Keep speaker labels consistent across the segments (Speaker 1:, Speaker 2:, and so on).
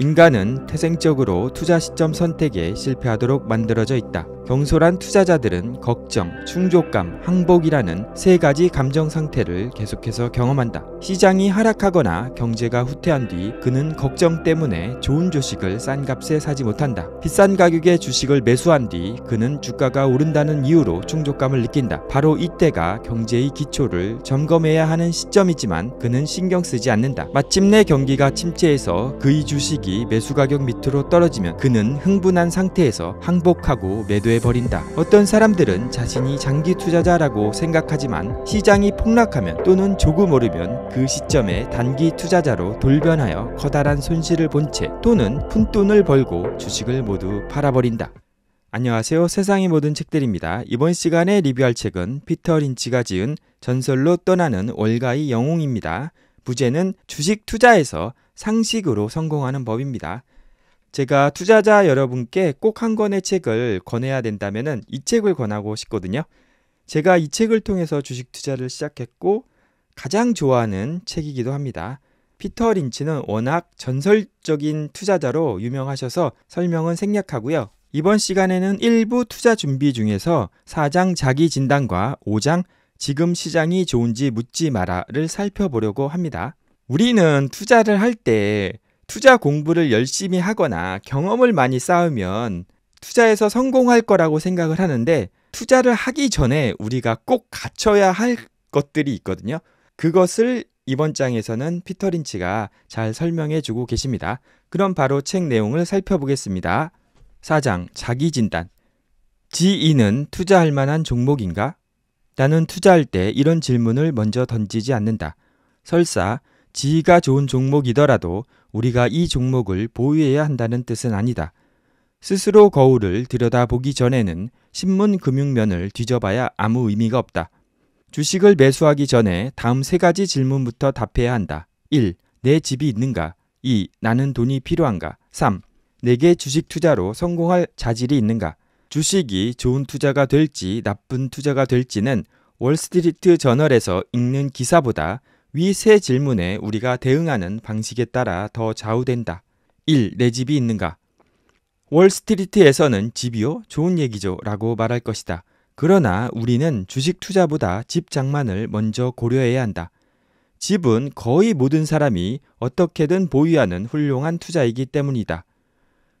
Speaker 1: 인간은 태생적으로 투자 시점 선택에 실패하도록 만들어져 있다. 경솔한 투자자들은 걱정, 충족감, 항복이라는 세 가지 감정 상태를 계속해서 경험한다. 시장이 하락하거나 경제가 후퇴한 뒤 그는 걱정 때문에 좋은 주식을 싼 값에 사지 못한다. 비싼 가격의 주식을 매수한 뒤 그는 주가가 오른다는 이유로 충족감을 느낀다. 바로 이때가 경제의 기초를 점검해야 하는 시점이지만 그는 신경 쓰지 않는다. 마침내 경기가 침체해서 그의 주식이 매수 가격 밑으로 떨어지면 그는 흥분한 상태에서 항복하고 매도해 버린다 어떤 사람들은 자신이 장기 투자자라고 생각하지만 시장이 폭락하면 또는 조금 오르면 그 시점에 단기 투자자로 돌변하여 커다란 손실을 본 채 또는 푼돈을 벌고 주식을 모두 팔아버린다. 안녕하세요. 세상의 모든 책들입니다. 이번 시간에 리뷰할 책은 피터 린치가 지은 전설로 떠나는 월가의 영웅입니다. 부제는 주식 투자에서 상식으로 성공하는 법입니다. 제가 투자자 여러분께 꼭 한 권의 책을 권해야 된다면 이 책을 권하고 싶거든요. 제가 이 책을 통해서 주식 투자를 시작했고 가장 좋아하는 책이기도 합니다. 피터 린치는 워낙 전설적인 투자자로 유명하셔서 설명은 생략하고요. 이번 시간에는 일부 투자 준비 중에서 4장 자기 진단과 5장 지금 시장이 좋은지 묻지 마라를 살펴보려고 합니다. 우리는 투자를 할때 투자 공부를 열심히 하거나 경험을 많이 쌓으면 투자에서 성공할 거라고 생각을 하는데 투자를 하기 전에 우리가 꼭 갖춰야 할 것들이 있거든요. 그것을 이번 장에서는 피터 린치가 잘 설명해 주고 계십니다. 그럼 바로 책 내용을 살펴보겠습니다. 4장 자기 진단. 지인은 투자할 만한 종목인가? 나는 투자할 때 이런 질문을 먼저 던지지 않는다. 설사 지위가 좋은 종목이더라도 우리가 이 종목을 보유해야 한다는 뜻은 아니다. 스스로 거울을 들여다보기 전에는 신문 금융면을 뒤져봐야 아무 의미가 없다. 주식을 매수하기 전에 다음 세 가지 질문부터 답해야 한다. 1. 내 집이 있는가? 2. 나는 돈이 필요한가? 3. 내게 주식 투자로 성공할 자질이 있는가? 주식이 좋은 투자가 될지 나쁜 투자가 될지는 월스트리트 저널에서 읽는 기사보다 위세 질문에 우리가 대응하는 방식에 따라 더 좌우된다. 1. 내 집이 있는가? 월스트리트에서는 집이요? 좋은 얘기죠. 라고 말할 것이다. 그러나 우리는 주식 투자보다 집 장만을 먼저 고려해야 한다. 집은 거의 모든 사람이 어떻게든 보유하는 훌륭한 투자이기 때문이다.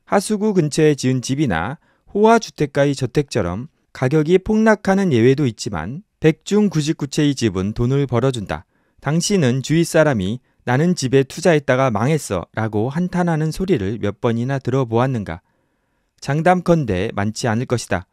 Speaker 1: 하수구 근처에 지은 집이나 호화주택가의 저택처럼 가격이 폭락하는 예외도 있지만 백중 99채의 집은 돈을 벌어준다. 당신은 주위 사람이 나는 집에 투자했다가 망했어 라고 한탄하는 소리를 몇 번이나 들어보았는가. 장담컨대 많지 않을 것이다.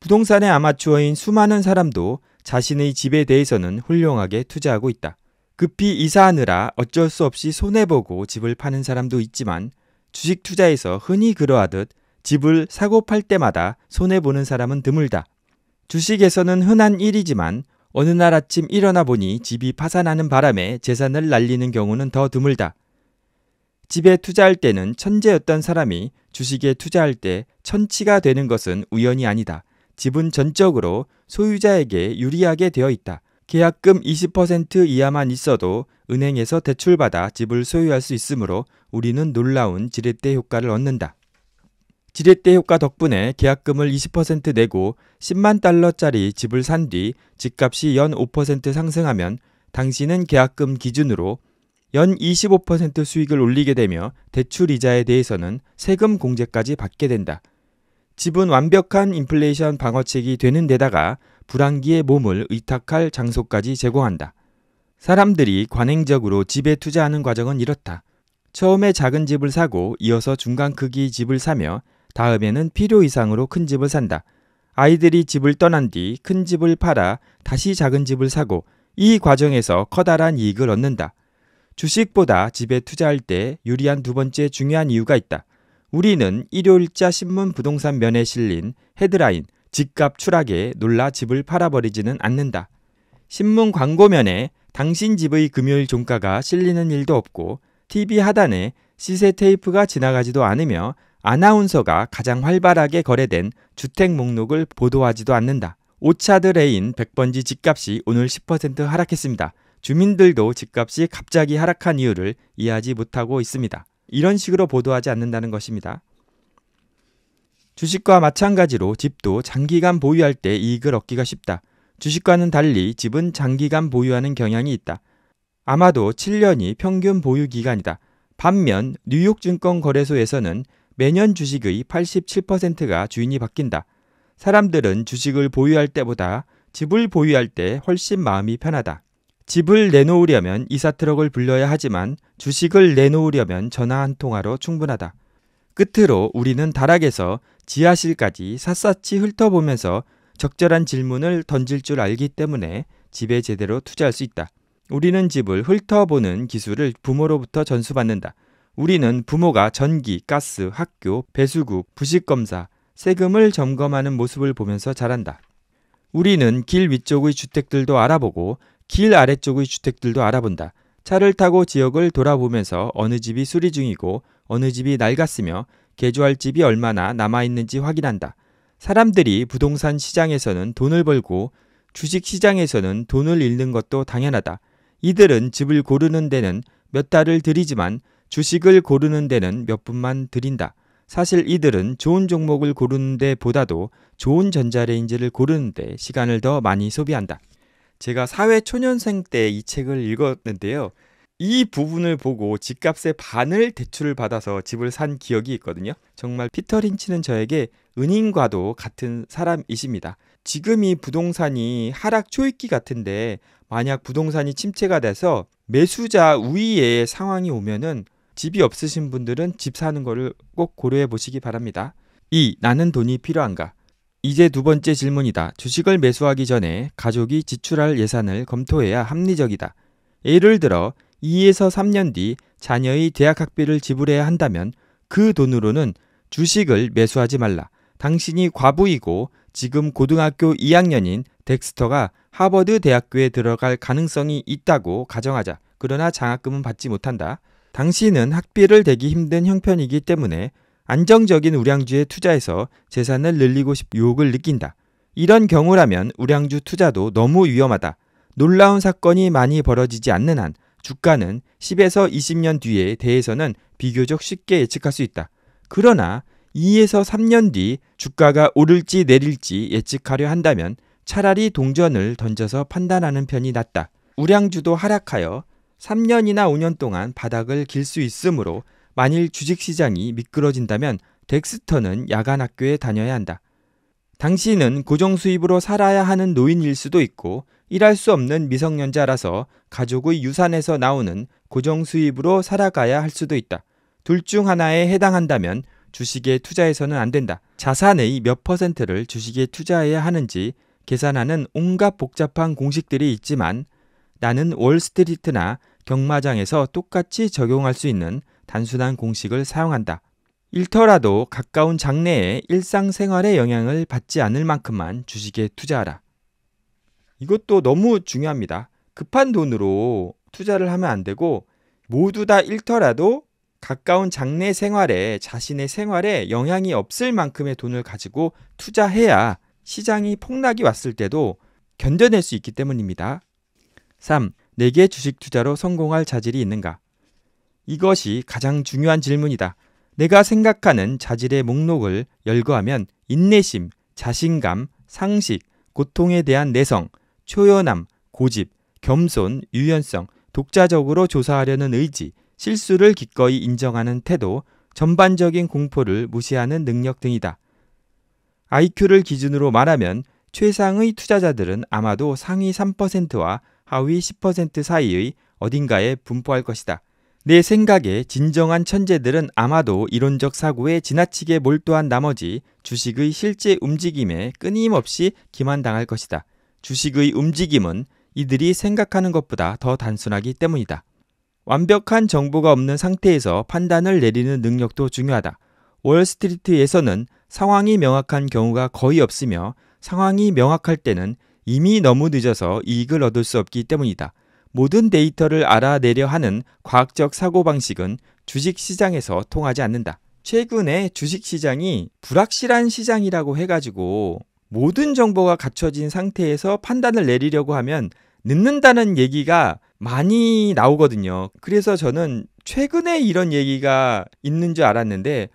Speaker 1: 부동산의 아마추어인 수많은 사람도 자신의 집에 대해서는 훌륭하게 투자하고 있다. 급히 이사하느라 어쩔 수 없이 손해보고 집을 파는 사람도 있지만 주식 투자에서 흔히 그러하듯 집을 사고 팔 때마다 손해보는 사람은 드물다. 주식에서는 흔한 일이지만 어느 날 아침 일어나 보니 집이 파산하는 바람에 재산을 날리는 경우는 더 드물다. 집에 투자할 때는 천재였던 사람이 주식에 투자할 때 천치가 되는 것은 우연이 아니다. 집은 전적으로 소유자에게 유리하게 되어 있다. 계약금 20% 이하만 있어도 은행에서 대출받아 집을 소유할 수 있으므로 우리는 놀라운 지렛대 효과를 얻는다. 지렛대 효과 덕분에 계약금을 20% 내고 10만 달러짜리 집을 산 뒤 집값이 연 5% 상승하면 당신은 계약금 기준으로 연 25% 수익을 올리게 되며 대출 이자에 대해서는 세금 공제까지 받게 된다. 집은 완벽한 인플레이션 방어책이 되는 데다가 불황기의 몸을 의탁할 장소까지 제공한다. 사람들이 관행적으로 집에 투자하는 과정은 이렇다. 처음에 작은 집을 사고 이어서 중간 크기 집을 사며 다음에는 필요 이상으로 큰 집을 산다. 아이들이 집을 떠난 뒤 큰 집을 팔아 다시 작은 집을 사고 이 과정에서 커다란 이익을 얻는다. 주식보다 집에 투자할 때 유리한 두 번째 중요한 이유가 있다. 우리는 일요일자 신문 부동산 면에 실린 헤드라인 집값 추락에 놀라 집을 팔아버리지는 않는다. 신문 광고면에 당신 집의 금요일 종가가 실리는 일도 없고 TV 하단에 시세 테이프가 지나가지도 않으며 아나운서가 가장 활발하게 거래된 주택 목록을 보도하지도 않는다. 오차드 레인 100번지 집값이 오늘 10% 하락했습니다. 주민들도 집값이 갑자기 하락한 이유를 이해하지 못하고 있습니다. 이런 식으로 보도하지 않는다는 것입니다. 주식과 마찬가지로 집도 장기간 보유할 때 이익을 얻기가 쉽다. 주식과는 달리 집은 장기간 보유하는 경향이 있다. 아마도 7년이 평균 보유 기간이다. 반면 뉴욕 증권 거래소에서는 매년 주식의 87%가 주인이 바뀐다. 사람들은 주식을 보유할 때보다 집을 보유할 때 훨씬 마음이 편하다. 집을 내놓으려면 이사 트럭을 불러야 하지만 주식을 내놓으려면 전화 한 통화로 충분하다. 끝으로 우리는 다락에서 지하실까지 샅샅이 훑어보면서 적절한 질문을 던질 줄 알기 때문에 집에 제대로 투자할 수 있다. 우리는 집을 훑어보는 기술을 부모로부터 전수받는다. 우리는 부모가 전기, 가스, 학교, 배수구, 부식검사, 세금을 점검하는 모습을 보면서 자란다. 우리는 길 위쪽의 주택들도 알아보고 길 아래쪽의 주택들도 알아본다. 차를 타고 지역을 돌아보면서 어느 집이 수리 중이고 어느 집이 낡았으며 개조할 집이 얼마나 남아있는지 확인한다. 사람들이 부동산 시장에서는 돈을 벌고 주식 시장에서는 돈을 잃는 것도 당연하다. 이들은 집을 고르는 데는 몇 달을 들이지만 주식을 고르는 데는 몇 분만 드린다. 사실 이들은 좋은 종목을 고르는 데보다도 좋은 전자레인지를 고르는 데 시간을 더 많이 소비한다. 제가 사회 초년생 때 이 책을 읽었는데요. 이 부분을 보고 집값의 반을 대출을 받아서 집을 산 기억이 있거든요. 정말 피터 린치는 저에게 은인과도 같은 사람이십니다. 지금 이 부동산이 하락 초읽기 같은데 만약 부동산이 침체가 돼서 매수자 우위의 상황이 오면은 집이 없으신 분들은 집 사는 거를 꼭 고려해 보시기 바랍니다. 2. 나는 돈이 필요한가? 이제 두 번째 질문이다. 주식을 매수하기 전에 가족이 지출할 예산을 검토해야 합리적이다. 예를 들어 2에서 3년 뒤 자녀의 대학 학비를 지불해야 한다면 그 돈으로는 주식을 매수하지 말라. 당신이 과부이고 지금 고등학교 2학년인 덱스터가 하버드 대학교에 들어갈 가능성이 있다고 가정하자. 그러나 장학금은 받지 못한다. 당시는 학비를 대기 힘든 형편이기 때문에 안정적인 우량주에 투자해서 재산을 늘리고 싶 유혹을 느낀다. 이런 경우라면 우량주 투자도 너무 위험하다. 놀라운 사건이 많이 벌어지지 않는 한 주가는 10에서 20년 뒤에 대해서는 비교적 쉽게 예측할 수 있다. 그러나 2에서 3년 뒤 주가가 오를지 내릴지 예측하려 한다면 차라리 동전을 던져서 판단하는 편이 낫다. 우량주도 하락하여 3년이나 5년 동안 바닥을 길 수 있으므로 만일 주식시장이 미끄러진다면 덱스터는 야간 학교에 다녀야 한다. 당신은 고정 수입으로 살아야 하는 노인일 수도 있고 일할 수 없는 미성년자라서 가족의 유산에서 나오는 고정 수입으로 살아가야 할 수도 있다. 둘 중 하나에 해당한다면 주식에 투자해서는 안 된다. 자산의 몇 퍼센트를 주식에 투자해야 하는지 계산하는 온갖 복잡한 공식들이 있지만 나는 월스트리트나 경마장에서 똑같이 적용할 수 있는 단순한 공식을 사용한다. 일터라도 가까운 장래에 일상생활에 영향을 받지 않을 만큼만 주식에 투자하라. 이것도 너무 중요합니다. 급한 돈으로 투자를 하면 안 되고 모두 다 일터라도 가까운 장래 생활에 자신의 생활에 영향이 없을 만큼의 돈을 가지고 투자해야 시장이 폭락이 왔을 때도 견뎌낼 수 있기 때문입니다. 3. 내게 주식 투자로 성공할 자질이 있는가? 이것이 가장 중요한 질문이다. 내가 생각하는 자질의 목록을 열거하면 인내심, 자신감, 상식, 고통에 대한 내성, 초연함, 고집, 겸손, 유연성, 독자적으로 조사하려는 의지, 실수를 기꺼이 인정하는 태도, 전반적인 공포를 무시하는 능력 등이다. IQ를 기준으로 말하면 최상의 투자자들은 아마도 상위 3%와 하위 10% 사이의 어딘가에 분포할 것이다. 내 생각에 진정한 천재들은 아마도 이론적 사고에 지나치게 몰두한 나머지 주식의 실제 움직임에 끊임없이 기만당할 것이다. 주식의 움직임은 이들이 생각하는 것보다 더 단순하기 때문이다. 완벽한 정보가 없는 상태에서 판단을 내리는 능력도 중요하다. 월스트리트에서는 상황이 명확한 경우가 거의 없으며 상황이 명확할 때는 이미 너무 늦어서 이익을 얻을 수 없기 때문이다. 모든 데이터를 알아내려 하는 과학적 사고방식은 주식시장에서 통하지 않는다. 최근에 주식시장이 불확실한 시장이라고 해가지고 모든 정보가 갖춰진 상태에서 판단을 내리려고 하면 늦는다는 얘기가 많이 나오거든요. 그래서 저는 최근에 이런 얘기가 있는 줄 알았는데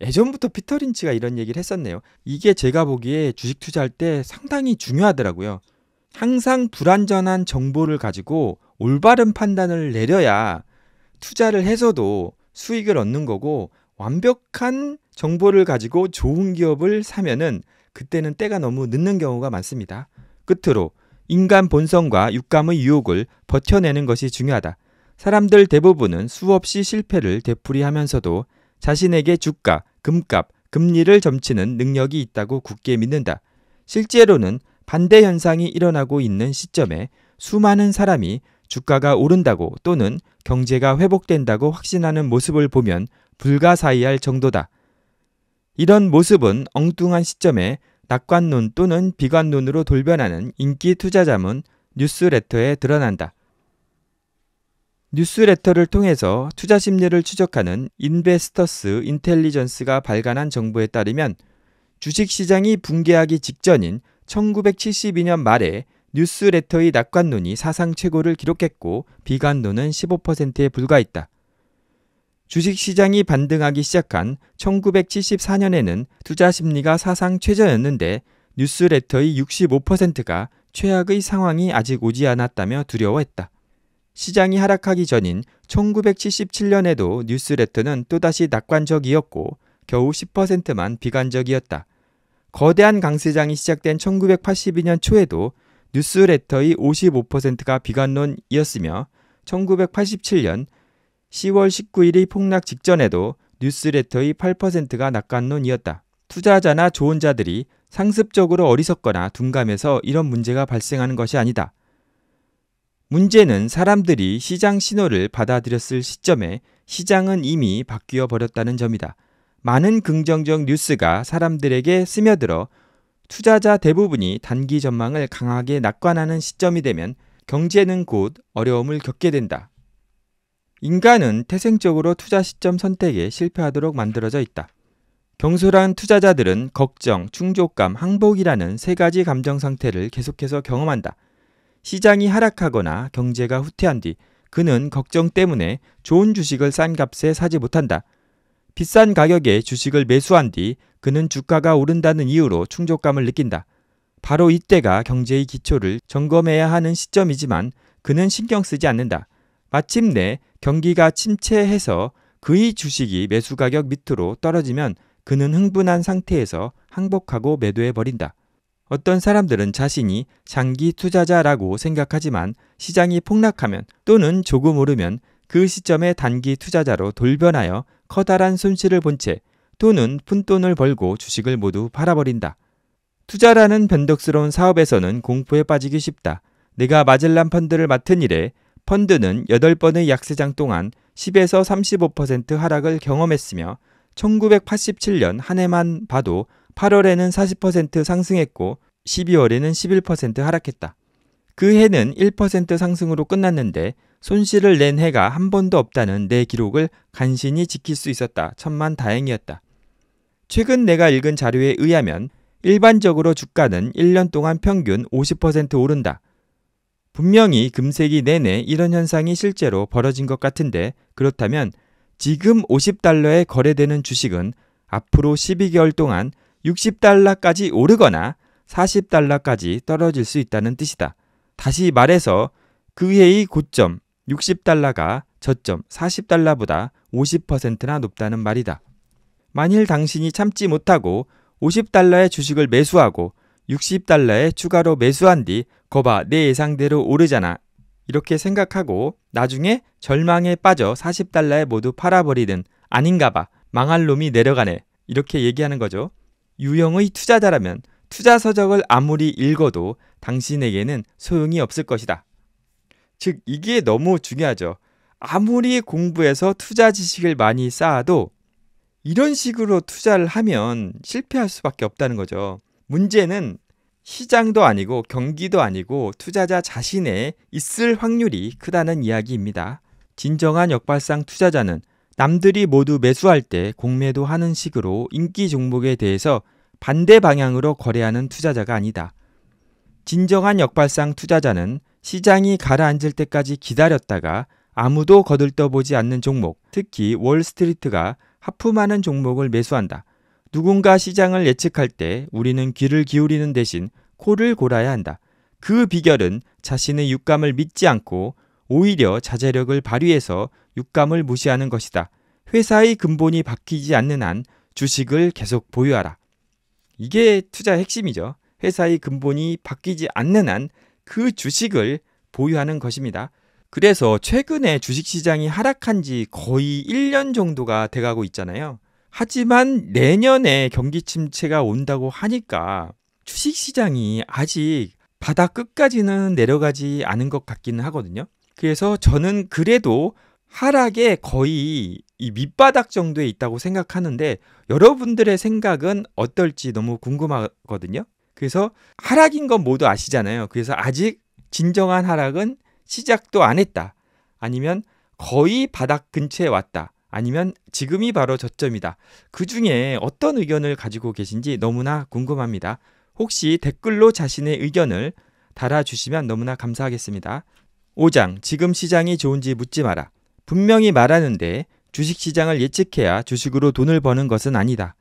Speaker 1: 예전부터 피터 린치가 이런 얘기를 했었네요. 이게 제가 보기에 주식 투자할 때 상당히 중요하더라고요. 항상 불안전한 정보를 가지고 올바른 판단을 내려야 투자를 해서도 수익을 얻는 거고 완벽한 정보를 가지고 좋은 기업을 사면은 그때는 때가 너무 늦는 경우가 많습니다. 끝으로 인간 본성과 육감의 유혹을 버텨내는 것이 중요하다. 사람들 대부분은 수없이 실패를 되풀이하면서도 자신에게 주가, 금값, 금리를 점치는 능력이 있다고 굳게 믿는다. 실제로는 반대 현상이 일어나고 있는 시점에 수많은 사람이 주가가 오른다고 또는 경제가 회복된다고 확신하는 모습을 보면 불가사의할 정도다. 이런 모습은 엉뚱한 시점에 낙관론 또는 비관론으로 돌변하는 인기 투자자문 뉴스레터에 드러난다. 뉴스레터를 통해서 투자 심리를 추적하는 인베스터스 인텔리전스가 발간한 정보에 따르면 주식시장이 붕괴하기 직전인 1972년 말에 뉴스레터의 낙관론이 사상 최고를 기록했고 비관론은 15%에 불과했다. 주식시장이 반등하기 시작한 1974년에는 투자 심리가 사상 최저였는데 뉴스레터의 65%가 최악의 상황이 아직 오지 않았다며 두려워했다. 시장이 하락하기 전인 1977년에도 뉴스레터는 또다시 낙관적이었고 겨우 10%만 비관적이었다. 거대한 강세장이 시작된 1982년 초에도 뉴스레터의 55%가 비관론이었으며 1987년 10월 19일의 폭락 직전에도 뉴스레터의 8%가 낙관론이었다. 투자자나 조언자들이 상습적으로 어리석거나 둔감해서 이런 문제가 발생하는 것이 아니다. 문제는 사람들이 시장 신호를 받아들였을 시점에 시장은 이미 바뀌어 버렸다는 점이다. 많은 긍정적 뉴스가 사람들에게 스며들어 투자자 대부분이 단기 전망을 강하게 낙관하는 시점이 되면 경제는 곧 어려움을 겪게 된다. 인간은 태생적으로 투자 시점 선택에 실패하도록 만들어져 있다. 경솔한 투자자들은 걱정, 충족감, 항복이라는 세 가지 감정 상태를 계속해서 경험한다. 시장이 하락하거나 경제가 후퇴한 뒤 그는 걱정 때문에 좋은 주식을 싼 값에 사지 못한다. 비싼 가격에 주식을 매수한 뒤 그는 주가가 오른다는 이유로 충족감을 느낀다. 바로 이때가 경제의 기초를 점검해야 하는 시점이지만 그는 신경 쓰지 않는다. 마침내 경기가 침체해서 그의 주식이 매수 가격 밑으로 떨어지면 그는 흥분한 상태에서 항복하고 매도해 버린다. 어떤 사람들은 자신이 장기 투자자라고 생각하지만 시장이 폭락하면 또는 조금 오르면 그 시점에 단기 투자자로 돌변하여 커다란 손실을 본 채 또는 푼돈을 벌고 주식을 모두 팔아버린다. 투자라는 변덕스러운 사업에서는 공포에 빠지기 쉽다. 내가 마젤란 펀드를 맡은 이래 펀드는 8번의 약세장 동안 10에서 35% 하락을 경험했으며 1987년 한 해만 봐도 8월에는 40% 상승했고 12월에는 11% 하락했다. 그 해는 1% 상승으로 끝났는데 손실을 낸 해가 한 번도 없다는 내 기록을 간신히 지킬 수 있었다. 천만 다행이었다. 최근 내가 읽은 자료에 의하면 일반적으로 주가는 1년 동안 평균 50% 오른다. 분명히 금세기 내내 이런 현상이 실제로 벌어진 것 같은데 그렇다면 지금 50달러에 거래되는 주식은 앞으로 12개월 동안 60달러까지 오르거나 40달러까지 떨어질 수 있다는 뜻이다. 다시 말해서 그 해의 고점 60달러가 저점 40달러보다 50%나 높다는 말이다. 만일 당신이 참지 못하고 50달러의 주식을 매수하고 60달러에 추가로 매수한 뒤 거봐 내 예상대로 오르잖아. 이렇게 생각하고 나중에 절망에 빠져 40달러에 모두 팔아버리든 아닌가 봐 망할 놈이 내려가네. 이렇게 얘기하는 거죠. 유형의 투자자라면 투자 서적을 아무리 읽어도 당신에게는 소용이 없을 것이다. 즉, 이게 너무 중요하죠. 아무리 공부해서 투자 지식을 많이 쌓아도 이런 식으로 투자를 하면 실패할 수밖에 없다는 거죠. 문제는 시장도 아니고 경기도 아니고 투자자 자신에 있을 확률이 크다는 이야기입니다. 진정한 역발상 투자자는 남들이 모두 매수할 때 공매도 하는 식으로 인기 종목에 대해서 반대 방향으로 거래하는 투자자가 아니다. 진정한 역발상 투자자는 시장이 가라앉을 때까지 기다렸다가 아무도 거들떠보지 않는 종목, 특히 월스트리트가 하품하는 종목을 매수한다. 누군가 시장을 예측할 때 우리는 귀를 기울이는 대신 코를 골아야 한다. 그 비결은 자신의 육감을 믿지 않고 오히려 자제력을 발휘해서 육감을 무시하는 것이다. 회사의 근본이 바뀌지 않는 한 주식을 계속 보유하라. 이게 투자의 핵심이죠. 회사의 근본이 바뀌지 않는 한 그 주식을 보유하는 것입니다. 그래서 최근에 주식시장이 하락한 지 거의 1년 정도가 돼가고 있잖아요. 하지만 내년에 경기 침체가 온다고 하니까 주식시장이 아직 바닥 끝까지는 내려가지 않은 것 같기는 하거든요. 그래서 저는 그래도 하락에 거의 이 밑바닥 정도에 있다고 생각하는데 여러분들의 생각은 어떨지 너무 궁금하거든요. 그래서 하락인 건 모두 아시잖아요. 그래서 아직 진정한 하락은 시작도 안 했다. 아니면 거의 바닥 근처에 왔다. 아니면 지금이 바로 저점이다. 그 중에 어떤 의견을 가지고 계신지 너무나 궁금합니다. 혹시 댓글로 자신의 의견을 달아주시면 너무나 감사하겠습니다. 5장, 지금 시장이 좋은지 묻지 마라. 분명히 말하는데 주식시장을 예측해야 주식으로 돈을 버는 것은 아니다.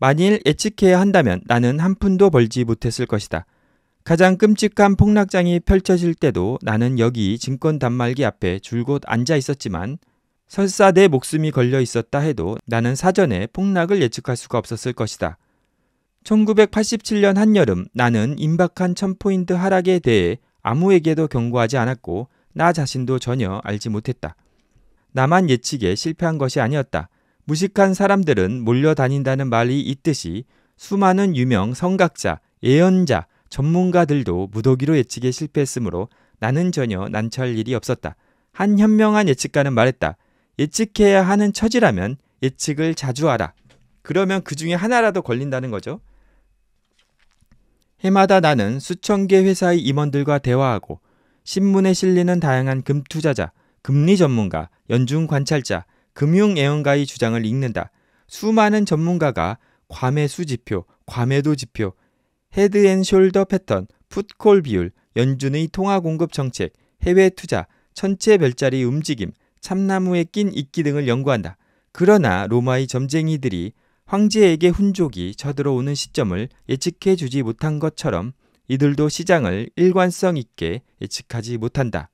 Speaker 1: 만일 예측해야 한다면 나는 한 푼도 벌지 못했을 것이다. 가장 끔찍한 폭락장이 펼쳐질 때도 나는 여기 증권 단말기 앞에 줄곧 앉아 있었지만 설사 내 목숨이 걸려 있었다 해도 나는 사전에 폭락을 예측할 수가 없었을 것이다. 1987년 한여름 나는 임박한 1000포인트 하락에 대해 아무에게도 경고하지 않았고 나 자신도 전혀 알지 못했다. 나만 예측에 실패한 것이 아니었다. 무식한 사람들은 몰려다닌다는 말이 있듯이 수많은 유명 성각자, 예언자, 전문가들도 무더기로 예측에 실패했으므로 나는 전혀 난처할 일이 없었다. 한 현명한 예측가는 말했다. 예측해야 하는 처지라면 예측을 자주 하라. 그러면 그 중에 하나라도 걸린다는 거죠. 해마다 나는 수천 개 회사의 임원들과 대화하고 신문에 실리는 다양한 금투자자, 금리 전문가, 연준 관찰자, 금융 애원가의 주장을 읽는다. 수많은 전문가가 과매수 지표, 과매도 지표, 헤드 앤 숄더 패턴, 풋콜 비율, 연준의 통화 공급 정책, 해외 투자, 천체 별자리 움직임, 참나무에 낀 이끼 등을 연구한다. 그러나 로마의 점쟁이들이 황제에게 훈족이 쳐들어오는 시점을 예측해 주지 못한 것처럼 이들도 시장을 일관성 있게 예측하지 못한다.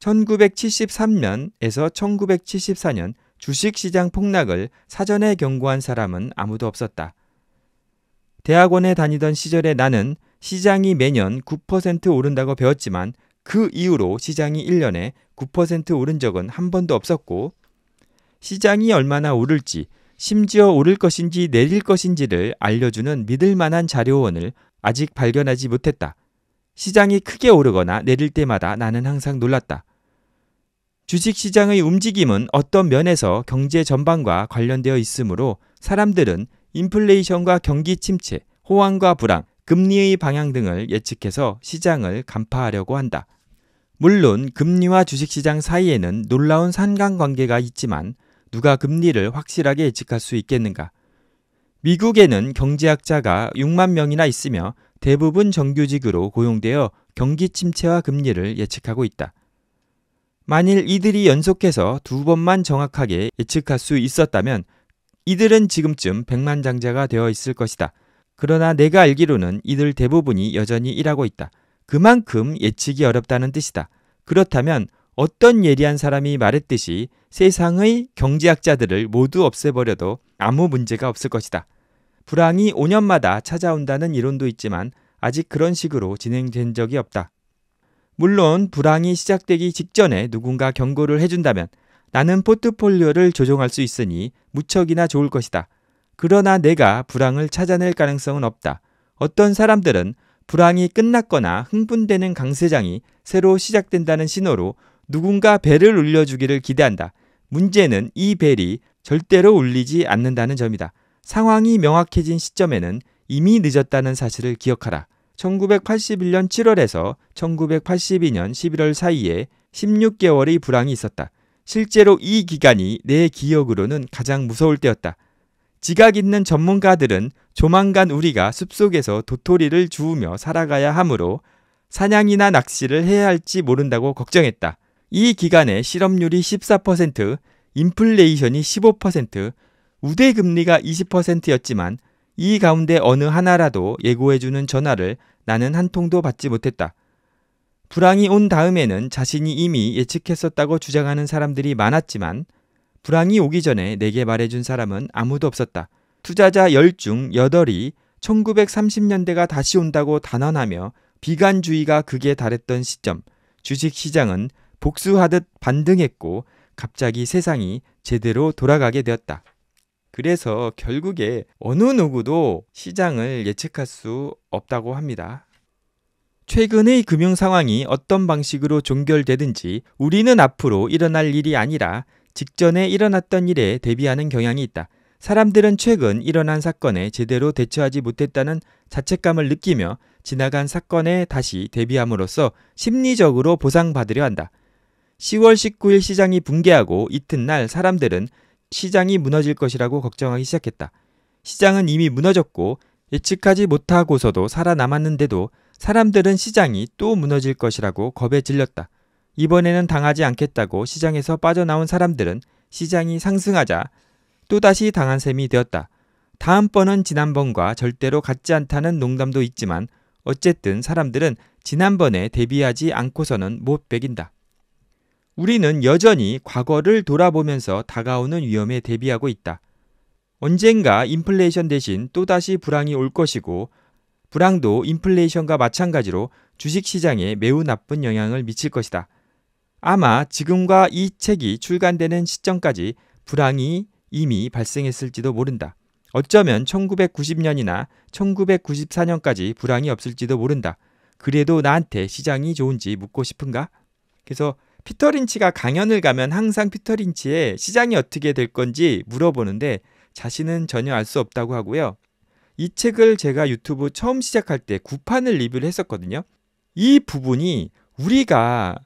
Speaker 1: 1973년에서 1974년 주식시장 폭락을 사전에 경고한 사람은 아무도 없었다. 대학원에 다니던 시절에 나는 시장이 매년 9% 오른다고 배웠지만 그 이후로 시장이 1년에 9% 오른 적은 한 번도 없었고 시장이 얼마나 오를지 심지어 오를 것인지 내릴 것인지를 알려주는 믿을 만한 자료원을 아직 발견하지 못했다. 시장이 크게 오르거나 내릴 때마다 나는 항상 놀랐다. 주식시장의 움직임은 어떤 면에서 경제 전반과 관련되어 있으므로 사람들은 인플레이션과 경기 침체, 호황과 불황, 금리의 방향 등을 예측해서 시장을 간파하려고 한다. 물론 금리와 주식시장 사이에는 놀라운 상관관계가 있지만 누가 금리를 확실하게 예측할 수 있겠는가? 미국에는 경제학자가 6만 명이나 있으며 대부분 정규직으로 고용되어 경기 침체와 금리를 예측하고 있다. 만일 이들이 연속해서 두 번만 정확하게 예측할 수 있었다면 이들은 지금쯤 백만장자가 되어 있을 것이다. 그러나 내가 알기로는 이들 대부분이 여전히 일하고 있다. 그만큼 예측이 어렵다는 뜻이다. 그렇다면 어떤 예리한 사람이 말했듯이 세상의 경제학자들을 모두 없애버려도 아무 문제가 없을 것이다. 불황이 5년마다 찾아온다는 이론도 있지만 아직 그런 식으로 진행된 적이 없다. 물론 불황이 시작되기 직전에 누군가 경고를 해준다면 나는 포트폴리오를 조종할수 있으니 무척이나 좋을 것이다. 그러나 내가 불황을 찾아낼 가능성은 없다. 어떤 사람들은 불황이 끝났거나 흥분되는 강세장이 새로 시작된다는 신호로 누군가 벨을 울려주기를 기대한다. 문제는 이 벨이 절대로 울리지 않는다는 점이다. 상황이 명확해진 시점에는 이미 늦었다는 사실을 기억하라. 1981년 7월에서 1982년 11월 사이에 16개월의 불황이 있었다. 실제로 이 기간이 내 기억으로는 가장 무서울 때였다. 지각 있는 전문가들은 조만간 우리가 숲속에서 도토리를 주우며 살아가야 하므로 사냥이나 낚시를 해야 할지 모른다고 걱정했다. 이 기간에 실업률이 14%, 인플레이션이 15%, 우대 금리가 20%였지만 이 가운데 어느 하나라도 예고해주는 전화를 나는 한 통도 받지 못했다. 불황이 온 다음에는 자신이 이미 예측했었다고 주장하는 사람들이 많았지만 불황이 오기 전에 내게 말해준 사람은 아무도 없었다. 투자자 10중 8이 1930년대가 다시 온다고 단언하며 비관주의가 극에 달했던 시점, 주식시장은 복수하듯 반등했고 갑자기 세상이 제대로 돌아가게 되었다. 그래서 결국에 어느 누구도 시장을 예측할 수 없다고 합니다. 최근의 금융 상황이 어떤 방식으로 종결되든지 우리는 앞으로 일어날 일이 아니라 직전에 일어났던 일에 대비하는 경향이 있다. 사람들은 최근 일어난 사건에 제대로 대처하지 못했다는 자책감을 느끼며 지나간 사건에 다시 대비함으로써 심리적으로 보상받으려 한다. 10월 19일 시장이 붕괴하고 이튿날 사람들은 시장이 무너질 것이라고 걱정하기 시작했다. 시장은 이미 무너졌고 예측하지 못하고서도 살아남았는데도 사람들은 시장이 또 무너질 것이라고 겁에 질렸다. 이번에는 당하지 않겠다고 시장에서 빠져나온 사람들은 시장이 상승하자 또다시 당한 셈이 되었다. 다음번은 지난번과 절대로 같지 않다는 농담도 있지만 어쨌든 사람들은 지난번에 대비하지 않고서는 못 베긴다. 우리는 여전히 과거를 돌아보면서 다가오는 위험에 대비하고 있다. 언젠가 인플레이션 대신 또다시 불황이 올 것이고 불황도 인플레이션과 마찬가지로 주식시장에 매우 나쁜 영향을 미칠 것이다. 아마 지금과 이 책이 출간되는 시점까지 불황이 이미 발생했을지도 모른다. 어쩌면 1990년이나 1994년까지 불황이 없을지도 모른다. 그래도 나한테 시장이 좋은지 묻고 싶은가? 그래서 피터 린치가 강연을 가면 항상 피터 린치의 시장이 어떻게 될 건지 물어보는데 자신은 전혀 알 수 없다고 하고요. 이 책을 제가 유튜브 처음 시작할 때 9판을 리뷰를 했었거든요. 이 부분이 우리가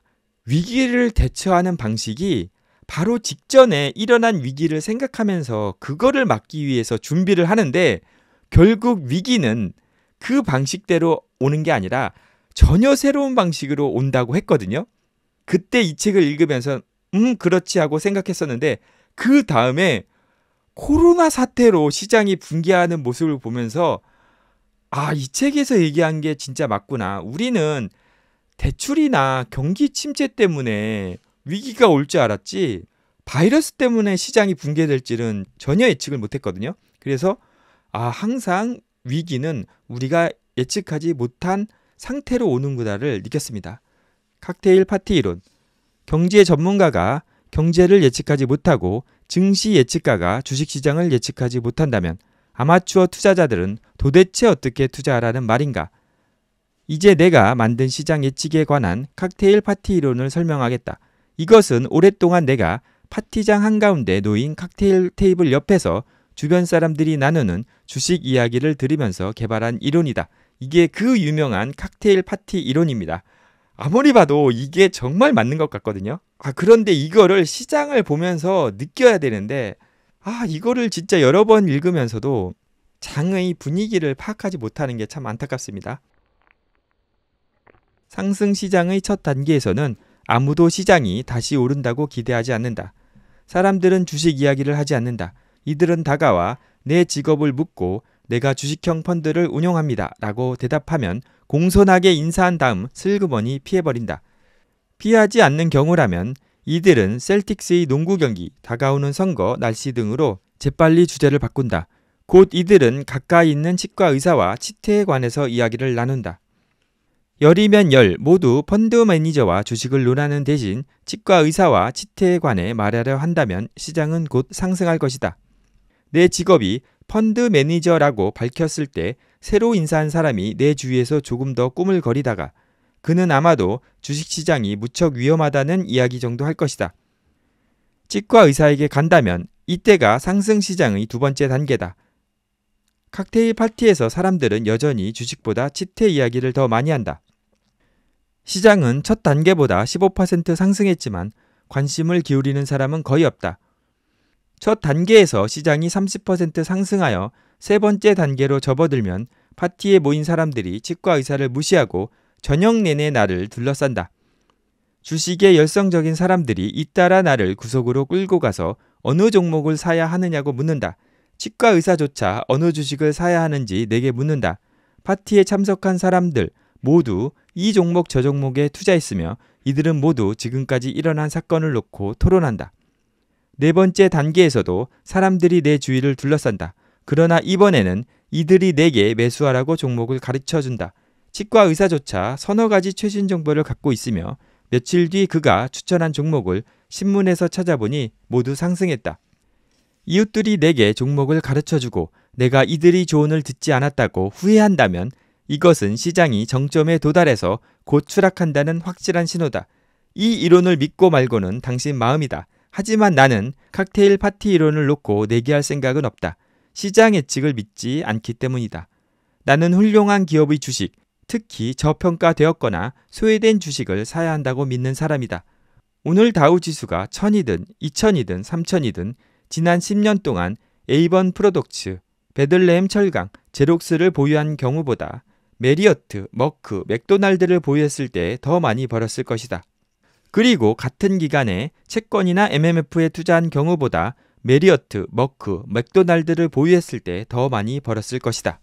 Speaker 1: 위기를 대처하는 방식이 바로 직전에 일어난 위기를 생각하면서 그거를 막기 위해서 준비를 하는데 결국 위기는 그 방식대로 오는 게 아니라 전혀 새로운 방식으로 온다고 했거든요. 그때 이 책을 읽으면서 음 그렇지 하고 생각했었는데 그 다음에 코로나 사태로 시장이 붕괴하는 모습을 보면서 아, 이 책에서 얘기한 게 진짜 맞구나. 우리는 대출이나 경기 침체 때문에 위기가 올 줄 알았지 바이러스 때문에 시장이 붕괴될 줄은 전혀 예측을 못 했거든요. 그래서 아, 항상 위기는 우리가 예측하지 못한 상태로 오는구나를 느꼈습니다. 칵테일 파티 이론. 경제 전문가가 경제를 예측하지 못하고 증시 예측가가 주식시장을 예측하지 못한다면 아마추어 투자자들은 도대체 어떻게 투자하라는 말인가? 이제 내가 만든 시장 예측에 관한 칵테일 파티 이론을 설명하겠다. 이것은 오랫동안 내가 파티장 한가운데 놓인 칵테일 테이블 옆에서 주변 사람들이 나누는 주식 이야기를 들으면서 개발한 이론이다. 이게 그 유명한 칵테일 파티 이론입니다. 아무리 봐도 이게 정말 맞는 것 같거든요. 아, 그런데 이거를 시장을 보면서 느껴야 되는데, 아, 이거를 진짜 여러 번 읽으면서도 장의 분위기를 파악하지 못하는 게 참 안타깝습니다. 상승 시장의 첫 단계에서는 아무도 시장이 다시 오른다고 기대하지 않는다. 사람들은 주식 이야기를 하지 않는다. 이들은 다가와 내 직업을 묻고 내가 주식형 펀드를 운용합니다. 라고 대답하면 공손하게 인사한 다음 슬그머니 피해버린다. 피하지 않는 경우라면 이들은 셀틱스의 농구 경기, 다가오는 선거, 날씨 등으로 재빨리 주제를 바꾼다. 곧 이들은 가까이 있는 치과 의사와 치태에 관해서 이야기를 나눈다. 열이면 열 모두 펀드 매니저와 주식을 논하는 대신 치과 의사와 치태에 관해 말하려 한다면 시장은 곧 상승할 것이다. 내 직업이 펀드 매니저라고 밝혔을 때 새로 인사한 사람이 내 주위에서 조금 더 꿈을 거리다가 그는 아마도 주식시장이 무척 위험하다는 이야기 정도 할 것이다. 치과 의사에게 간다면 이때가 상승시장의 두 번째 단계다. 칵테일 파티에서 사람들은 여전히 주식보다 치태 이야기를 더 많이 한다. 시장은 첫 단계보다 15% 상승했지만 관심을 기울이는 사람은 거의 없다. 첫 단계에서 시장이 30% 상승하여 세 번째 단계로 접어들면 파티에 모인 사람들이 치과 의사를 무시하고 저녁 내내 나를 둘러싼다. 주식에 열성적인 사람들이 잇따라 나를 구석으로 끌고 가서 어느 종목을 사야 하느냐고 묻는다. 치과 의사조차 어느 주식을 사야 하는지 내게 묻는다. 파티에 참석한 사람들 모두 이 종목 저 종목에 투자했으며 이들은 모두 지금까지 일어난 사건을 놓고 토론한다. 네 번째 단계에서도 사람들이 내 주위를 둘러싼다. 그러나 이번에는 이들이 내게 매수하라고 종목을 가르쳐 준다. 치과 의사조차 서너 가지 최신 정보를 갖고 있으며 며칠 뒤 그가 추천한 종목을 신문에서 찾아보니 모두 상승했다. 이웃들이 내게 종목을 가르쳐 주고 내가 이들이 조언을 듣지 않았다고 후회한다면 이것은 시장이 정점에 도달해서 곧 추락한다는 확실한 신호다. 이 이론을 믿고 말고는 당신 마음이다. 하지만 나는 칵테일 파티 이론을 놓고 내기할 생각은 없다. 시장 예측을 믿지 않기 때문이다. 나는 훌륭한 기업의 주식, 특히 저평가되었거나 소외된 주식을 사야 한다고 믿는 사람이다. 오늘 다우 지수가 1000이든 2000이든 3000이든 지난 10년 동안 에이번 프로덕츠, 베들레헴 철강, 제록스를 보유한 경우보다 메리어트, 머크, 맥도날드를 보유했을 때 더 많이 벌었을 것이다. 그리고 같은 기간에 채권이나 MMF에 투자한 경우보다 메리어트, 머크, 맥도날드를 보유했을 때 더 많이 벌었을 것이다.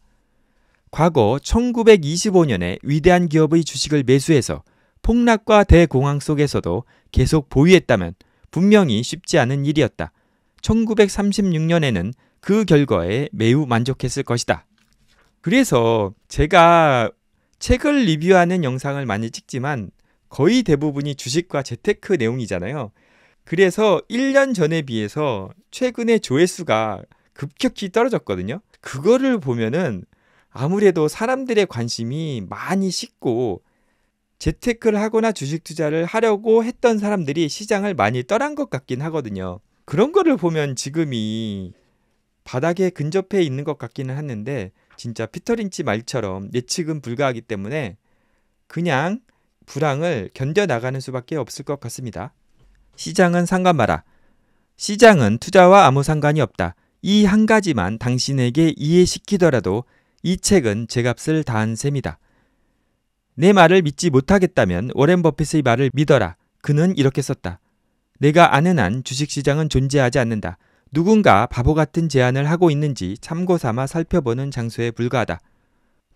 Speaker 1: 과거 1925년에 위대한 기업의 주식을 매수해서 폭락과 대공황 속에서도 계속 보유했다면 분명히 쉽지 않은 일이었다. 1936년에는 그 결과에 매우 만족했을 것이다. 그래서 제가 책을 리뷰하는 영상을 많이 찍지만 거의 대부분이 주식과 재테크 내용이잖아요. 그래서 1년 전에 비해서 최근에 조회수가 급격히 떨어졌거든요. 그거를 보면은 아무래도 사람들의 관심이 많이 식고 재테크를 하거나 주식 투자를 하려고 했던 사람들이 시장을 많이 떠난 것 같긴 하거든요. 그런 거를 보면 지금이 바닥에 근접해 있는 것 같기는 하는데 진짜 피터린치 말처럼 예측은 불가하기 때문에 그냥 불황을 견뎌나가는 수밖에 없을 것 같습니다. 시장은 상관마라. 시장은 투자와 아무 상관이 없다. 이 한 가지만 당신에게 이해시키더라도 이 책은 제 값을 다한 셈이다. 내 말을 믿지 못하겠다면 워렌 버핏의 말을 믿어라. 그는 이렇게 썼다. 내가 아는 한 주식시장은 존재하지 않는다. 누군가 바보 같은 제안을 하고 있는지 참고 삼아 살펴보는 장소에 불과하다.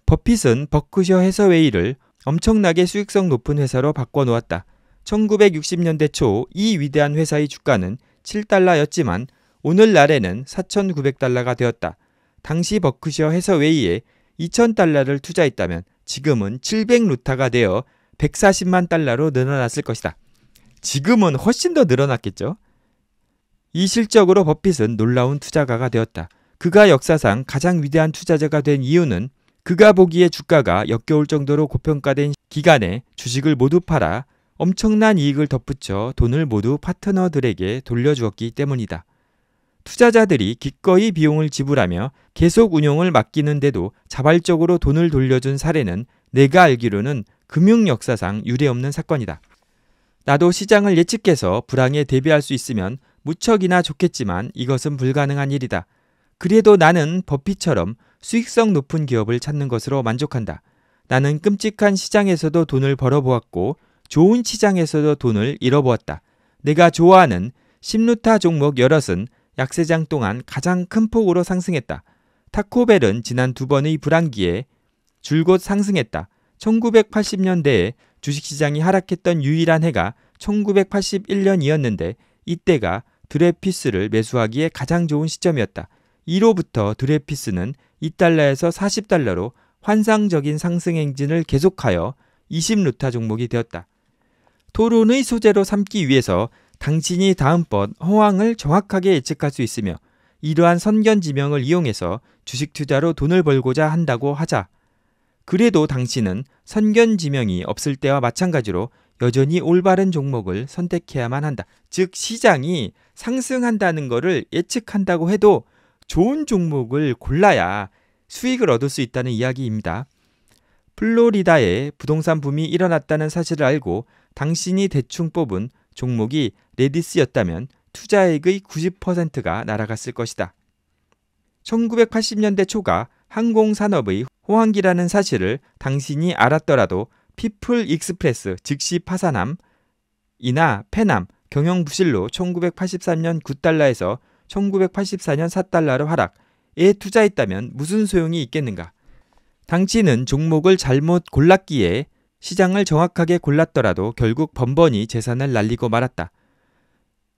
Speaker 1: 버핏은 버크셔 해서웨이를 엄청나게 수익성 높은 회사로 바꿔놓았다. 1960년대 초 이 위대한 회사의 주가는 7달러였지만 오늘날에는 4,900달러가 되었다. 당시 버크셔 해서웨이에 2,000달러를 투자했다면 지금은 700루타가 되어 140만 달러로 늘어났을 것이다. 지금은 훨씬 더 늘어났겠죠? 이 실적으로 버핏은 놀라운 투자가가 되었다. 그가 역사상 가장 위대한 투자자가 된 이유는 그가 보기에 주가가 역겨울 정도로 고평가된 기간에 주식을 모두 팔아 엄청난 이익을 덧붙여 돈을 모두 파트너들에게 돌려주었기 때문이다. 투자자들이 기꺼이 비용을 지불하며 계속 운용을 맡기는데도 자발적으로 돈을 돌려준 사례는 내가 알기로는 금융 역사상 유례없는 사건이다. 나도 시장을 예측해서 불황에 대비할 수 있으면 무척이나 좋겠지만 이것은 불가능한 일이다. 그래도 나는 버핏처럼 수익성 높은 기업을 찾는 것으로 만족한다. 나는 끔찍한 시장에서도 돈을 벌어보았고 좋은 시장에서도 돈을 잃어보았다. 내가 좋아하는 십루타 종목 여럿은 약세장 동안 가장 큰 폭으로 상승했다. 타코벨은 지난 두 번의 불황기에 줄곧 상승했다. 1980년대에 주식시장이 하락했던 유일한 해가 1981년이었는데 이때가 드레피스를 매수하기에 가장 좋은 시점이었다. 1호부터 드레피스는 2달러에서 40달러로 환상적인 상승 행진을 계속하여 20루타 종목이 되었다. 토론의 소재로 삼기 위해서 당신이 다음번 허황을 정확하게 예측할 수 있으며 이러한 선견 지명을 이용해서 주식 투자로 돈을 벌고자 한다고 하자. 그래도 당신은 선견 지명이 없을 때와 마찬가지로 여전히 올바른 종목을 선택해야만 한다. 즉 시장이 상승한다는 것을 예측한다고 해도 좋은 종목을 골라야 수익을 얻을 수 있다는 이야기입니다. 플로리다에 부동산 붐이 일어났다는 사실을 알고 당신이 대충 뽑은 종목이 레디스였다면 투자액의 90%가 날아갔을 것이다. 1980년대 초가 항공산업의 호황기라는 사실을 당신이 알았더라도 피플 익스프레스 즉시 파산함, 이나 페남 경영 부실로 1983년 9달러에서 1984년 4달러로 하락에 투자했다면 무슨 소용이 있겠는가? 당신은 종목을 잘못 골랐기에 시장을 정확하게 골랐더라도 결국 번번이 재산을 날리고 말았다.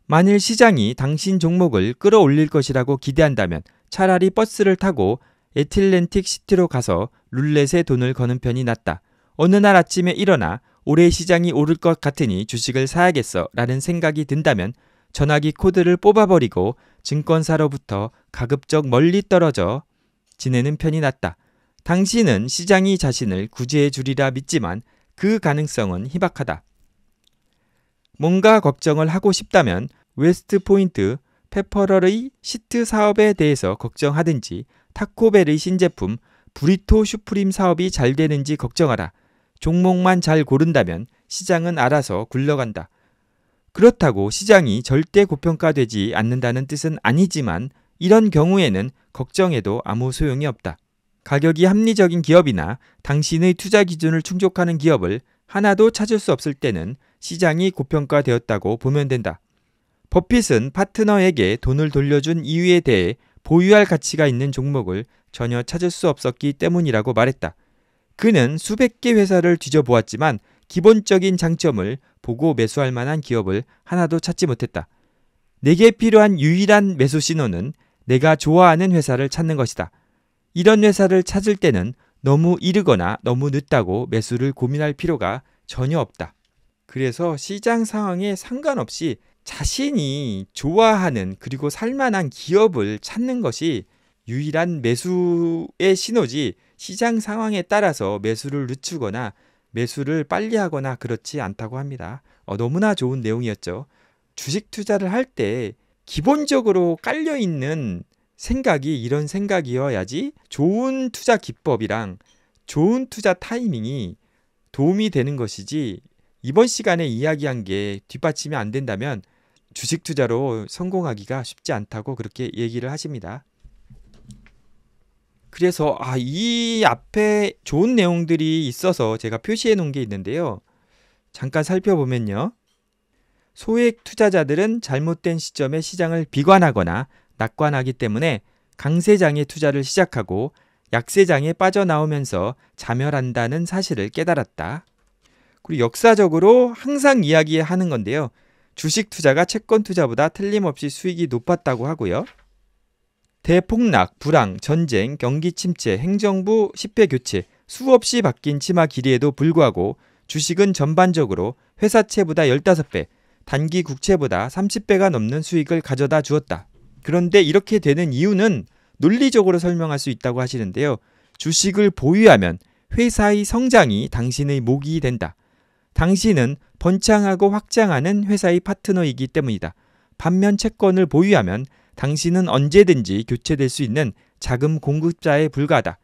Speaker 1: 만일 시장이 당신 종목을 끌어올릴 것이라고 기대한다면 차라리 버스를 타고 애틀랜틱 시티로 가서 룰렛에 돈을 거는 편이 낫다. 어느 날 아침에 일어나 올해 시장이 오를 것 같으니 주식을 사야겠어 라는 생각이 든다면 전화기 코드를 뽑아버리고 증권사로부터 가급적 멀리 떨어져 지내는 편이 낫다. 당신은 시장이 자신을 구제해 주리라 믿지만 그 가능성은 희박하다. 뭔가 걱정을 하고 싶다면 웨스트 포인트 페퍼럴의 시트 사업에 대해서 걱정하든지 타코벨의 신제품 브리토 슈프림 사업이 잘 되는지 걱정하라. 종목만 잘 고른다면 시장은 알아서 굴러간다. 그렇다고 시장이 절대 고평가되지 않는다는 뜻은 아니지만 이런 경우에는 걱정해도 아무 소용이 없다. 가격이 합리적인 기업이나 당신의 투자 기준을 충족하는 기업을 하나도 찾을 수 없을 때는 시장이 고평가되었다고 보면 된다. 버핏은 파트너에게 돈을 돌려준 이유에 대해 보유할 가치가 있는 종목을 전혀 찾을 수 없었기 때문이라고 말했다. 그는 수백 개 회사를 뒤져보았지만 기본적인 장점을 보고 매수할 만한 기업을 하나도 찾지 못했다. 내게 필요한 유일한 매수 신호는 내가 좋아하는 회사를 찾는 것이다. 이런 회사를 찾을 때는 너무 이르거나 너무 늦다고 매수를 고민할 필요가 전혀 없다. 그래서 시장 상황에 상관없이 자신이 좋아하는 그리고 살만한 기업을 찾는 것이 유일한 매수의 신호지 시장 상황에 따라서 매수를 늦추거나 매수를 빨리 하거나 그렇지 않다고 합니다. 어, 너무나 좋은 내용이었죠. 주식 투자를 할 때 기본적으로 깔려있는 생각이 이런 생각이어야지 좋은 투자 기법이랑 좋은 투자 타이밍이 도움이 되는 것이지 이번 시간에 이야기한 게 뒷받침이 안 된다면 주식 투자로 성공하기가 쉽지 않다고 그렇게 얘기를 하십니다. 그래서 아, 이 앞에 좋은 내용들이 있어서 제가 표시해 놓은 게 있는데요. 잠깐 살펴보면요. 소액 투자자들은 잘못된 시점에 시장을 비관하거나 낙관하기 때문에 강세장에 투자를 시작하고 약세장에 빠져나오면서 자멸한다는 사실을 깨달았다. 그리고 역사적으로 항상 이야기하는 건데요. 주식 투자가 채권 투자보다 틀림없이 수익이 높았다고 하고요. 대폭락, 불황, 전쟁, 경기 침체, 행정부 10회 교체, 수없이 바뀐 치마 길이에도 불구하고 주식은 전반적으로 회사채보다 15배, 단기 국채보다 30배가 넘는 수익을 가져다 주었다. 그런데 이렇게 되는 이유는 논리적으로 설명할 수 있다고 하시는데요. 주식을 보유하면 회사의 성장이 당신의 목이 된다. 당신은 번창하고 확장하는 회사의 파트너이기 때문이다. 반면 채권을 보유하면 당신은 언제든지 교체될 수 있는 자금 공급자에 불과하다.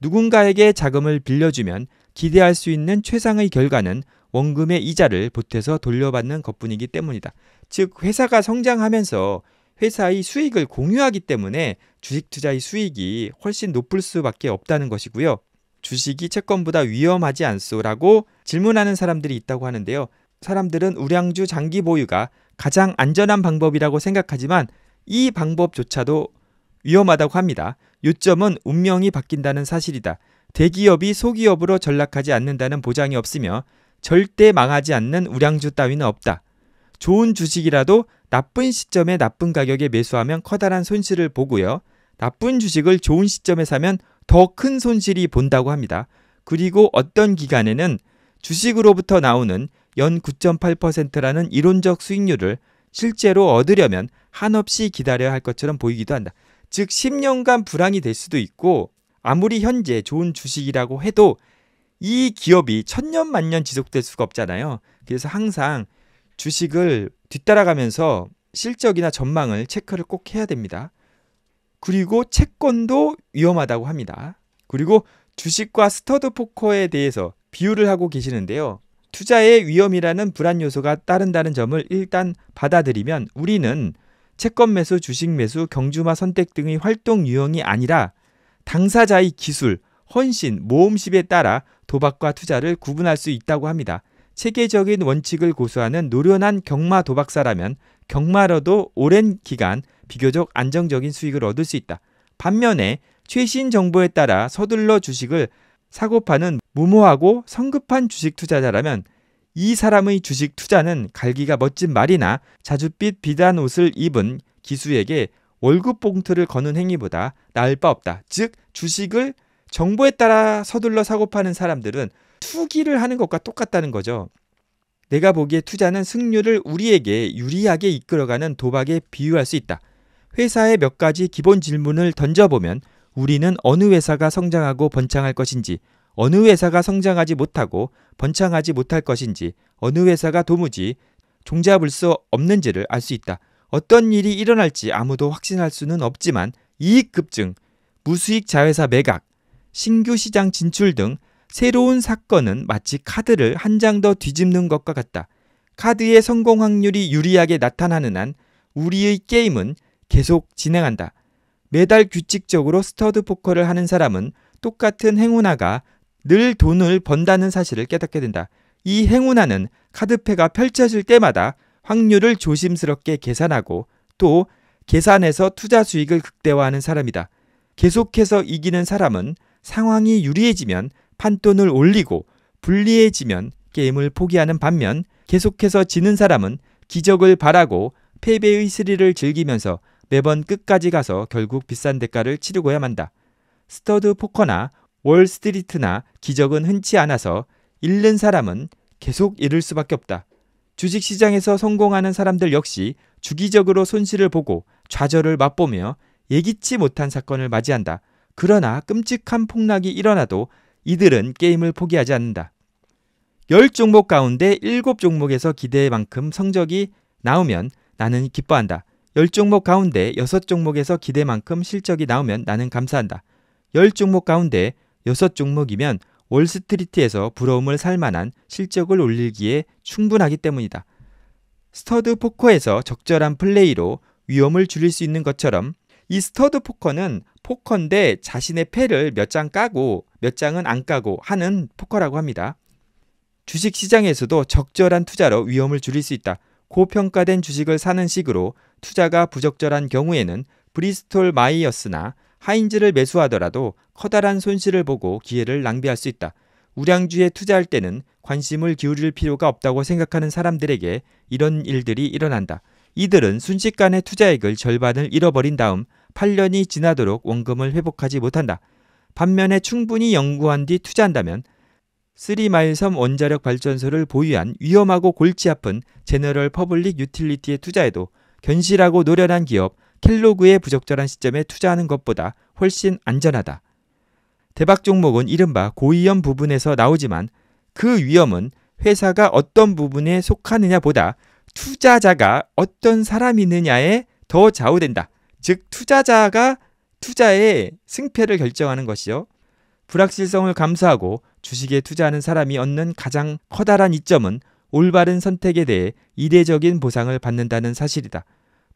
Speaker 1: 누군가에게 자금을 빌려주면 기대할 수 있는 최상의 결과는 원금의 이자를 보태서 돌려받는 것뿐이기 때문이다. 즉 회사가 성장하면서 회사의 수익을 공유하기 때문에 주식 투자의 수익이 훨씬 높을 수밖에 없다는 것이고요. 주식이 채권보다 위험하지 않소라고 질문하는 사람들이 있다고 하는데요. 사람들은 우량주 장기 보유가 가장 안전한 방법이라고 생각하지만 이 방법조차도 위험하다고 합니다. 요점은 운명이 바뀐다는 사실이다. 대기업이 소기업으로 전락하지 않는다는 보장이 없으며 절대 망하지 않는 우량주 따위는 없다. 좋은 주식이라도 나쁜 시점에 나쁜 가격에 매수하면 커다란 손실을 보고요. 나쁜 주식을 좋은 시점에 사면 더 큰 손실이 본다고 합니다. 그리고 어떤 기간에는 주식으로부터 나오는 연 9.8%라는 이론적 수익률을 실제로 얻으려면 한없이 기다려야 할 것처럼 보이기도 한다. 즉 10년간 불황이 될 수도 있고 아무리 현재 좋은 주식이라고 해도 이 기업이 천년 만년 지속될 수가 없잖아요. 그래서 항상 주식을 뒤따라가면서 실적이나 전망을 체크를 꼭 해야 됩니다. 그리고 채권도 위험하다고 합니다. 그리고 주식과 스터드 포커에 대해서 비유를 하고 계시는데요. 투자의 위험이라는 불안 요소가 따른다는 점을 일단 받아들이면 우리는 채권 매수, 주식 매수, 경주마 선택 등의 활동 유형이 아니라 당사자의 기술, 헌신, 모험심에 따라 도박과 투자를 구분할 수 있다고 합니다. 체계적인 원칙을 고수하는 노련한 경마 도박사라면 경마로도 오랜 기간 비교적 안정적인 수익을 얻을 수 있다. 반면에 최신 정보에 따라 서둘러 주식을 사고 파는 무모하고 성급한 주식 투자자라면 이 사람의 주식 투자는 갈기가 멋진 말이나 자줏빛 비단 옷을 입은 기수에게 월급 봉투를 거는 행위보다 나을 바 없다. 즉, 주식을 정보에 따라 서둘러 사고 파는 사람들은 투기를 하는 것과 똑같다는 거죠. 내가 보기에 투자는 승률을 우리에게 유리하게 이끌어가는 도박에 비유할 수 있다. 회사에몇 가지 기본 질문을 던져보면 우리는 어느 회사가 성장하고 번창할 것인지, 어느 회사가 성장하지 못하고 번창하지 못할 것인지, 어느 회사가 도무지 종잡을 수 없는지를 알 수 있다. 어떤 일이 일어날지 아무도 확신할 수는 없지만 이익 급증, 무수익 자회사 매각, 신규 시장 진출 등 새로운 사건은 마치 카드를 한 장 더 뒤집는 것과 같다. 카드의 성공 확률이 유리하게 나타나는 한 우리의 게임은 계속 진행한다. 매달 규칙적으로 스터드 포커를 하는 사람은 똑같은 행운아가 늘 돈을 번다는 사실을 깨닫게 된다. 이 행운아는 카드패가 펼쳐질 때마다 확률을 조심스럽게 계산하고 또 계산해서 투자 수익을 극대화하는 사람이다. 계속해서 이기는 사람은 상황이 유리해지면 판돈을 올리고 불리해지면 게임을 포기하는 반면 계속해서 지는 사람은 기적을 바라고 패배의 스릴을 즐기면서 매번 끝까지 가서 결국 비싼 대가를 치르고야 만다. 스터드 포커나 월스트리트나 기적은 흔치 않아서 잃는 사람은 계속 잃을 수밖에 없다. 주식시장에서 성공하는 사람들 역시 주기적으로 손실을 보고 좌절을 맛보며 예기치 못한 사건을 맞이한다. 그러나 끔찍한 폭락이 일어나도 이들은 게임을 포기하지 않는다. 10종목 가운데 7종목에서 기대만큼 성적이 나오면 나는 기뻐한다. 10종목 가운데 6종목에서 기대만큼 실적이 나오면 나는 감사한다. 10종목 가운데 6종목이면 월스트리트에서 부러움을 살 만한 실적을 올리기에 충분하기 때문이다. 스터드 포커에서 적절한 플레이로 위험을 줄일 수 있는 것처럼 이 스터드 포커는 포커인데 자신의 패를 몇 장 까고 몇 장은 안 까고 하는 포커라고 합니다. 주식 시장에서도 적절한 투자로 위험을 줄일 수 있다. 고평가된 주식을 사는 식으로 투자가 부적절한 경우에는 브리스톨 마이어스나 하인즈를 매수하더라도 커다란 손실을 보고 기회를 낭비할 수 있다. 우량주에 투자할 때는 관심을 기울일 필요가 없다고 생각하는 사람들에게 이런 일들이 일어난다. 이들은 순식간에 투자액을 절반을 잃어버린 다음 8년이 지나도록 원금을 회복하지 못한다. 반면에 충분히 연구한 뒤 투자한다면 3마일섬 원자력 발전소를 보유한 위험하고 골치 아픈 제너럴 퍼블릭 유틸리티에 투자해도 견실하고 노련한 기업 켈로그의 부적절한 시점에 투자하는 것보다 훨씬 안전하다. 대박 종목은 이른바 고위험 부분에서 나오지만 그 위험은 회사가 어떤 부분에 속하느냐보다 투자자가 어떤 사람이느냐에 더 좌우된다. 즉 투자자가 투자의 승패를 결정하는 것이요. 불확실성을 감수하고 주식에 투자하는 사람이 얻는 가장 커다란 이점은 올바른 선택에 대해 이례적인 보상을 받는다는 사실이다.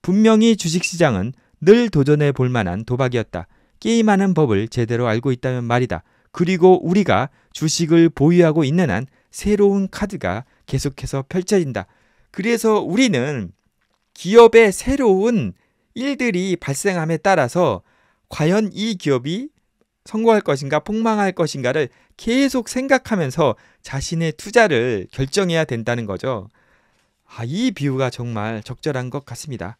Speaker 1: 분명히 주식시장은 늘 도전해 볼 만한 도박이었다. 게임하는 법을 제대로 알고 있다면 말이다. 그리고 우리가 주식을 보유하고 있는 한 새로운 카드가 계속해서 펼쳐진다. 그래서 우리는 기업의 새로운 일들이 발생함에 따라서 과연 이 기업이 성공할 것인가 폭망할 것인가를 계속 생각하면서 자신의 투자를 결정해야 된다는 거죠. 아, 이 비유가 정말 적절한 것 같습니다.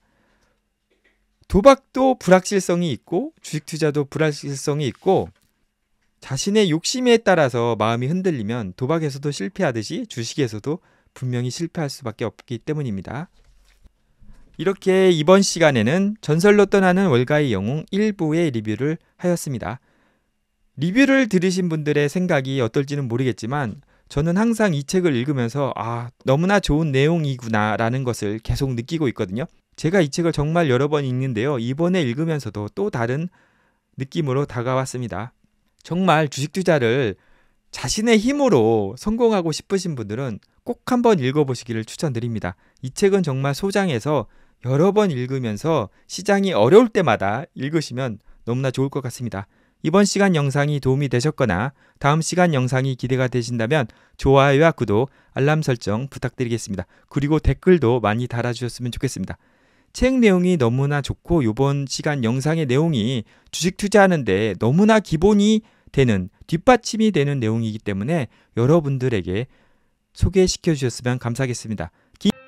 Speaker 1: 도박도 불확실성이 있고 주식 투자도 불확실성이 있고 자신의 욕심에 따라서 마음이 흔들리면 도박에서도 실패하듯이 주식에서도 분명히 실패할 수밖에 없기 때문입니다. 이렇게 이번 시간에는 전설로 떠나는 월가의 영웅 1부의 리뷰를 하였습니다. 리뷰를 들으신 분들의 생각이 어떨지는 모르겠지만 저는 항상 이 책을 읽으면서 아, 너무나 좋은 내용이구나라는 것을 계속 느끼고 있거든요. 제가 이 책을 정말 여러 번 읽는데요. 이번에 읽으면서도 또 다른 느낌으로 다가왔습니다. 정말 주식 투자를 자신의 힘으로 성공하고 싶으신 분들은 꼭 한번 읽어보시기를 추천드립니다. 이 책은 정말 소장해서 여러 번 읽으면서 시장이 어려울 때마다 읽으시면 너무나 좋을 것 같습니다. 이번 시간 영상이 도움이 되셨거나 다음 시간 영상이 기대가 되신다면 좋아요와 구독, 알람 설정 부탁드리겠습니다. 그리고 댓글도 많이 달아주셨으면 좋겠습니다. 책 내용이 너무나 좋고 이번 시간 영상의 내용이 주식 투자하는데 너무나 기본이 되는 뒷받침이 되는 내용이기 때문에 여러분들에게 소개시켜 주셨으면 감사하겠습니다.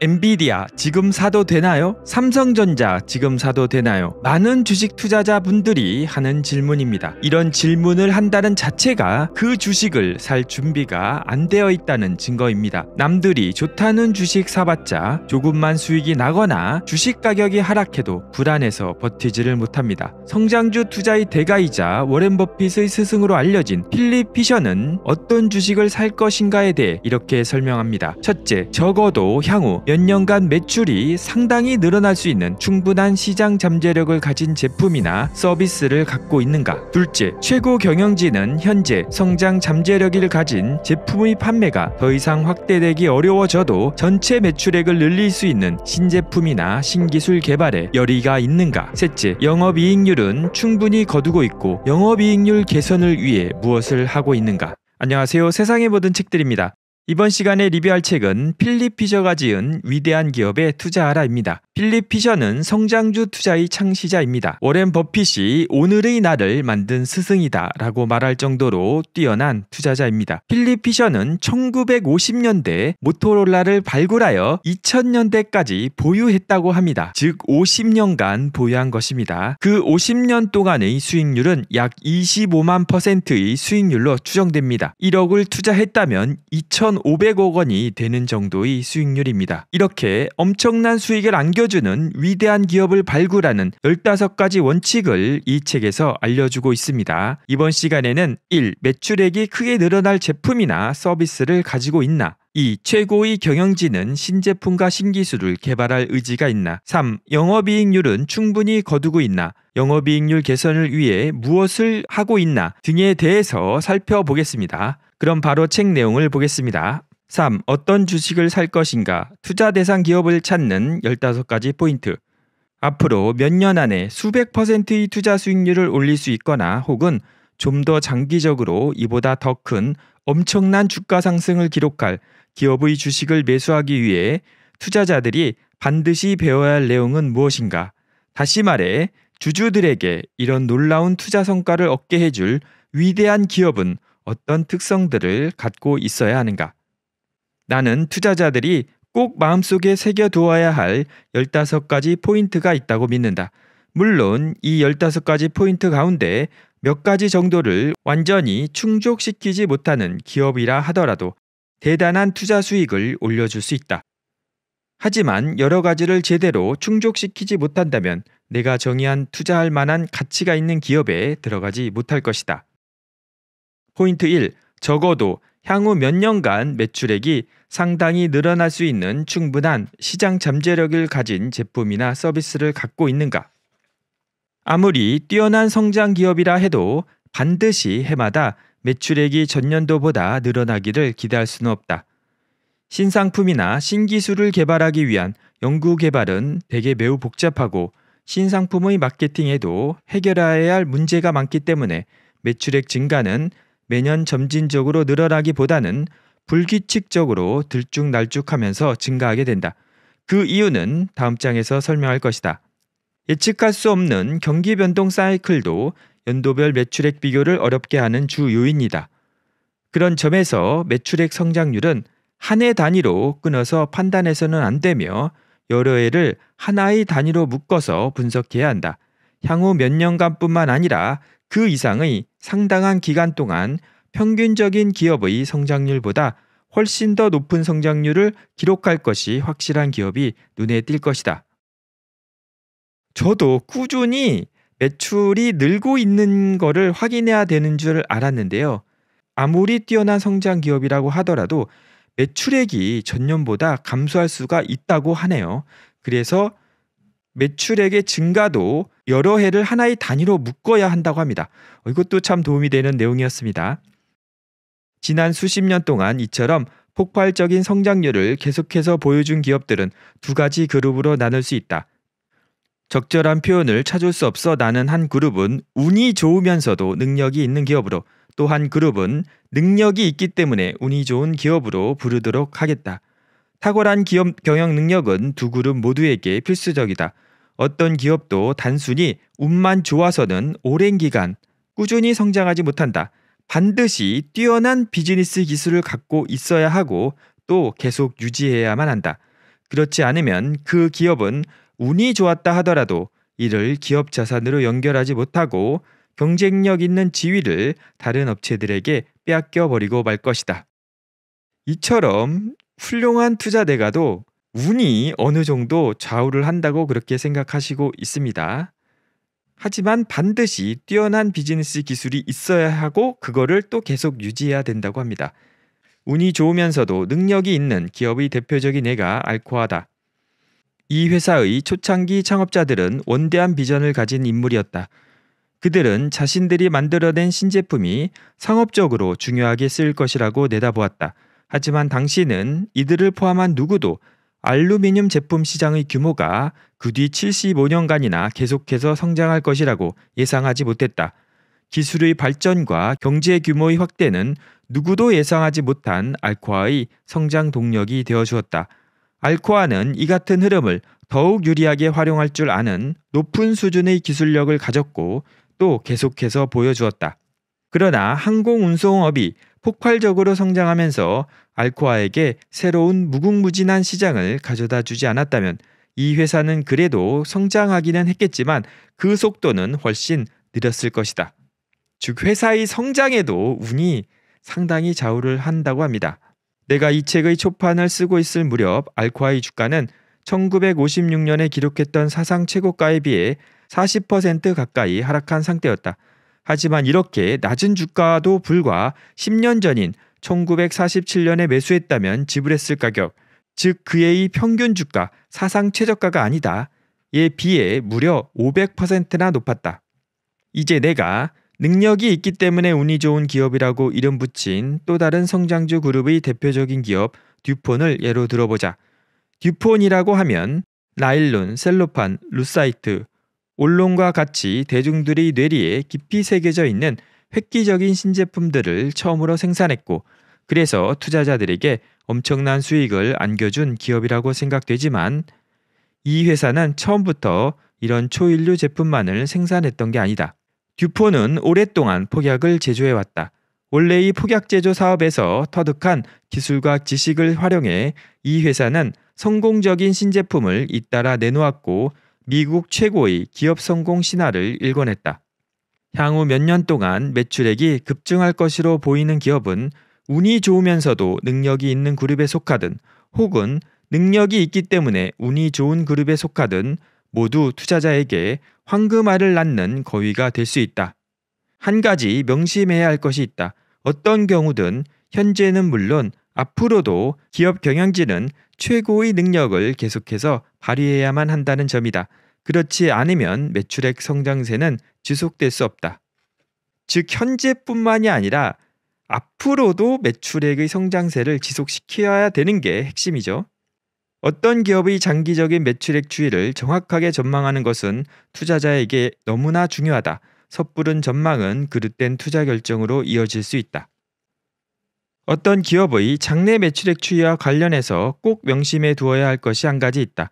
Speaker 1: 엔비디아 지금 사도 되나요? 삼성전자 지금 사도 되나요? 많은 주식 투자자분들이 하는 질문입니다. 이런 질문을 한다는 자체가 그 주식을 살 준비가 안 되어 있다는 증거입니다. 남들이 좋다는 주식 사봤자 조금만 수익이 나거나 주식 가격이 하락해도 불안해서 버티지를 못합니다. 성장주 투자의 대가이자 워렌 버핏의 스승으로 알려진 필립 피셔는 어떤 주식을 살 것인가에 대해 이렇게 설명합니다. 첫째, 적어도 향후 향후 몇 년간 매출이 상당히 늘어날 수 있는 충분한 시장 잠재력을 가진 제품이나 서비스를 갖고 있는가? 둘째, 최고 경영진은 현재 성장 잠재력을 가진 제품의 판매가 더 이상 확대되기 어려워져도 전체 매출액을 늘릴 수 있는 신제품이나 신기술 개발에 열의가 있는가? 셋째, 영업이익률은 충분히 거두고 있고 영업이익률 개선을 위해 무엇을 하고 있는가? 안녕하세요. 세상의 모든 책들입니다. 이번 시간에 리뷰할 책은 필립 피셔가 지은 위대한 기업에 투자하라입니다. 필립 피셔는 성장주 투자의 창시자입니다. 워렌 버핏이 오늘의 나를 만든 스승이다 라고 말할 정도로 뛰어난 투자자입니다. 필립 피셔는 1950년대 모토로라를 발굴하여 2000년대까지 보유했다고 합니다. 즉 50년간 보유한 것입니다. 그 50년 동안의 수익률은 약 25만 퍼센트의 수익률로 추정됩니다. 1억을 투자했다면 2 0 0 0 3,500억 원이 되는 정도의 수익률입니다. 이렇게 엄청난 수익을 안겨주는 위대한 기업을 발굴하는 15가지 원칙을 이 책에서 알려주고 있습니다. 이번 시간에는 1. 매출액이 크게 늘어날 제품이나 서비스를 가지고 있나 2. 최고의 경영진은 신제품과 신기술을 개발할 의지가 있나? 3. 영업이익률은 충분히 거두고 있나? 영업이익률 개선을 위해 무엇을 하고 있나? 등에 대해서 살펴보겠습니다. 그럼 바로 책 내용을 보겠습니다. 3. 어떤 주식을 살 것인가? 투자 대상 기업을 찾는 15가지 포인트. 앞으로 몇 년 안에 수백 퍼센트의 투자 수익률을 올릴 수 있거나 혹은 좀 더 장기적으로 이보다 더 큰 엄청난 주가 상승을 기록할 기업의 주식을 매수하기 위해 투자자들이 반드시 배워야 할 내용은 무엇인가? 다시 말해, 주주들에게 이런 놀라운 투자 성과를 얻게 해줄 위대한 기업은 어떤 특성들을 갖고 있어야 하는가? 나는 투자자들이 꼭 마음속에 새겨두어야 할 15가지 포인트가 있다고 믿는다. 물론 이 15가지 포인트 가운데 몇 가지 정도를 완전히 충족시키지 못하는 기업이라 하더라도 대단한 투자 수익을 올려줄 수 있다. 하지만 여러 가지를 제대로 충족시키지 못한다면 내가 정의한 투자할 만한 가치가 있는 기업에 들어가지 못할 것이다. 포인트 1. 적어도 향후 몇 년간 매출액이 상당히 늘어날 수 있는 충분한 시장 잠재력을 가진 제품이나 서비스를 갖고 있는가? 아무리 뛰어난 성장 기업이라 해도 반드시 해마다 매출액이 전년도보다 늘어나기를 기대할 수는 없다. 신상품이나 신기술을 개발하기 위한 연구 개발은 대개 매우 복잡하고 신상품의 마케팅에도 해결해야 할 문제가 많기 때문에 매출액 증가는 매년 점진적으로 늘어나기보다는 불규칙적으로 들쭉날쭉하면서 증가하게 된다. 그 이유는 다음 장에서 설명할 것이다. 예측할 수 없는 경기 변동 사이클도 연도별 매출액 비교를 어렵게 하는 주 요인이다. 그런 점에서 매출액 성장률은 한 해 단위로 끊어서 판단해서는 안 되며 여러 해를 하나의 단위로 묶어서 분석해야 한다. 향후 몇 년간뿐만 아니라 그 이상의 상당한 기간 동안 평균적인 기업의 성장률보다 훨씬 더 높은 성장률을 기록할 것이 확실한 기업이 눈에 띌 것이다. 저도 꾸준히 매출이 늘고 있는 것을 확인해야 되는 줄 알았는데요. 아무리 뛰어난 성장 기업이라고 하더라도 매출액이 전년보다 감소할 수가 있다고 하네요. 그래서 매출액의 증가도 여러 해를 하나의 단위로 묶어야 한다고 합니다. 어, 이것도 참 도움이 되는 내용이었습니다. 지난 수십 년 동안 이처럼 폭발적인 성장률을 계속해서 보여준 기업들은 두 가지 그룹으로 나눌 수 있다. 적절한 표현을 찾을 수 없어 나는 한 그룹은 운이 좋으면서도 능력이 있는 기업으로 또 한 그룹은 능력이 있기 때문에 운이 좋은 기업으로 부르도록 하겠다. 탁월한 기업 경영 능력은 두 그룹 모두에게 필수적이다. 어떤 기업도 단순히 운만 좋아서는 오랜 기간 꾸준히 성장하지 못한다. 반드시 뛰어난 비즈니스 기술을 갖고 있어야 하고 또 계속 유지해야만 한다. 그렇지 않으면 그 기업은 운이 좋았다 하더라도 이를 기업 자산으로 연결하지 못하고 경쟁력 있는 지위를 다른 업체들에게 빼앗겨 버리고 말 것이다. 이처럼 훌륭한 투자 대가도 운이 어느 정도 좌우를 한다고 그렇게 생각하시고 있습니다. 하지만 반드시 뛰어난 비즈니스 기술이 있어야 하고 그거를 또 계속 유지해야 된다고 합니다. 운이 좋으면서도 능력이 있는 기업의 대표적인 애가 알코아다. 이 회사의 초창기 창업자들은 원대한 비전을 가진 인물이었다. 그들은 자신들이 만들어낸 신제품이 상업적으로 중요하게 쓰일 것이라고 내다보았다. 하지만 당신은 이들을 포함한 누구도 알루미늄 제품 시장의 규모가 그 뒤 75년간이나 계속해서 성장할 것이라고 예상하지 못했다. 기술의 발전과 경제 규모의 확대는 누구도 예상하지 못한 알코아의 성장 동력이 되어 주었다. 알코아는 이 같은 흐름을 더욱 유리하게 활용할 줄 아는 높은 수준의 기술력을 가졌고 또 계속해서 보여주었다. 그러나 항공 운송업이 폭발적으로 성장하면서 알코아에게 새로운 무궁무진한 시장을 가져다 주지 않았다면 이 회사는 그래도 성장하기는 했겠지만 그 속도는 훨씬 느렸을 것이다. 즉 회사의 성장에도 운이 상당히 좌우를 한다고 합니다. 내가 이 책의 초판을 쓰고 있을 무렵 알코아의 주가는 1956년에 기록했던 사상 최고가에 비해 40% 가까이 하락한 상태였다. 하지만 이렇게 낮은 주가도 불과 10년 전인 1947년에 매수했다면 지불했을 가격, 즉 그해의 평균 주가 사상 최저가가 아니다. 에 비해 무려 500%나 높았다. 이제 내가 능력이 있기 때문에 운이 좋은 기업이라고 이름 붙인 또 다른 성장주 그룹의 대표적인 기업 듀폰을 예로 들어보자. 듀폰이라고 하면 나일론, 셀로판, 루사이트, 올론과 같이 대중들의 뇌리에 깊이 새겨져 있는 획기적인 신제품들을 처음으로 생산했고 그래서 투자자들에게 엄청난 수익을 안겨준 기업이라고 생각되지만 이 회사는 처음부터 이런 초인류 제품만을 생산했던 게 아니다. 듀포는 오랫동안 폭약을 제조해왔다. 원래 이 폭약 제조 사업에서 터득한 기술과 지식을 활용해 이 회사는 성공적인 신제품을 잇따라 내놓았고 미국 최고의 기업 성공 신화를 일궈냈다. 향후 몇 년 동안 매출액이 급증할 것으로 보이는 기업은 운이 좋으면서도 능력이 있는 그룹에 속하든 혹은 능력이 있기 때문에 운이 좋은 그룹에 속하든 모두 투자자에게 황금알을 낳는 거위가 될 수 있다. 한 가지 명심해야 할 것이 있다. 어떤 경우든 현재는 물론 앞으로도 기업 경영진은 최고의 능력을 계속해서 발휘해야만 한다는 점이다. 그렇지 않으면 매출액 성장세는 지속될 수 없다. 즉 현재뿐만이 아니라 앞으로도 매출액의 성장세를 지속시켜야 되는 게 핵심이죠. 어떤 기업의 장기적인 매출액 추이를 정확하게 전망하는 것은 투자자에게 너무나 중요하다. 섣부른 전망은 그릇된 투자 결정으로 이어질 수 있다. 어떤 기업의 장래 매출액 추이와 관련해서 꼭 명심해 두어야 할 것이 한 가지 있다.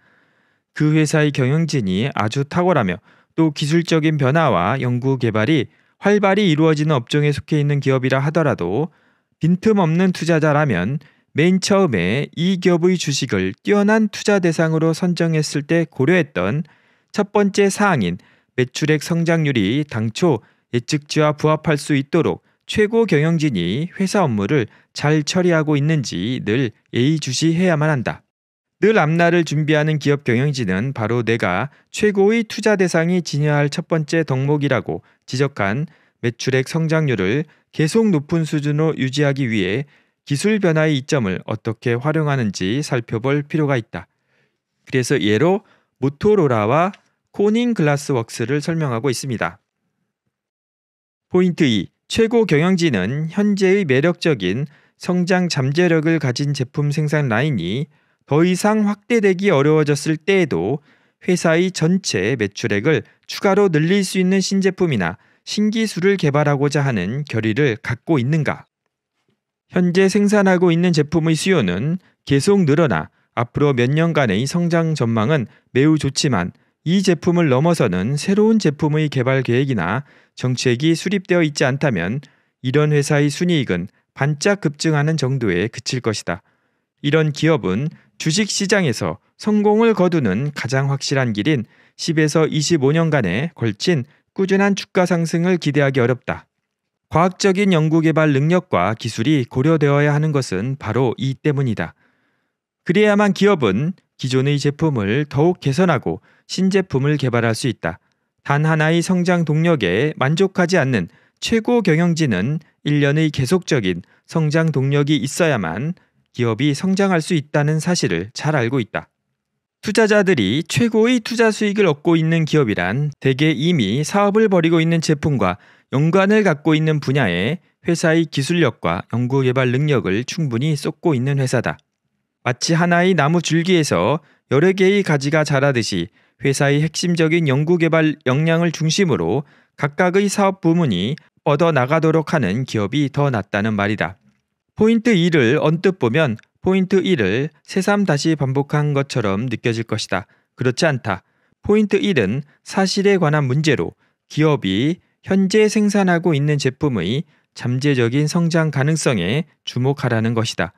Speaker 1: 그 회사의 경영진이 아주 탁월하며 또 기술적인 변화와 연구 개발이 활발히 이루어지는 업종에 속해 있는 기업이라 하더라도 빈틈없는 투자자라면 맨 처음에 이 기업의 주식을 뛰어난 투자 대상으로 선정했을 때 고려했던 첫 번째 사항인 매출액 성장률이 당초 예측치와 부합할 수 있도록 최고 경영진이 회사 업무를 잘 처리하고 있는지 늘 예의주시해야만 한다. 늘 앞날을 준비하는 기업 경영진은 바로 내가 최고의 투자 대상이 지녀할 첫 번째 덕목이라고 지적한 매출액 성장률을 계속 높은 수준으로 유지하기 위해 기술 변화의 이점을 어떻게 활용하는지 살펴볼 필요가 있다. 그래서 예로 모토로라와 코닝 글라스웍스를 설명하고 있습니다. 포인트 2. 최고 경영진은 현재의 매력적인 성장 잠재력을 가진 제품 생산 라인이 더 이상 확대되기 어려워졌을 때에도 회사의 전체 매출액을 추가로 늘릴 수 있는 신제품이나 신기술을 개발하고자 하는 결의를 갖고 있는가? 현재 생산하고 있는 제품의 수요는 계속 늘어나 앞으로 몇 년간의 성장 전망은 매우 좋지만 이 제품을 넘어서는 새로운 제품의 개발 계획이나 정책이 수립되어 있지 않다면 이런 회사의 순이익은 반짝 급증하는 정도에 그칠 것이다. 이런 기업은 주식 시장에서 성공을 거두는 가장 확실한 길인 10에서 25년간에 걸친 꾸준한 주가 상승을 기대하기 어렵다. 과학적인 연구개발 능력과 기술이 고려되어야 하는 것은 바로 이 때문이다. 그래야만 기업은 기존의 제품을 더욱 개선하고 신제품을 개발할 수 있다. 단 하나의 성장 동력에 만족하지 않는 최고 경영진은 1년의 계속적인 성장 동력이 있어야만 기업이 성장할 수 있다는 사실을 잘 알고 있다. 투자자들이 최고의 투자 수익을 얻고 있는 기업이란 대개 이미 사업을 벌이고 있는 제품과 연관을 갖고 있는 분야에 회사의 기술력과 연구개발 능력을 충분히 쏟고 있는 회사다. 마치 하나의 나무 줄기에서 여러 개의 가지가 자라듯이 회사의 핵심적인 연구개발 역량을 중심으로 각각의 사업 부문이 뻗어 나가도록 하는 기업이 더 낫다는 말이다. 포인트 2를 언뜻 보면 포인트 1을 새삼 다시 반복한 것처럼 느껴질 것이다. 그렇지 않다. 포인트 1은 사실에 관한 문제로 기업이 현재 생산하고 있는 제품의 잠재적인 성장 가능성에 주목하라는 것이다.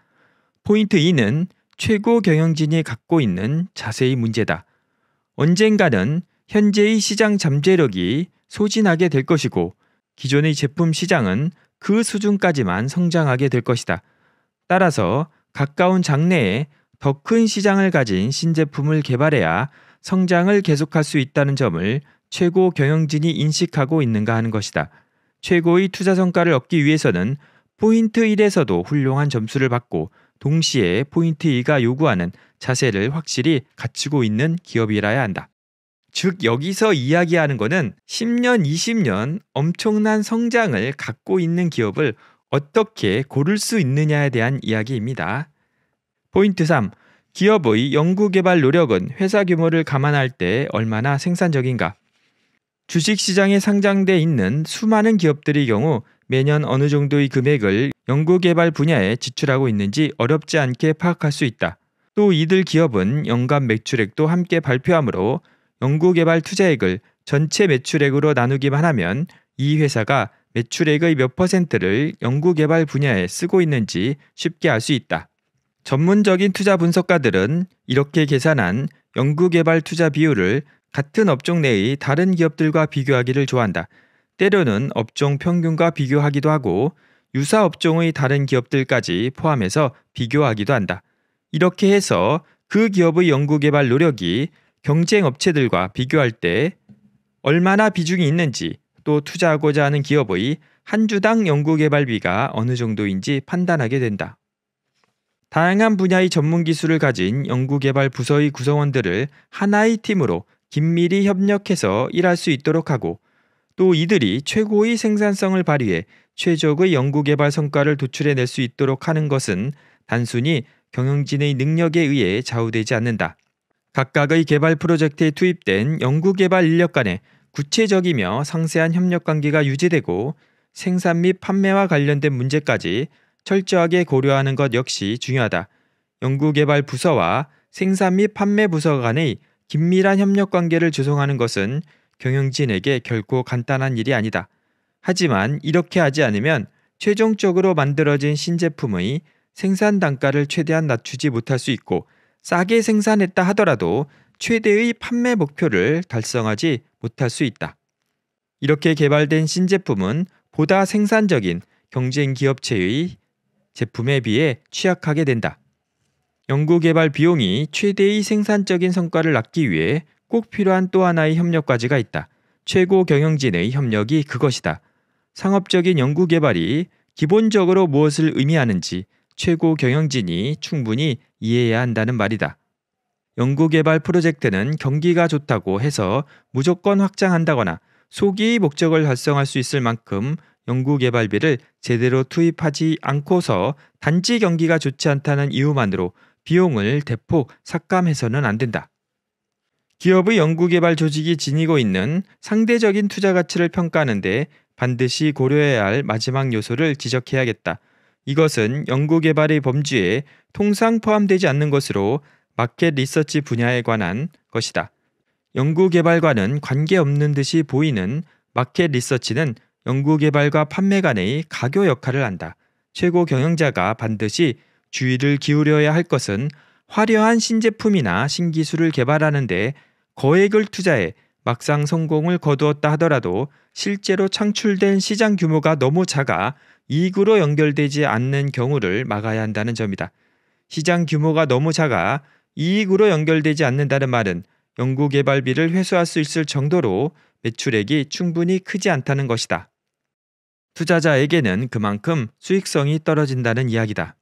Speaker 1: 포인트 2는 최고 경영진이 갖고 있는 자세의 문제다. 언젠가는 현재의 시장 잠재력이 소진하게 될 것이고 기존의 제품 시장은 그 수준까지만 성장하게 될 것이다. 따라서 가까운 장래에 더 큰 시장을 가진 신제품을 개발해야 성장을 계속할 수 있다는 점을 최고 경영진이 인식하고 있는가 하는 것이다. 최고의 투자 성과를 얻기 위해서는 포인트 1에서도 훌륭한 점수를 받고 동시에 포인트 2가 요구하는 자세를 확실히 갖추고 있는 기업이라야 한다. 즉 여기서 이야기하는 것은 10년, 20년 엄청난 성장을 갖고 있는 기업을 어떻게 고를 수 있느냐에 대한 이야기입니다. 포인트 3. 기업의 연구개발 노력은 회사 규모를 감안할 때 얼마나 생산적인가? 주식시장에 상장돼 있는 수많은 기업들의 경우 매년 어느 정도의 금액을 연구개발 분야에 지출하고 있는지 어렵지 않게 파악할 수 있다. 또 이들 기업은 연간 매출액도 함께 발표하므로 연구개발 투자액을 전체 매출액으로 나누기만 하면 이 회사가 매출액의 몇 퍼센트를 연구개발 분야에 쓰고 있는지 쉽게 알 수 있다. 전문적인 투자 분석가들은 이렇게 계산한 연구개발 투자 비율을 같은 업종 내의 다른 기업들과 비교하기를 좋아한다. 때로는 업종 평균과 비교하기도 하고 유사 업종의 다른 기업들까지 포함해서 비교하기도 한다. 이렇게 해서 그 기업의 연구개발 노력이 경쟁 업체들과 비교할 때 얼마나 비중이 있는지 또 투자하고자 하는 기업의 한 주당 연구개발비가 어느 정도인지 판단하게 된다. 다양한 분야의 전문 기술을 가진 연구개발 부서의 구성원들을 하나의 팀으로 긴밀히 협력해서 일할 수 있도록 하고 또 이들이 최고의 생산성을 발휘해 최적의 연구개발 성과를 도출해낼 수 있도록 하는 것은 단순히 경영진의 능력에 의해 좌우되지 않는다. 각각의 개발 프로젝트에 투입된 연구개발 인력 간의 구체적이며 상세한 협력 관계가 유지되고 생산 및 판매와 관련된 문제까지 철저하게 고려하는 것 역시 중요하다. 연구개발 부서와 생산 및 판매 부서 간의 긴밀한 협력 관계를 조성하는 것은 경영진에게 결코 간단한 일이 아니다. 하지만 이렇게 하지 않으면 최종적으로 만들어진 신제품의 생산 단가를 최대한 낮추지 못할 수 있고 싸게 생산했다 하더라도 최대의 판매 목표를 달성하지 못할 수 있다. 이렇게 개발된 신제품은 보다 생산적인 경쟁 기업체의 제품에 비해 취약하게 된다. 연구개발 비용이 최대의 생산적인 성과를 낳기 위해 꼭 필요한 또 하나의 협력 까지가 있다. 최고 경영진의 협력이 그것이다. 상업적인 연구개발이 기본적으로 무엇을 의미하는지 최고 경영진이 충분히 이해해야 한다는 말이다. 연구개발 프로젝트는 경기가 좋다고 해서 무조건 확장한다거나 속이 목적을 달성할 수 있을 만큼 연구개발비를 제대로 투입하지 않고서 단지 경기가 좋지 않다는 이유만으로 비용을 대폭 삭감해서는 안 된다. 기업의 연구개발 조직이 지니고 있는 상대적인 투자 가치를 평가하는데 반드시 고려해야 할 마지막 요소를 지적해야겠다. 이것은 연구개발의 범주에 통상 포함되지 않는 것으로 마켓 리서치 분야에 관한 것이다. 연구개발과는 관계없는 듯이 보이는 마켓 리서치는 연구개발과 판매 간의 가교 역할을 한다. 최고 경영자가 반드시 주의를 기울여야 할 것은 화려한 신제품이나 신기술을 개발하는데 거액을 투자해 막상 성공을 거두었다 하더라도 실제로 창출된 시장 규모가 너무 작아 이익으로 연결되지 않는 경우를 막아야 한다는 점이다. 시장 규모가 너무 작아 이익으로 연결되지 않는다는 말은 연구 개발비를 회수할 수 있을 정도로 매출액이 충분히 크지 않다는 것이다. 투자자에게는 그만큼 수익성이 떨어진다는 이야기다.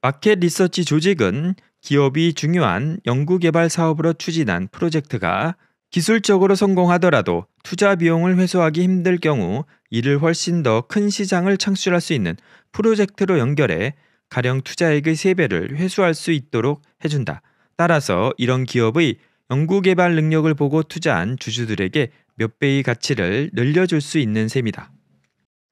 Speaker 1: 마켓 리서치 조직은 기업이 중요한 연구개발 사업으로 추진한 프로젝트가 기술적으로 성공하더라도 투자 비용을 회수하기 힘들 경우 이를 훨씬 더 큰 시장을 창출할 수 있는 프로젝트로 연결해 가령 투자액의 3배를 회수할 수 있도록 해준다. 따라서 이런 기업의 연구개발 능력을 보고 투자한 주주들에게 몇 배의 가치를 늘려줄 수 있는 셈이다.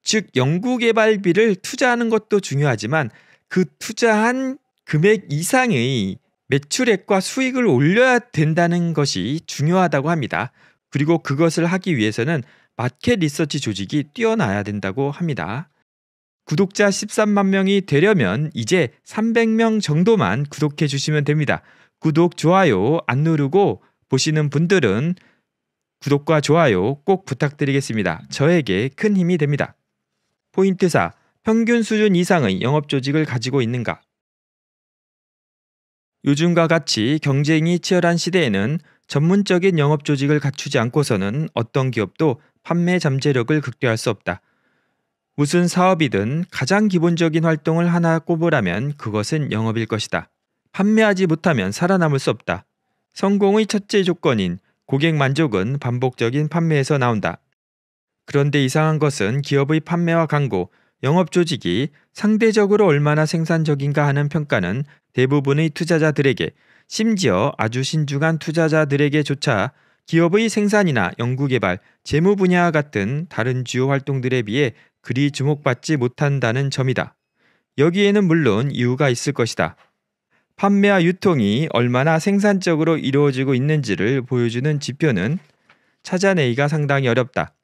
Speaker 1: 즉, 연구개발비를 투자하는 것도 중요하지만 그 투자한 금액 이상의 매출액과 수익을 올려야 된다는 것이 중요하다고 합니다. 그리고 그것을 하기 위해서는 마켓 리서치 조직이 뛰어나야 된다고 합니다. 구독자 13만 명이 되려면 이제 300명 정도만 구독해 주시면 됩니다. 구독, 좋아요 안 누르고 보시는 분들은 구독과 좋아요 꼭 부탁드리겠습니다. 저에게 큰 힘이 됩니다. 포인트 4. 평균 수준 이상의 영업 조직을 가지고 있는가? 요즘과 같이 경쟁이 치열한 시대에는 전문적인 영업 조직을 갖추지 않고서는 어떤 기업도 판매 잠재력을 극대화할 수 없다. 무슨 사업이든 가장 기본적인 활동을 하나 꼽으라면 그것은 영업일 것이다. 판매하지 못하면 살아남을 수 없다. 성공의 첫째 조건인 고객 만족은 반복적인 판매에서 나온다. 그런데 이상한 것은 기업의 판매와 광고, 영업 조직이 상대적으로 얼마나 생산적인가 하는 평가는 대부분의 투자자들에게 심지어 아주 신중한 투자자들에게조차 기업의 생산이나 연구개발, 재무 분야와 같은 다른 주요 활동들에 비해 그리 주목받지 못한다는 점이다. 여기에는 물론 이유가 있을 것이다. 판매와 유통이 얼마나 생산적으로 이루어지고 있는지를 보여주는 지표는 찾아내기가 상당히 어렵다.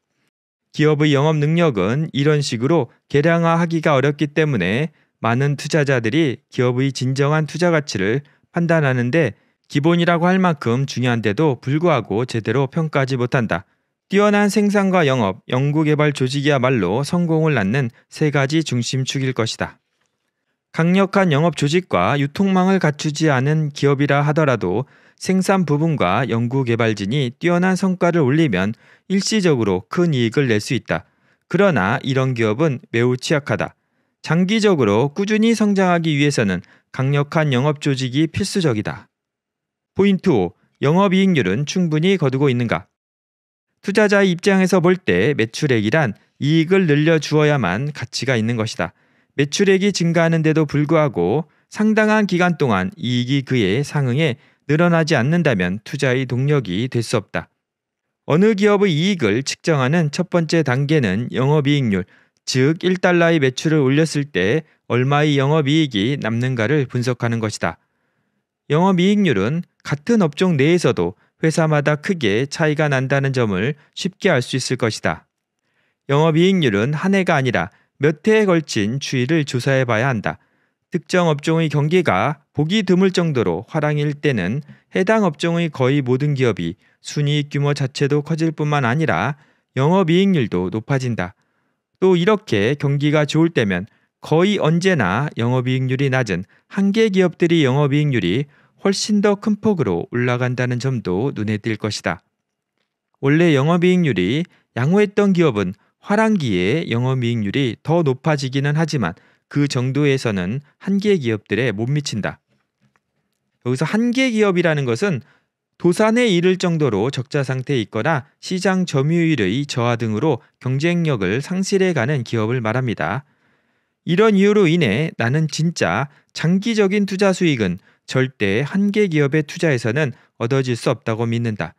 Speaker 1: 기업의 영업 능력은 이런 식으로 계량화하기가 어렵기 때문에 많은 투자자들이 기업의 진정한 투자 가치를 판단하는데 기본이라고 할 만큼 중요한데도 불구하고 제대로 평가하지 못한다. 뛰어난 생산과 영업, 연구개발 조직이야말로 성공을 낳는 세 가지 중심축일 것이다. 강력한 영업 조직과 유통망을 갖추지 않은 기업이라 하더라도 생산 부분과 연구개발진이 뛰어난 성과를 올리면 일시적으로 큰 이익을 낼 수 있다. 그러나 이런 기업은 매우 취약하다. 장기적으로 꾸준히 성장하기 위해서는 강력한 영업 조직이 필수적이다. 포인트 5. 영업 이익률은 충분히 거두고 있는가? 투자자 입장에서 볼 때 매출액이란 이익을 늘려 주어야만 가치가 있는 것이다. 매출액이 증가하는데도 불구하고 상당한 기간 동안 이익이 그에 상응해 늘어나지 않는다면 투자의 동력이 될 수 없다. 어느 기업의 이익을 측정하는 첫 번째 단계는 영업이익률, 즉 1달러의 매출을 올렸을 때 얼마의 영업이익이 남는가를 분석하는 것이다. 영업이익률은 같은 업종 내에서도 회사마다 크게 차이가 난다는 점을 쉽게 알 수 있을 것이다. 영업이익률은 한 해가 아니라 몇 해에 걸친 추이를 조사해 봐야 한다. 특정 업종의 경기가 보기 드물 정도로 화랑일 때는 해당 업종의 거의 모든 기업이 순이익 규모 자체도 커질 뿐만 아니라 영업이익률도 높아진다. 또 이렇게 경기가 좋을 때면 거의 언제나 영업이익률이 낮은 한계 기업들이 영업이익률이 훨씬 더 큰 폭으로 올라간다는 점도 눈에 띌 것이다. 원래 영업이익률이 양호했던 기업은 화랑기에 영업이익률이 더 높아지기는 하지만 그 정도에서는 한계 기업들에 못 미친다. 여기서 한계 기업이라는 것은 도산에 이를 정도로 적자 상태에 있거나 시장 점유율의 저하 등으로 경쟁력을 상실해가는 기업을 말합니다. 이런 이유로 인해 나는 진짜 장기적인 투자 수익은 절대 한계 기업의 투자에서는 얻어질 수 없다고 믿는다.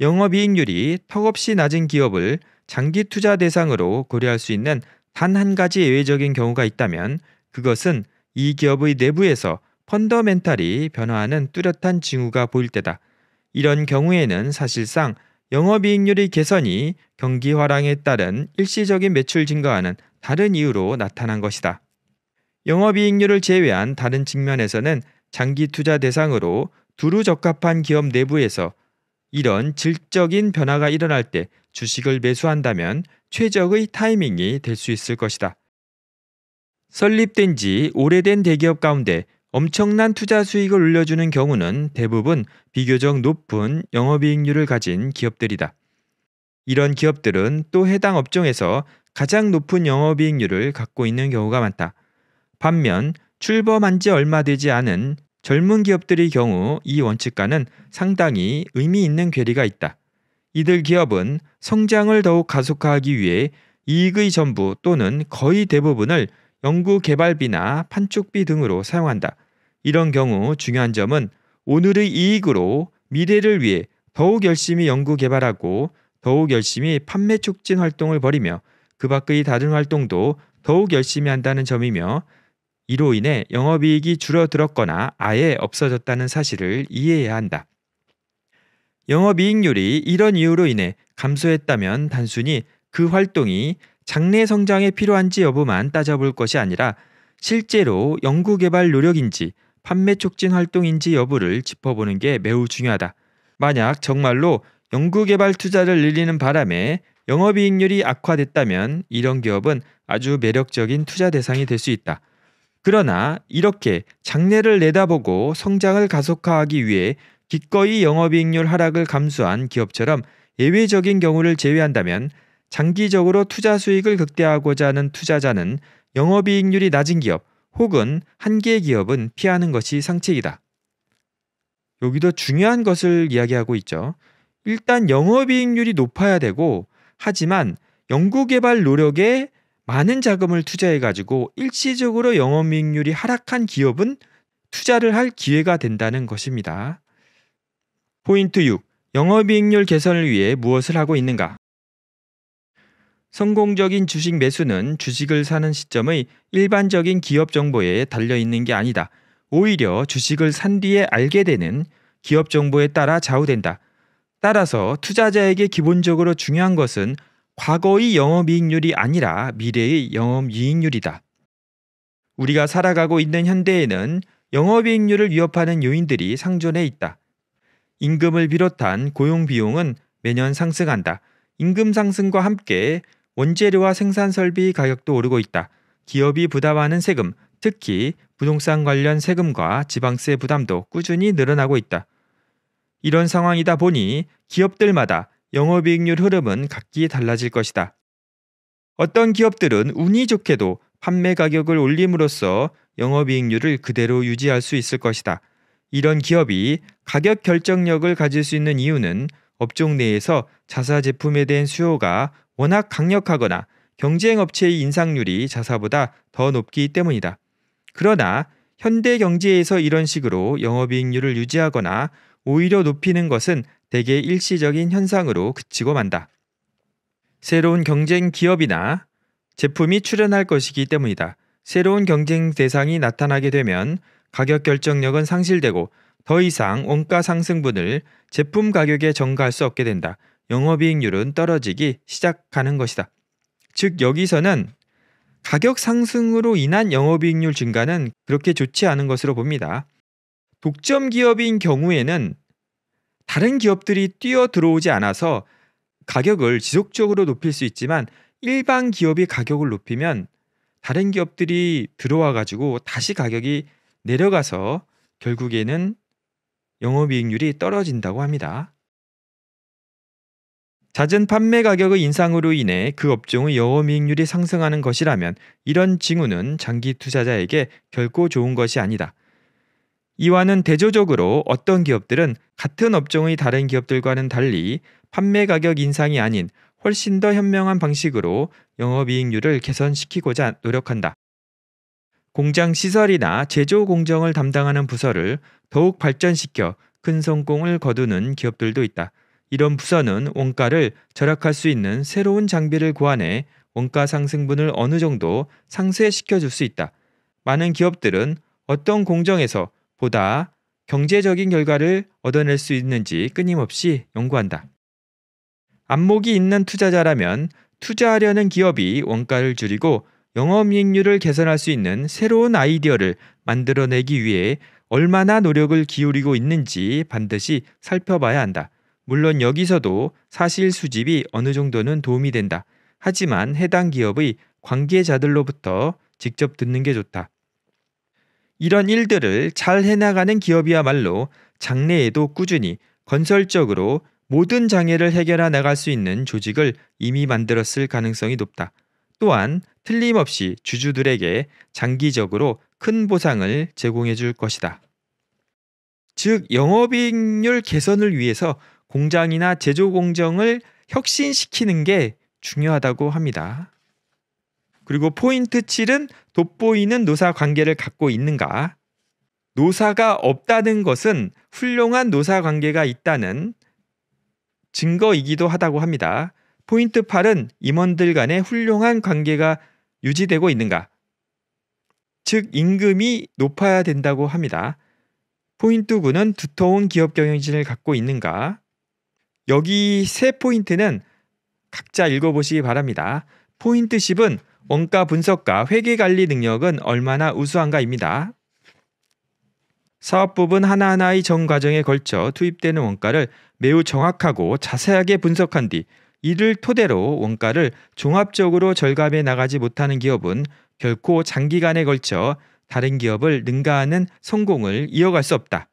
Speaker 1: 영업이익률이 턱없이 낮은 기업을 장기 투자 대상으로 고려할 수 있는 단한 가지 예외적인 경우가 있다면 그것은 이 기업의 내부에서 펀더멘탈이 변화하는 뚜렷한 징후가 보일 때다. 이런 경우에는 사실상 영업이익률의 개선이 경기 화랑에 따른 일시적인 매출 증가와는 다른 이유로 나타난 것이다. 영업이익률을 제외한 다른 측면에서는 장기 투자 대상으로 두루 적합한 기업 내부에서 이런 질적인 변화가 일어날 때 주식을 매수한다면 최적의 타이밍이 될 수 있을 것이다. 설립된 지 오래된 대기업 가운데 엄청난 투자 수익을 올려주는 경우는 대부분 비교적 높은 영업이익률을 가진 기업들이다. 이런 기업들은 또 해당 업종에서 가장 높은 영업이익률을 갖고 있는 경우가 많다. 반면 출범한 지 얼마 되지 않은 젊은 기업들의 경우 이 원칙과는 상당히 의미 있는 괴리가 있다. 이들 기업은 성장을 더욱 가속화하기 위해 이익의 전부 또는 거의 대부분을 연구 개발비나 판촉비 등으로 사용한다. 이런 경우 중요한 점은 오늘의 이익으로 미래를 위해 더욱 열심히 연구 개발하고 더욱 열심히 판매 촉진 활동을 벌이며 그 밖의 다른 활동도 더욱 열심히 한다는 점이며 이로 인해 영업이익이 줄어들었거나 아예 없어졌다는 사실을 이해해야 한다. 영업이익률이 이런 이유로 인해 감소했다면 단순히 그 활동이 장래 성장에 필요한지 여부만 따져볼 것이 아니라 실제로 연구개발 노력인지 판매 촉진 활동인지 여부를 짚어보는 게 매우 중요하다. 만약 정말로 연구개발 투자를 늘리는 바람에 영업이익률이 악화됐다면 이런 기업은 아주 매력적인 투자 대상이 될 수 있다. 그러나 이렇게 장래를 내다보고 성장을 가속화하기 위해 기꺼이 영업이익률 하락을 감수한 기업처럼 예외적인 경우를 제외한다면 장기적으로 투자 수익을 극대화하고자 하는 투자자는 영업이익률이 낮은 기업 혹은 한계 기업은 피하는 것이 상책이다. 여기도 중요한 것을 이야기하고 있죠. 일단 영업이익률이 높아야 되고 하지만 연구개발 노력에 많은 자금을 투자해 가지고 일시적으로 영업이익률이 하락한 기업은 투자를 할 기회가 된다는 것입니다. 포인트 6. 영업이익률 개선을 위해 무엇을 하고 있는가? 성공적인 주식 매수는 주식을 사는 시점의 일반적인 기업 정보에 달려 있는 게 아니다. 오히려 주식을 산 뒤에 알게 되는 기업 정보에 따라 좌우된다. 따라서 투자자에게 기본적으로 중요한 것은 과거의 영업이익률이 아니라 미래의 영업이익률이다. 우리가 살아가고 있는 현대에는 영업이익률을 위협하는 요인들이 상존해 있다. 임금을 비롯한 고용비용은 매년 상승한다. 임금 상승과 함께 원재료와 생산 설비 가격도 오르고 있다. 기업이 부담하는 세금, 특히 부동산 관련 세금과 지방세 부담도 꾸준히 늘어나고 있다. 이런 상황이다 보니 기업들마다 영업이익률 흐름은 각기 달라질 것이다. 어떤 기업들은 운이 좋게도 판매 가격을 올림으로써 영업이익률을 그대로 유지할 수 있을 것이다. 이런 기업이 가격 결정력을 가질 수 있는 이유는 업종 내에서 자사 제품에 대한 수요가 워낙 강력하거나 경쟁 업체의 인상률이 자사보다 더 높기 때문이다. 그러나 현대 경제에서 이런 식으로 영업이익률을 유지하거나 오히려 높이는 것은 대개 일시적인 현상으로 그치고 만다. 새로운 경쟁 기업이나 제품이 출현할 것이기 때문이다. 새로운 경쟁 대상이 나타나게 되면 가격 결정력은 상실되고 더 이상 원가 상승분을 제품 가격에 전가할 수 없게 된다. 영업이익률은 떨어지기 시작하는 것이다. 즉 여기서는 가격 상승으로 인한 영업이익률 증가는 그렇게 좋지 않은 것으로 봅니다. 독점 기업인 경우에는 다른 기업들이 뛰어 들어오지 않아서 가격을 지속적으로 높일 수 있지만 일반 기업이 가격을 높이면 다른 기업들이 들어와 가지고 다시 가격이 내려가서 결국에는 영업이익률이 떨어진다고 합니다. 잦은 판매 가격의 인상으로 인해 그 업종의 영업이익률이 상승하는 것이라면 이런 징후는 장기 투자자에게 결코 좋은 것이 아니다. 이와는 대조적으로 어떤 기업들은 같은 업종의 다른 기업들과는 달리 판매 가격 인상이 아닌 훨씬 더 현명한 방식으로 영업이익률을 개선시키고자 노력한다. 공장 시설이나 제조 공정을 담당하는 부서를 더욱 발전시켜 큰 성공을 거두는 기업들도 있다. 이런 부서는 원가를 절약할 수 있는 새로운 장비를 구안해 원가 상승분을 어느 정도 상쇄시켜 줄 수 있다. 많은 기업들은 어떤 공정에서 보다 경제적인 결과를 얻어낼 수 있는지 끊임없이 연구한다. 안목이 있는 투자자라면 투자하려는 기업이 원가를 줄이고 영업이익률을 개선할 수 있는 새로운 아이디어를 만들어내기 위해 얼마나 노력을 기울이고 있는지 반드시 살펴봐야 한다. 물론 여기서도 사실 수집이 어느 정도는 도움이 된다. 하지만 해당 기업의 관계자들로부터 직접 듣는 게 좋다. 이런 일들을 잘 해나가는 기업이야말로 장래에도 꾸준히 건설적으로 모든 장애를 해결해 나갈 수 있는 조직을 이미 만들었을 가능성이 높다. 또한 틀림없이 주주들에게 장기적으로 큰 보상을 제공해 줄 것이다. 즉, 영업이익률 개선을 위해서 공장이나 제조 공정을 혁신시키는 게 중요하다고 합니다. 그리고 포인트 7은 돋보이는 노사 관계를 갖고 있는가? 노사가 없다는 것은 훌륭한 노사 관계가 있다는 증거이기도 하다고 합니다. 포인트 8은 임원들 간의 훌륭한 관계가 유지되고 있는가? 즉 임금이 높아야 된다고 합니다. 포인트 9는 두터운 기업 경영진을 갖고 있는가? 여기 세 포인트는 각자 읽어보시기 바랍니다. 포인트 10은 원가 분석과 회계 관리 능력은 얼마나 우수한가입니다. 사업 부분 하나하나의 전 과정에 걸쳐 투입되는 원가를 매우 정확하고 자세하게 분석한 뒤 이를 토대로 원가를 종합적으로 절감해 나가지 못하는 기업은 결코 장기간에 걸쳐 다른 기업을 능가하는 성공을 이어갈 수 없다.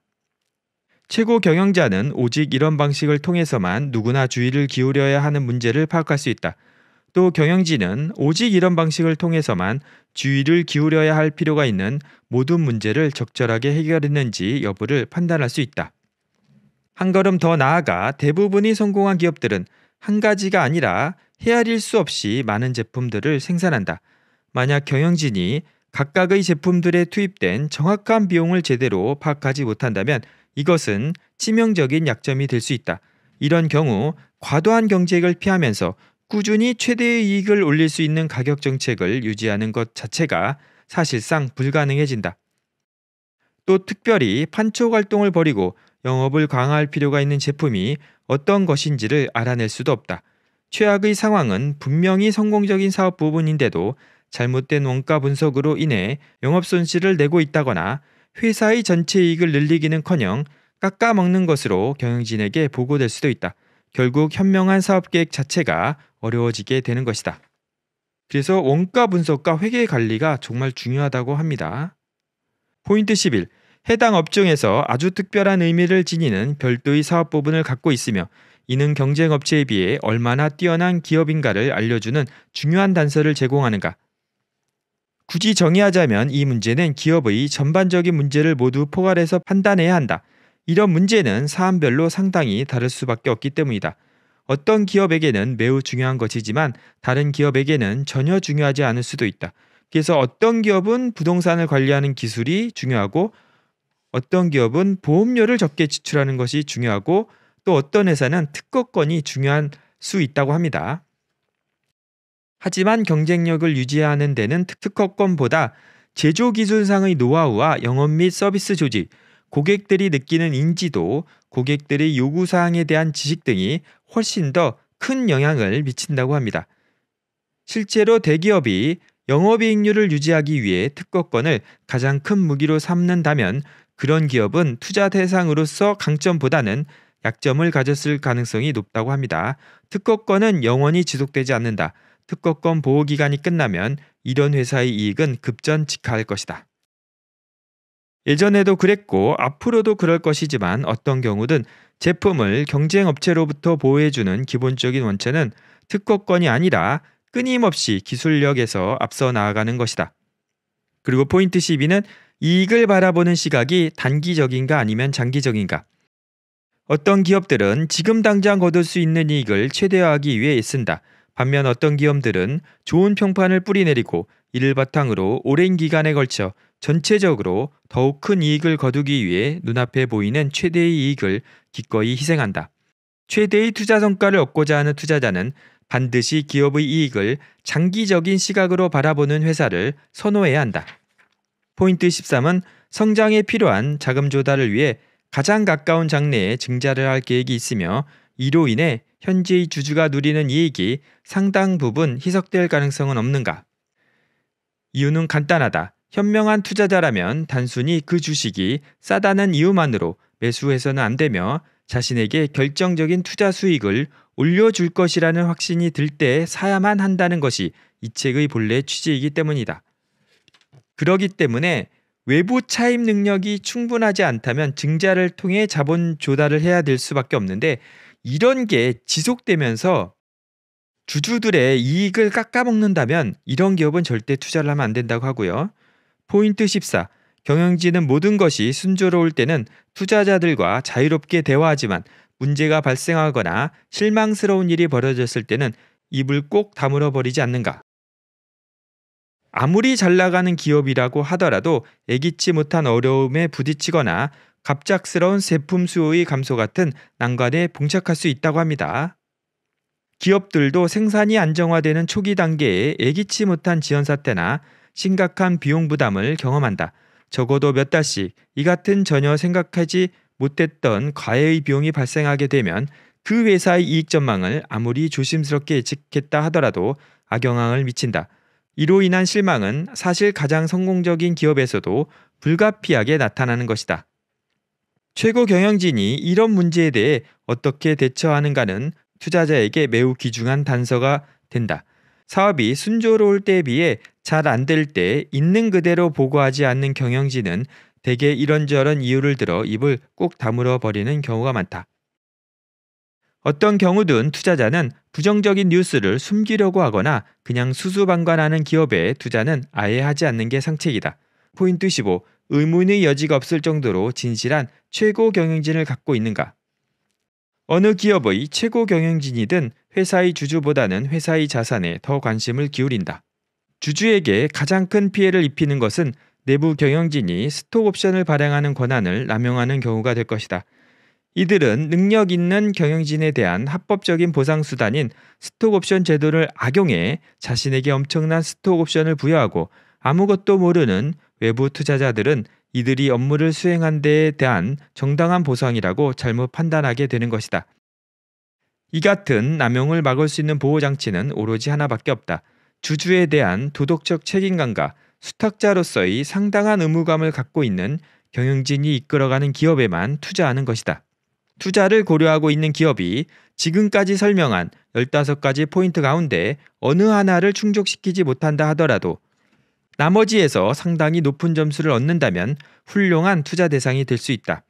Speaker 1: 최고 경영자는 오직 이런 방식을 통해서만 누구나 주의를 기울여야 하는 문제를 파악할 수 있다. 또 경영진은 오직 이런 방식을 통해서만 주의를 기울여야 할 필요가 있는 모든 문제를 적절하게 해결했는지 여부를 판단할 수 있다. 한 걸음 더 나아가 대부분이 성공한 기업들은 한 가지가 아니라 헤아릴 수 없이 많은 제품들을 생산한다. 만약 경영진이 각각의 제품들에 투입된 정확한 비용을 제대로 파악하지 못한다면 이것은 치명적인 약점이 될 수 있다. 이런 경우 과도한 경쟁을 피하면서 꾸준히 최대의 이익을 올릴 수 있는 가격 정책을 유지하는 것 자체가 사실상 불가능해진다. 또 특별히 판촉 활동을 벌이고 영업을 강화할 필요가 있는 제품이 어떤 것인지를 알아낼 수도 없다. 최악의 상황은 분명히 성공적인 사업 부분인데도 잘못된 원가 분석으로 인해 영업 손실을 내고 있다거나 회사의 전체 이익을 늘리기는커녕 깎아먹는 것으로 경영진에게 보고될 수도 있다. 결국 현명한 사업 계획 자체가 어려워지게 되는 것이다. 그래서 원가 분석과 회계 관리가 정말 중요하다고 합니다. 포인트 11. 해당 업종에서 아주 특별한 의미를 지니는 별도의 사업 부분을 갖고 있으며 이는 경쟁 업체에 비해 얼마나 뛰어난 기업인가를 알려주는 중요한 단서를 제공하는가. 굳이 정의하자면 이 문제는 기업의 전반적인 문제를 모두 포괄해서 판단해야 한다. 이런 문제는 사안별로 상당히 다를 수밖에 없기 때문이다. 어떤 기업에게는 매우 중요한 것이지만 다른 기업에게는 전혀 중요하지 않을 수도 있다. 그래서 어떤 기업은 부동산을 관리하는 기술이 중요하고 어떤 기업은 보험료를 적게 지출하는 것이 중요하고 또 어떤 회사는 특허권이 중요한 수 있다고 합니다. 하지만 경쟁력을 유지하는 데는 특허권보다 제조 기술상의 노하우와 영업 및 서비스 조직, 고객들이 느끼는 인지도, 고객들의 요구사항에 대한 지식 등이 훨씬 더 큰 영향을 미친다고 합니다. 실제로 대기업이 영업이익률을 유지하기 위해 특허권을 가장 큰 무기로 삼는다면 그런 기업은 투자 대상으로서 강점보다는 약점을 가졌을 가능성이 높다고 합니다. 특허권은 영원히 지속되지 않는다. 특허권 보호 기간이 끝나면 이런 회사의 이익은 급전직하할 것이다. 예전에도 그랬고 앞으로도 그럴 것이지만 어떤 경우든 제품을 경쟁 업체로부터 보호해주는 기본적인 원체는 특허권이 아니라 끊임없이 기술력에서 앞서 나아가는 것이다. 그리고 포인트 12는 이익을 바라보는 시각이 단기적인가 아니면 장기적인가. 어떤 기업들은 지금 당장 거둘 수 있는 이익을 최대화하기 위해 애쓴다. 반면 어떤 기업들은 좋은 평판을 뿌리내리고 이를 바탕으로 오랜 기간에 걸쳐 전체적으로 더욱 큰 이익을 거두기 위해 눈앞에 보이는 최대의 이익을 기꺼이 희생한다. 최대의 투자 성과를 얻고자 하는 투자자는 반드시 기업의 이익을 장기적인 시각으로 바라보는 회사를 선호해야 한다. 포인트 13은 성장에 필요한 자금 조달을 위해 가장 가까운 장래에 증자를 할 계획이 있으며 이로 인해 현재의 주주가 누리는 이익이 상당 부분 희석될 가능성은 없는가? 이유는 간단하다. 현명한 투자자라면 단순히 그 주식이 싸다는 이유만으로 매수해서는 안 되며 자신에게 결정적인 투자 수익을 올려줄 것이라는 확신이 들 때 사야만 한다는 것이 이 책의 본래 취지이기 때문이다. 그러기 때문에 외부 차입 능력이 충분하지 않다면 증자를 통해 자본 조달을 해야 될 수밖에 없는데 이런 게 지속되면서 주주들의 이익을 깎아먹는다면 이런 기업은 절대 투자를 하면 안 된다고 하고요. 포인트 14. 경영진은 모든 것이 순조로울 때는 투자자들과 자유롭게 대화하지만 문제가 발생하거나 실망스러운 일이 벌어졌을 때는 입을 꼭 다물어 버리지 않는가. 아무리 잘 나가는 기업이라고 하더라도 애기치 못한 어려움에 부딪히거나 갑작스러운 제품 수요의 감소 같은 난관에 봉착할 수 있다고 합니다. 기업들도 생산이 안정화되는 초기 단계에 애기치 못한 지연 사태나 심각한 비용 부담을 경험한다. 적어도 몇 달씩 이 같은 전혀 생각하지 못했던 과외의 비용이 발생하게 되면 그 회사의 이익 전망을 아무리 조심스럽게 예측했다 하더라도 악영향을 미친다. 이로 인한 실망은 사실 가장 성공적인 기업에서도 불가피하게 나타나는 것이다. 최고 경영진이 이런 문제에 대해 어떻게 대처하는가는 투자자에게 매우 귀중한 단서가 된다. 사업이 순조로울 때에 비해 잘 안 될 때 있는 그대로 보고하지 않는 경영진은 대개 이런저런 이유를 들어 입을 꾹 다물어 버리는 경우가 많다. 어떤 경우든 투자자는 부정적인 뉴스를 숨기려고 하거나 그냥 수수방관하는 기업에 투자는 아예 하지 않는 게 상책이다. 포인트 15. 의문의 여지가 없을 정도로 진실한 최고 경영진을 갖고 있는가? 어느 기업의 최고 경영진이든 회사의 주주보다는 회사의 자산에 더 관심을 기울인다. 주주에게 가장 큰 피해를 입히는 것은 내부 경영진이 스톡옵션을 발행하는 권한을 남용하는 경우가 될 것이다. 이들은 능력 있는 경영진에 대한 합법적인 보상 수단인 스톡옵션 제도를 악용해 자신에게 엄청난 스톡옵션을 부여하고 아무것도 모르는 외부 투자자들은 이들이 업무를 수행한 데에 대한 정당한 보상이라고 잘못 판단하게 되는 것이다. 이 같은 남용을 막을 수 있는 보호 장치는 오로지 하나밖에 없다. 주주에 대한 도덕적 책임감과 수탁자로서의 상당한 의무감을 갖고 있는 경영진이 이끌어가는 기업에만 투자하는 것이다. 투자를 고려하고 있는 기업이 지금까지 설명한 15가지 포인트 가운데 어느 하나를 충족시키지 못한다 하더라도 나머지에서 상당히 높은 점수를 얻는다면 훌륭한 투자 대상이 될 수 있다.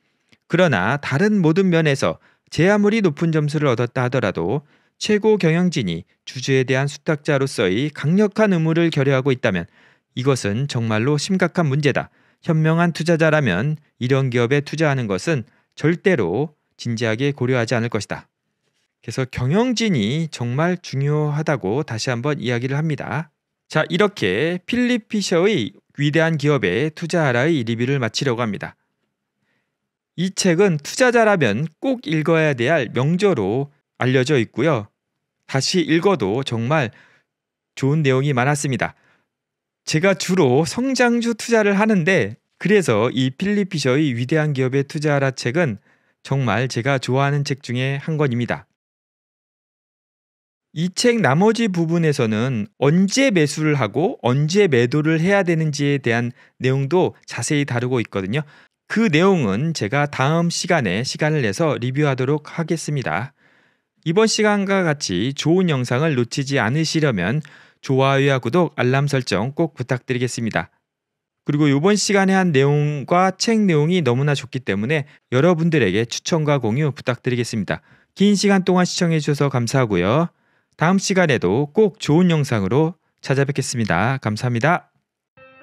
Speaker 1: 그러나 다른 모든 면에서 제 아무리 높은 점수를 얻었다 하더라도 최고 경영진이 주주에 대한 수탁자로서의 강력한 의무를 결여하고 있다면 이것은 정말로 심각한 문제다. 현명한 투자자라면 이런 기업에 투자하는 것은 절대로 진지하게 고려하지 않을 것이다. 그래서 경영진이 정말 중요하다고 다시 한번 이야기를 합니다. 자, 이렇게 필립 피셔의 위대한 기업에 투자하라의 리뷰를 마치려고 합니다. 이 책은 투자자라면 꼭 읽어야 될 명저로 알려져 있고요. 다시 읽어도 정말 좋은 내용이 많았습니다. 제가 주로 성장주 투자를 하는데 그래서 이 필리피셔의 위대한 기업에 투자하라 책은 정말 제가 좋아하는 책 중에 한 권입니다. 이 책 나머지 부분에서는 언제 매수를 하고 언제 매도를 해야 되는지에 대한 내용도 자세히 다루고 있거든요. 그 내용은 제가 다음 시간에 시간을 내서 리뷰하도록 하겠습니다. 이번 시간과 같이 좋은 영상을 놓치지 않으시려면 좋아요와 구독, 알람 설정 꼭 부탁드리겠습니다. 그리고 이번 시간에 한 내용과 책 내용이 너무나 좋기 때문에 여러분들에게 추천과 공유 부탁드리겠습니다. 긴 시간 동안 시청해 주셔서 감사하고요. 다음 시간에도 꼭 좋은 영상으로 찾아뵙겠습니다. 감사합니다.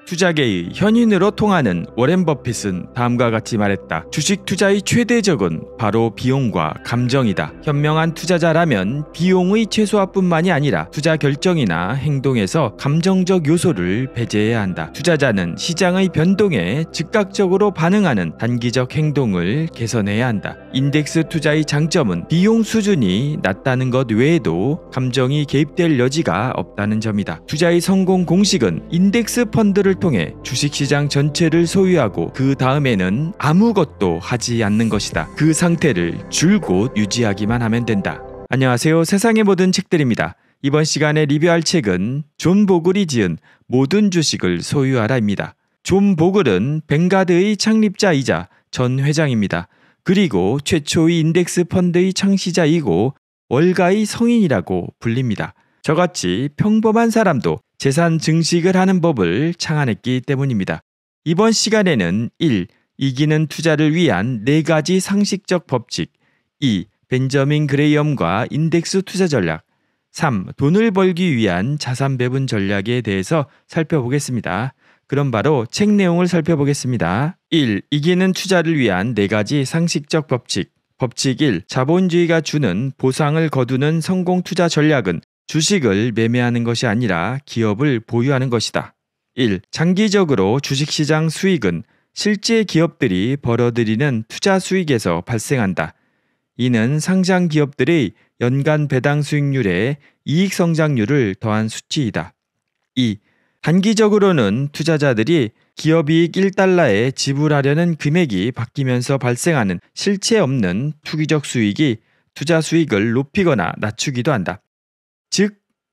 Speaker 1: 투자계의 현인으로 통하는 워렌 버핏은 다음과 같이 말했다. 주식 투자의 최대 적은 바로 비용과 감정이다. 현명한 투자자라면 비용의 최소화뿐만이 아니라 투자 결정이나 행동에서 감정적 요소를 배제해야 한다. 투자자는 시장의 변동에 즉각적으로 반응하는 단기적 행동을 개선해야 한다. 인덱스 투자의 장점은 비용 수준이 낮다는 것 외에도 감정이 개입될 여지가 없다는 점이다. 투자의 성공 공식은 인덱스 펀드를 투자를 통해 주식시장 전체를 소유하고 그 다음에는 아무것도 하지 않는 것이다. 그 상태를 줄곧 유지하기만 하면 된다. 안녕하세요. 세상의 모든 책들입니다. 이번 시간에 리뷰할 책은 존 보글이 지은 모든 주식을 소유하라입니다. 존 보글은 벵가드의 창립자이자 전 회장입니다. 그리고 최초의 인덱스 펀드의 창시자이고 월가의 성인이라고 불립니다. 저같이 평범한 사람도 재산 증식을 하는 법을 창안했기 때문입니다. 이번 시간에는 1. 이기는 투자를 위한 4가지 상식적 법칙 2. 벤저민 그레이엄과 인덱스 투자 전략 3. 돈을 벌기 위한 자산 배분 전략에 대해서 살펴보겠습니다. 그럼 바로 책 내용을 살펴보겠습니다. 1. 이기는 투자를 위한 4가지 상식적 법칙 법칙 1. 자본주의가 주는 보상을 거두는 성공 투자 전략은 주식을 매매하는 것이 아니라 기업을 보유하는 것이다. 1. 장기적으로 주식시장 수익은 실제 기업들이 벌어들이는 투자 수익에서 발생한다. 이는 상장 기업들의 연간 배당 수익률에 이익 성장률을 더한 수치이다. 2. 단기적으로는 투자자들이 기업이익 1달러에 지불하려는 금액이 바뀌면서 발생하는 실체 없는 투기적 수익이 투자 수익을 높이거나 낮추기도 한다.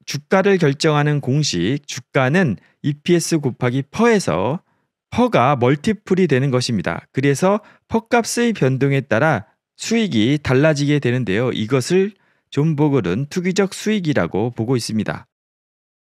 Speaker 1: 주가를 결정하는 공식 주가는 EPS 곱하기 퍼에서 퍼가 멀티플이 되는 것입니다. 그래서 퍼값의 변동에 따라 수익이 달라지게 되는데요. 이것을 존버그는 투기적 수익이라고 보고 있습니다.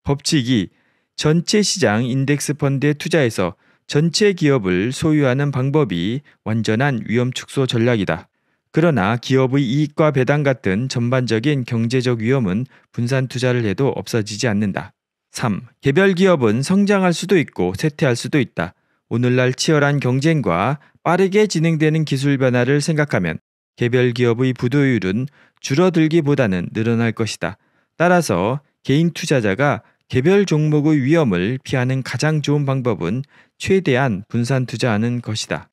Speaker 1: 법칙이 전체 시장 인덱스 펀드에 투자해서 전체 기업을 소유하는 방법이 완전한 위험 축소 전략이다. 그러나 기업의 이익과 배당 같은 전반적인 경제적 위험은 분산 투자를 해도 없어지지 않는다. 3. 개별 기업은 성장할 수도 있고 쇠퇴할 수도 있다. 오늘날 치열한 경쟁과 빠르게 진행되는 기술 변화를 생각하면 개별 기업의 부도율은 줄어들기보다는 늘어날 것이다. 따라서 개인 투자자가 개별 종목의 위험을 피하는 가장 좋은 방법은 최대한 분산 투자하는 것이다.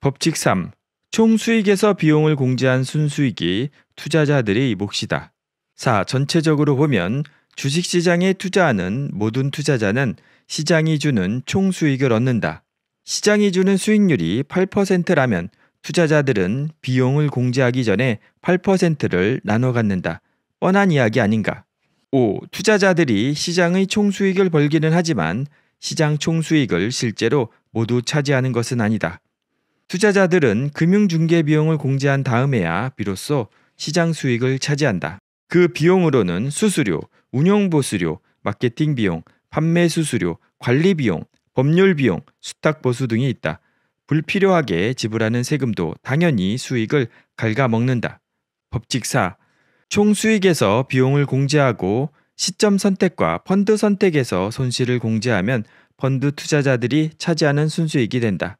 Speaker 1: 법칙 3. 총 수익에서 비용을 공제한 순수익이 투자자들의 몫이다. 4. 전체적으로 보면 주식시장에 투자하는 모든 투자자는 시장이 주는 총 수익을 얻는다. 시장이 주는 수익률이 8%라면 투자자들은 비용을 공제하기 전에 8%를 나눠 갖는다. 뻔한 이야기 아닌가? 5. 투자자들이 시장의 총수익을 벌기는 하지만 시장 총수익을 실제로 모두 차지하는 것은 아니다. 투자자들은 금융중개 비용을 공제한 다음에야 비로소 시장 수익을 차지한다. 그 비용으로는 수수료, 운영보수료, 마케팅 비용, 판매 수수료, 관리 비용, 법률 비용, 수탁 보수 등이 있다. 불필요하게 지불하는 세금도 당연히 수익을 갉아먹는다. 법칙 4. 총 수익에서 비용을 공제하고 시점 선택과 펀드 선택에서 손실을 공제하면 펀드 투자자들이 차지하는 순수익이 된다.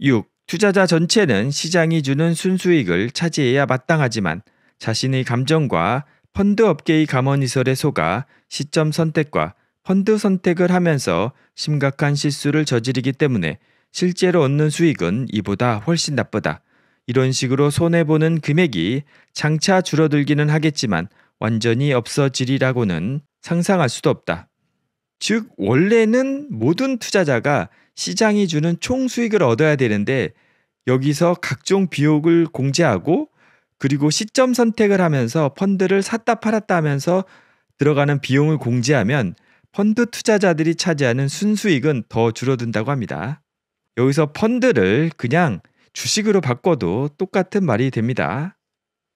Speaker 1: 6. 투자자 전체는 시장이 주는 순수익을 차지해야 마땅하지만 자신의 감정과 펀드 업계의 감언이설에 속아 시점 선택과 펀드 선택을 하면서 심각한 실수를 저지르기 때문에 실제로 얻는 수익은 이보다 훨씬 나쁘다. 이런 식으로 손해보는 금액이 장차 줄어들기는 하겠지만 완전히 없어지리라고는 상상할 수도 없다. 즉, 원래는 모든 투자자가 시장이 주는 총 수익을 얻어야 되는데 여기서 각종 비용을 공제하고 그리고 시점 선택을 하면서 펀드를 샀다 팔았다 하면서 들어가는 비용을 공제하면 펀드 투자자들이 차지하는 순수익은 더 줄어든다고 합니다. 여기서 펀드를 그냥 주식으로 바꿔도 똑같은 말이 됩니다.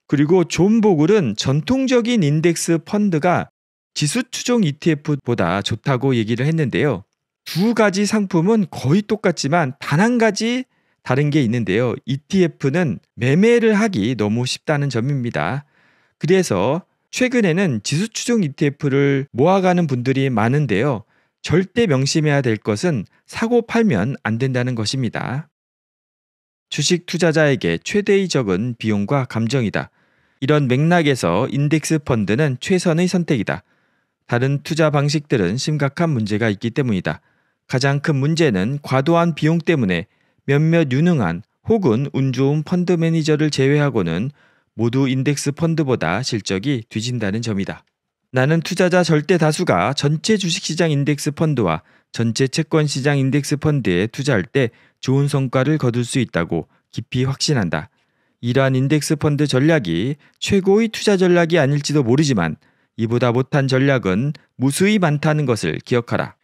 Speaker 1: 그리고 존 보글은 전통적인 인덱스 펀드가 지수 추종 ETF보다 좋다고 얘기를 했는데요. 두 가지 상품은 거의 똑같지만 단 한 가지 다른 게 있는데요. ETF는 매매를 하기 너무 쉽다는 점입니다. 그래서 최근에는 지수 추종 ETF를 모아가는 분들이 많은데요. 절대 명심해야 될 것은 사고 팔면 안 된다는 것입니다. 주식 투자자에게 최대의 적은 비용과 감정이다. 이런 맥락에서 인덱스 펀드는 최선의 선택이다. 다른 투자 방식들은 심각한 문제가 있기 때문이다. 가장 큰 문제는 과도한 비용 때문에 몇몇 유능한 혹은 운 좋은 펀드 매니저를 제외하고는 모두 인덱스 펀드보다 실적이 뒤진다는 점이다. 나는 투자자 절대 다수가 전체 주식시장 인덱스 펀드와 전체 채권시장 인덱스 펀드에 투자할 때 좋은 성과를 거둘 수 있다고 깊이 확신한다. 이러한 인덱스 펀드 전략이 최고의 투자 전략이 아닐지도 모르지만 이보다 못한 전략은 무수히 많다는 것을 기억하라.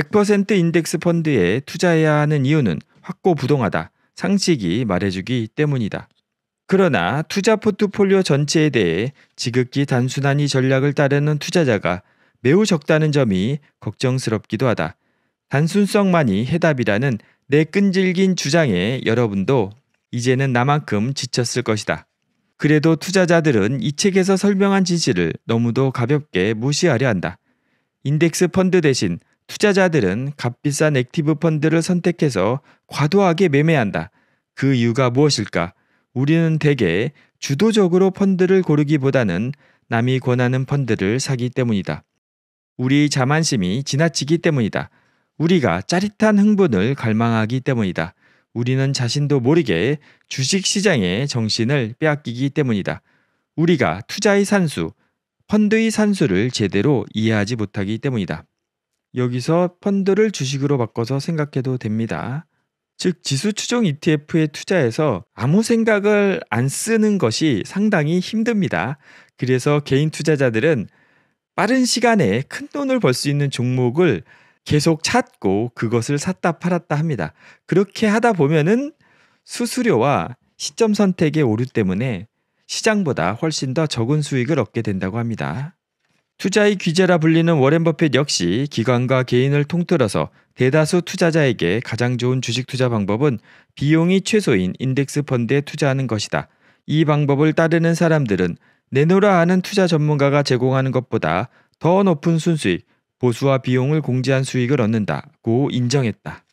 Speaker 1: 100% 인덱스 펀드에 투자해야 하는 이유는 확고부동하다. 상식이 말해주기 때문이다. 그러나 투자 포트폴리오 전체에 대해 지극히 단순한 이 전략을 따르는 투자자가 매우 적다는 점이 걱정스럽기도 하다. 단순성만이 해답이라는 내 끈질긴 주장에 여러분도 이제는 나만큼 지쳤을 것이다. 그래도 투자자들은 이 책에서 설명한 진실을 너무도 가볍게 무시하려 한다. 인덱스 펀드 대신 투자자들은 값비싼 액티브 펀드를 선택해서 과도하게 매매한다. 그 이유가 무엇일까? 우리는 대개 주도적으로 펀드를 고르기보다는 남이 권하는 펀드를 사기 때문이다. 우리 자만심이 지나치기 때문이다. 우리가 짜릿한 흥분을 갈망하기 때문이다. 우리는 자신도 모르게 주식 시장의 정신을 빼앗기기 때문이다. 우리가 투자의 산수, 펀드의 산수를 제대로 이해하지 못하기 때문이다. 여기서 펀드를 주식으로 바꿔서 생각해도 됩니다. 즉 지수 추종 ETF에 투자해서 아무 생각을 안 쓰는 것이 상당히 힘듭니다. 그래서 개인 투자자들은 빠른 시간에 큰 돈을 벌 수 있는 종목을 계속 찾고 그것을 샀다 팔았다 합니다. 그렇게 하다 보면은 수수료와 시점 선택의 오류 때문에 시장보다 훨씬 더 적은 수익을 얻게 된다고 합니다. 투자의 귀재라 불리는 워렌 버핏 역시 기관과 개인을 통틀어서 대다수 투자자에게 가장 좋은 주식 투자 방법은 비용이 최소인 인덱스 펀드에 투자하는 것이다. 이 방법을 따르는 사람들은 내노라 하는 투자 전문가가 제공하는 것보다 더 높은 순수익, 보수와 비용을 공지한 수익을 얻는다고 인정했다.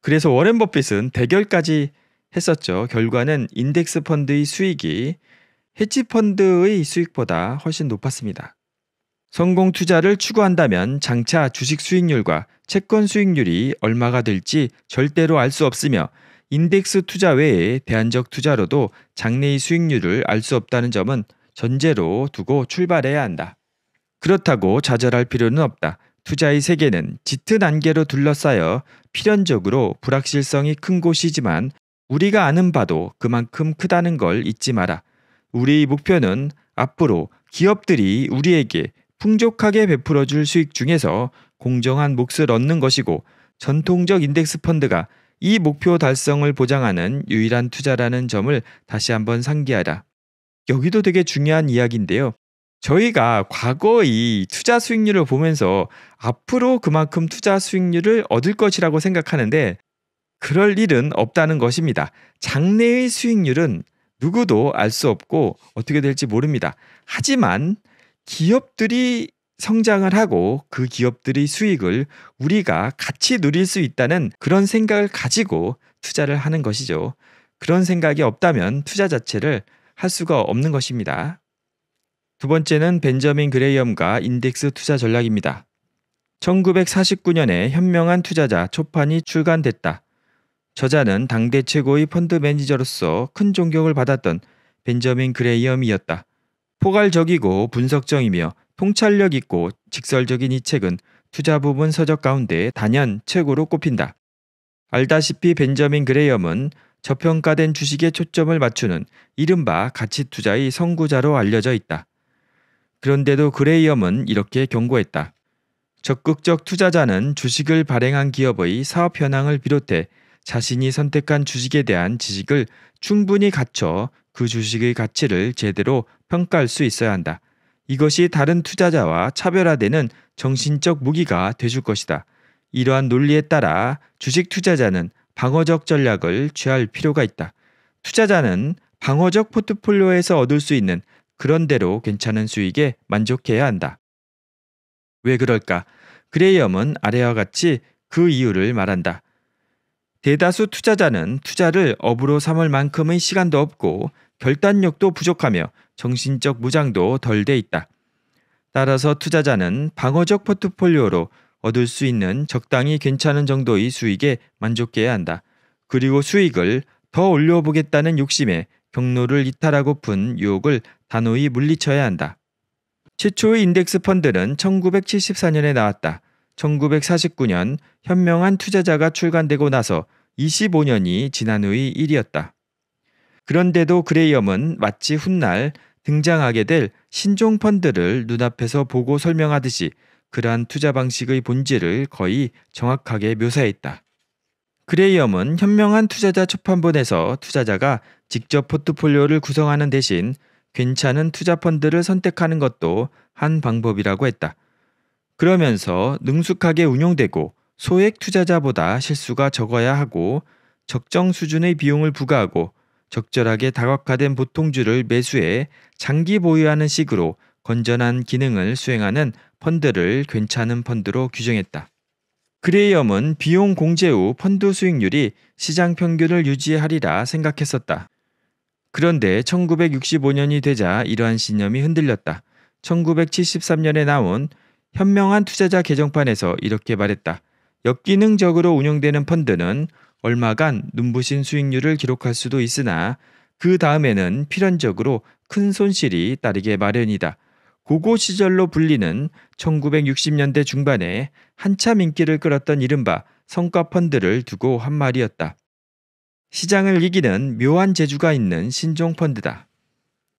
Speaker 1: 그래서 워렌 버핏은 대결까지 했었죠. 결과는 인덱스 펀드의 수익이 헤치 펀드의 수익보다 훨씬 높았습니다. 성공 투자를 추구한다면 장차 주식 수익률과 채권 수익률이 얼마가 될지 절대로 알 수 없으며 인덱스 투자 외에 대안적 투자로도 장래의 수익률을 알 수 없다는 점은 전제로 두고 출발해야 한다. 그렇다고 좌절할 필요는 없다. 투자의 세계는 짙은 안개로 둘러싸여 필연적으로 불확실성이 큰 곳이지만 우리가 아는 바도 그만큼 크다는 걸 잊지 마라. 우리의 목표는 앞으로 기업들이 우리에게 풍족하게 베풀어 줄 수익 중에서 공정한 몫을 얻는 것이고 전통적 인덱스 펀드가 이 목표 달성을 보장하는 유일한 투자라는 점을 다시 한번 상기하라. 여기도 되게 중요한 이야기인데요. 저희가 과거 의 투자 수익률을 보면서 앞으로 그만큼 투자 수익률을 얻을 것이라고 생각하는데 그럴 일은 없다는 것입니다. 장래의 수익률은 누구도 알 수 없고 어떻게 될지 모릅니다. 하지만 기업들이 성장을 하고 그기업들이 수익을 우리가 같이 누릴 수 있다는 그런 생각을 가지고 투자를 하는 것이죠. 그런 생각이 없다면 투자 자체를 할 수가 없는 것입니다. 두 번째는 벤저민 그레이엄과 인덱스 투자 전략입니다. 1949년에 현명한 투자자 초판이 출간됐다. 저자는 당대 최고의 펀드 매니저로서 큰 존경을 받았던 벤저민 그레이엄이었다. 포괄적이고 분석적이며 통찰력 있고 직설적인 이 책은 투자 부분 서적 가운데 단연 최고로 꼽힌다. 알다시피 벤저민 그레이엄은 저평가된 주식에 초점을 맞추는 이른바 가치 투자의 선구자로 알려져 있다. 그런데도 그레이엄은 이렇게 경고했다. 적극적 투자자는 주식을 발행한 기업의 사업 현황을 비롯해 자신이 선택한 주식에 대한 지식을 충분히 갖춰 그 주식의 가치를 제대로 평가할 수 있어야 한다. 이것이 다른 투자자와 차별화되는 정신적 무기가 되줄 것이다. 이러한 논리에 따라 주식 투자자는 방어적 전략을 취할 필요가 있다. 투자자는 방어적 포트폴리오에서 얻을 수 있는 그런대로 괜찮은 수익에 만족해야 한다. 왜 그럴까? 그레이엄은 아래와 같이 그 이유를 말한다. 대다수 투자자는 투자를 업으로 삼을 만큼의 시간도 없고 결단력도 부족하며 정신적 무장도 덜 돼 있다. 따라서 투자자는 방어적 포트폴리오로 얻을 수 있는 적당히 괜찮은 정도의 수익에 만족해야 한다. 그리고 수익을 더 올려보겠다는 욕심에 경로를 이탈하고픈 유혹을 단호히 물리쳐야 한다. 최초의 인덱스 펀드는 1974년에 나왔다. 1949년 현명한 투자자가 출간되고 나서 25년이 지난 후의 일이었다. 그런데도 그레이엄은 마치 훗날 등장하게 될 신종 펀드를 눈앞에서 보고 설명하듯이 그러한 투자 방식의 본질을 거의 정확하게 묘사했다. 그레이엄은 현명한 투자자 초판본에서 투자자가 직접 포트폴리오를 구성하는 대신 괜찮은 투자 펀드를 선택하는 것도 한 방법이라고 했다. 그러면서 능숙하게 운용되고 소액 투자자보다 실수가 적어야 하고 적정 수준의 비용을 부과하고 적절하게 다각화된 보통주를 매수해 장기 보유하는 식으로 건전한 기능을 수행하는 펀드를 괜찮은 펀드로 규정했다. 그레이엄은 비용 공제 후 펀드 수익률이 시장 평균을 유지하리라 생각했었다. 그런데 1965년이 되자 이러한 신념이 흔들렸다. 1973년에 나온 현명한 투자자 개정판에서 이렇게 말했다. 역기능적으로 운영되는 펀드는 얼마간 눈부신 수익률을 기록할 수도 있으나 그 다음에는 필연적으로 큰 손실이 따르게 마련이다. 고고 시절로 불리는 1960년대 중반에 한참 인기를 끌었던 이른바 성과 펀드를 두고 한 말이었다. 시장을 이기는 묘한 재주가 있는 신종 펀드다.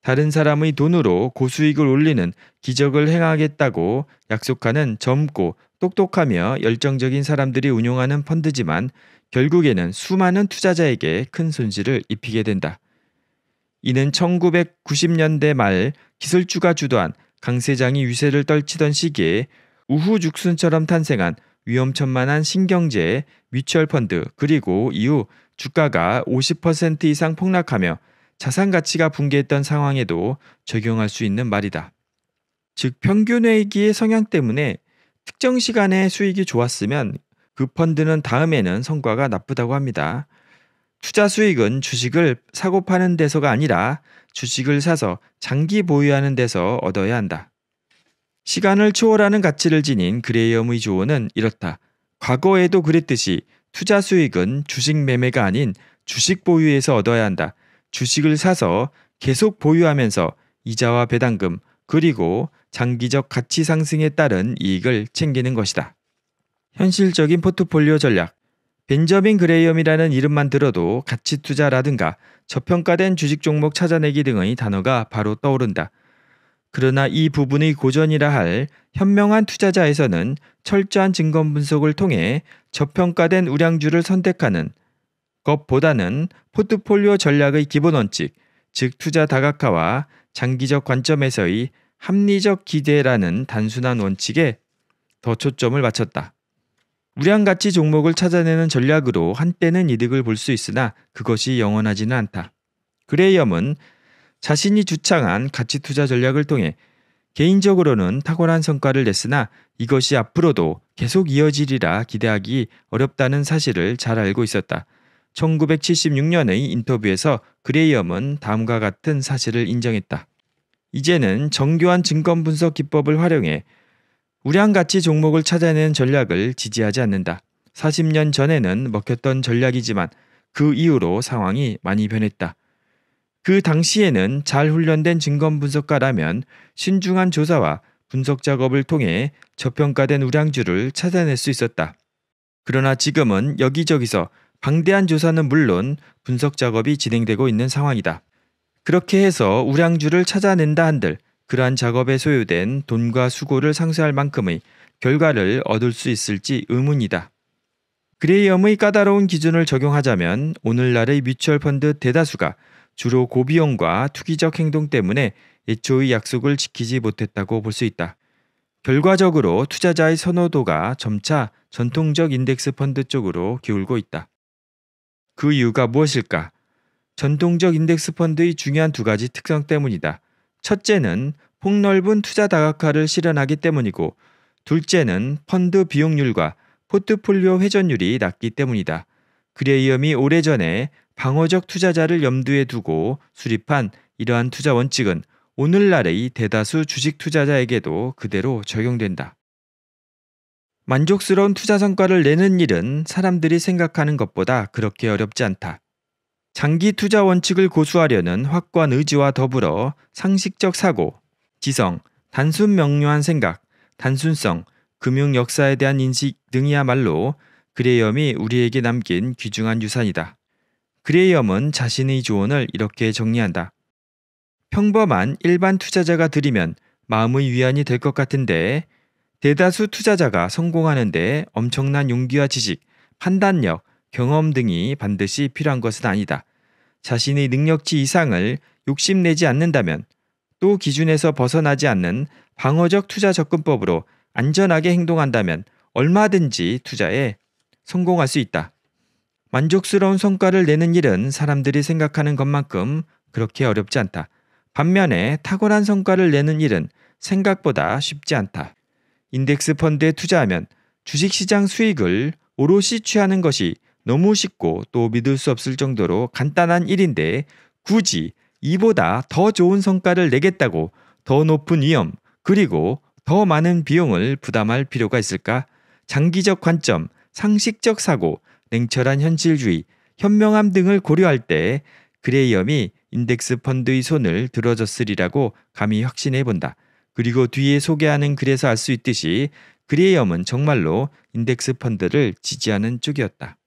Speaker 1: 다른 사람의 돈으로 고수익을 올리는 기적을 행하겠다고 약속하는 젊고 똑똑하며 열정적인 사람들이 운용하는 펀드지만 결국에는 수많은 투자자에게 큰 손실을 입히게 된다. 이는 1990년대 말 기술주가 주도한 강세장이 유세를 떨치던 시기에 우후죽순처럼 탄생한 위험천만한 신경제, 미추얼 펀드 그리고 이후 주가가 50% 이상 폭락하며 자산 가치가 붕괴했던 상황에도 적용할 수 있는 말이다. 즉 평균 회기의 성향 때문에 특정 시간에 수익이 좋았으면 그 펀드는 다음에는 성과가 나쁘다고 합니다. 투자 수익은 주식을 사고 파는 데서가 아니라 주식을 사서 장기 보유하는 데서 얻어야 한다. 시간을 초월하는 가치를 지닌 그레이엄의 조언은 이렇다. 과거에도 그랬듯이 투자 수익은 주식 매매가 아닌 주식 보유에서 얻어야 한다. 주식을 사서 계속 보유하면서 이자와 배당금 그리고 장기적 가치 상승에 따른 이익을 챙기는 것이다. 현실적인 포트폴리오 전략. 벤저민 그레이엄이라는 이름만 들어도 가치 투자라든가 저평가된 주식 종목 찾아내기 등의 단어가 바로 떠오른다. 그러나 이 부분의 고전이라 할 현명한 투자자에서는 철저한 증권 분석을 통해 저평가된 우량주를 선택하는 것보다는 포트폴리오 전략의 기본 원칙, 즉 투자 다각화와 장기적 관점에서의 합리적 기대라는 단순한 원칙에 더 초점을 맞췄다. 우량 가치 종목을 찾아내는 전략으로 한때는 이득을 볼 수 있으나 그것이 영원하지는 않다. 그레이엄은 자신이 주창한 가치 투자 전략을 통해 개인적으로는 탁월한 성과를 냈으나 이것이 앞으로도 계속 이어지리라 기대하기 어렵다는 사실을 잘 알고 있었다. 1976년의 인터뷰에서 그레이엄은 다음과 같은 사실을 인정했다. 이제는 정교한 증권 분석 기법을 활용해 우량 가치 종목을 찾아내는 전략을 지지하지 않는다. 40년 전에는 먹혔던 전략이지만 그 이후로 상황이 많이 변했다. 그 당시에는 잘 훈련된 증권 분석가라면 신중한 조사와 분석 작업을 통해 저평가된 우량주를 찾아낼 수 있었다. 그러나 지금은 여기저기서 방대한 조사는 물론 분석 작업이 진행되고 있는 상황이다. 그렇게 해서 우량주를 찾아낸다 한들 그러한 작업에 소요된 돈과 수고를 상쇄할 만큼의 결과를 얻을 수 있을지 의문이다. 그레이엄의 까다로운 기준을 적용하자면 오늘날의 뮤추얼 펀드 대다수가 주로 고비용과 투기적 행동 때문에 애초의 약속을 지키지 못했다고 볼 수 있다. 결과적으로 투자자의 선호도가 점차 전통적 인덱스 펀드 쪽으로 기울고 있다. 그 이유가 무엇일까? 전통적 인덱스 펀드의 중요한 두 가지 특성 때문이다. 첫째는 폭넓은 투자 다각화를 실현하기 때문이고 둘째는 펀드 비용률과 포트폴리오 회전율이 낮기 때문이다. 그레이엄이 오래전에 방어적 투자자를 염두에 두고 수립한 이러한 투자 원칙은 오늘날의 대다수 주식 투자자에게도 그대로 적용된다. 만족스러운 투자 성과를 내는 일은 사람들이 생각하는 것보다 그렇게 어렵지 않다. 장기 투자 원칙을 고수하려는 확고한 의지와 더불어 상식적 사고, 지성, 단순 명료한 생각, 단순성, 금융 역사에 대한 인식 등이야말로 그레이엄이 우리에게 남긴 귀중한 유산이다. 그레이엄은 자신의 조언을 이렇게 정리한다. 평범한 일반 투자자가 들이면 마음의 위안이 될 것 같은데 대다수 투자자가 성공하는 데 엄청난 용기와 지식, 판단력, 경험 등이 반드시 필요한 것은 아니다. 자신의 능력치 이상을 욕심내지 않는다면 또 기준에서 벗어나지 않는 방어적 투자 접근법으로 안전하게 행동한다면 얼마든지 투자에 성공할 수 있다. 만족스러운 성과를 내는 일은 사람들이 생각하는 것만큼 그렇게 어렵지 않다. 반면에 탁월한 성과를 내는 일은 생각보다 쉽지 않다. 인덱스 펀드에 투자하면 주식시장 수익을 오롯이 취하는 것이 너무 쉽고 또 믿을 수 없을 정도로 간단한 일인데 굳이 이보다 더 좋은 성과를 내겠다고 더 높은 위험 그리고 더 많은 비용을 부담할 필요가 있을까? 장기적 관점, 상식적 사고, 냉철한 현실주의, 현명함 등을 고려할 때 그레이엄이 인덱스 펀드의 손을 들어줬으리라고 감히 확신해 본다. 그리고 뒤에 소개하는 글에서 알 수 있듯이 그레이엄은 정말로 인덱스 펀드를 지지하는 쪽이었다.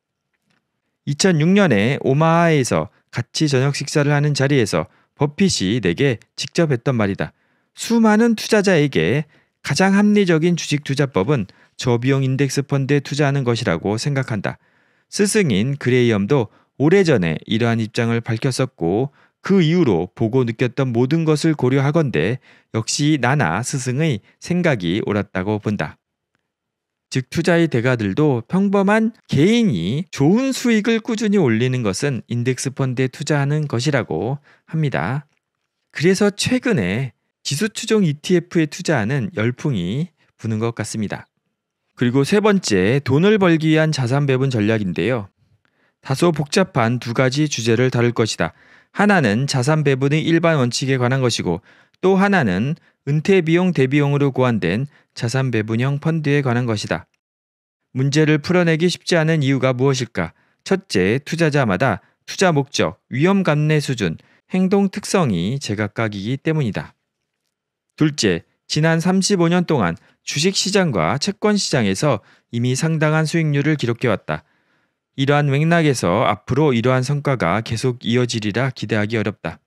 Speaker 1: 2006년에 오마하에서 같이 저녁 식사를 하는 자리에서 버핏이 내게 직접 했던 말이다. 수많은 투자자에게 가장 합리적인 주식 투자법은 저비용 인덱스 펀드에 투자하는 것이라고 생각한다. 스승인 그레이엄도 오래전에 이러한 입장을 밝혔었고 그 이후로 보고 느꼈던 모든 것을 고려하건대 역시 나나 스승의 생각이 옳았다고 본다. 즉 투자의 대가들도 평범한 개인이 좋은 수익을 꾸준히 올리는 것은 인덱스 펀드에 투자하는 것이라고 합니다. 그래서 최근에 지수 추종 ETF에 투자하는 열풍이 부는 것 같습니다. 그리고 세 번째, 돈을 벌기 위한 자산 배분 전략인데요. 다소 복잡한 두 가지 주제를 다룰 것이다. 하나는 자산 배분의 일반 원칙에 관한 것이고 또 하나는 은퇴 비용 대비용으로 고안된 자산 배분형 펀드에 관한 것이다. 문제를 풀어내기 쉽지 않은 이유가 무엇일까? 첫째, 투자자마다 투자 목적, 위험 감내 수준, 행동 특성이 제각각이기 때문이다. 둘째, 지난 35년 동안 주식 시장과 채권 시장에서 이미 상당한 수익률을 기록해 왔다. 이러한 맥락에서 앞으로 이러한 성과가 계속 이어지리라 기대하기 어렵다.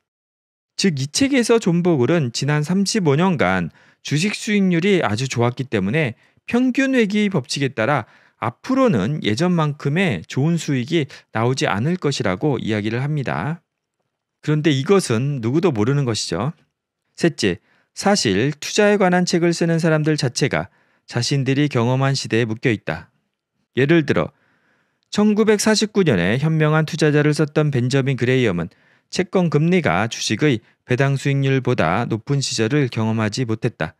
Speaker 1: 즉 이 책에서 존버글은 지난 35년간 주식 수익률이 아주 좋았기 때문에 평균 회귀 법칙에 따라 앞으로는 예전만큼의 좋은 수익이 나오지 않을 것이라고 이야기를 합니다. 그런데 이것은 누구도 모르는 것이죠. 셋째, 사실 투자에 관한 책을 쓰는 사람들 자체가 자신들이 경험한 시대에 묶여 있다. 예를 들어 1949년에 현명한 투자자를 썼던 벤저민 그레이엄은 채권 금리가 주식의 배당 수익률보다 높은 시절을 경험하지 못했다.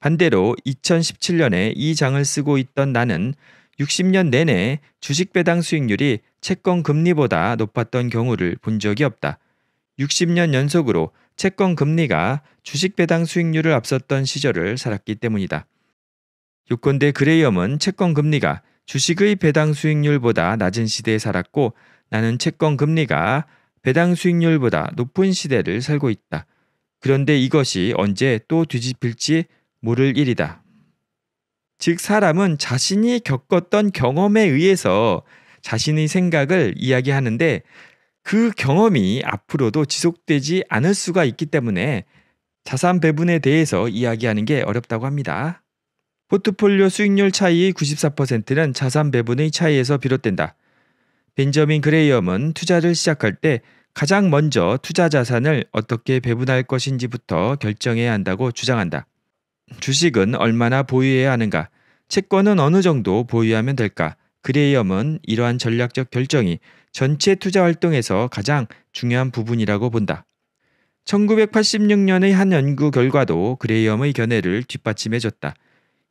Speaker 1: 반대로 2017년에 이 장을 쓰고 있던 나는 60년 내내 주식 배당 수익률이 채권 금리보다 높았던 경우를 본 적이 없다. 60년 연속으로 채권 금리가 주식 배당 수익률을 앞섰던 시절을 살았기 때문이다. 요건대 그레이엄은 채권 금리가 주식의 배당 수익률보다 낮은 시대에 살았고 나는 채권 금리가 배당 수익률보다 높은 시대를 살고 있다. 그런데 이것이 언제 또 뒤집힐지 모를 일이다. 즉 사람은 자신이 겪었던 경험에 의해서 자신의 생각을 이야기하는데 그 경험이 앞으로도 지속되지 않을 수가 있기 때문에 자산 배분에 대해서 이야기하는 게 어렵다고 합니다. 포트폴리오 수익률 차이의 94%는 자산 배분의 차이에서 비롯된다. 벤저민 그레이엄은 투자를 시작할 때 가장 먼저 투자 자산을 어떻게 배분할 것인지부터 결정해야 한다고 주장한다. 주식은 얼마나 보유해야 하는가? 채권은 어느 정도 보유하면 될까? 그레이엄은 이러한 전략적 결정이 전체 투자 활동에서 가장 중요한 부분이라고 본다. 1986년의 한 연구 결과도 그레이엄의 견해를 뒷받침해 줬다.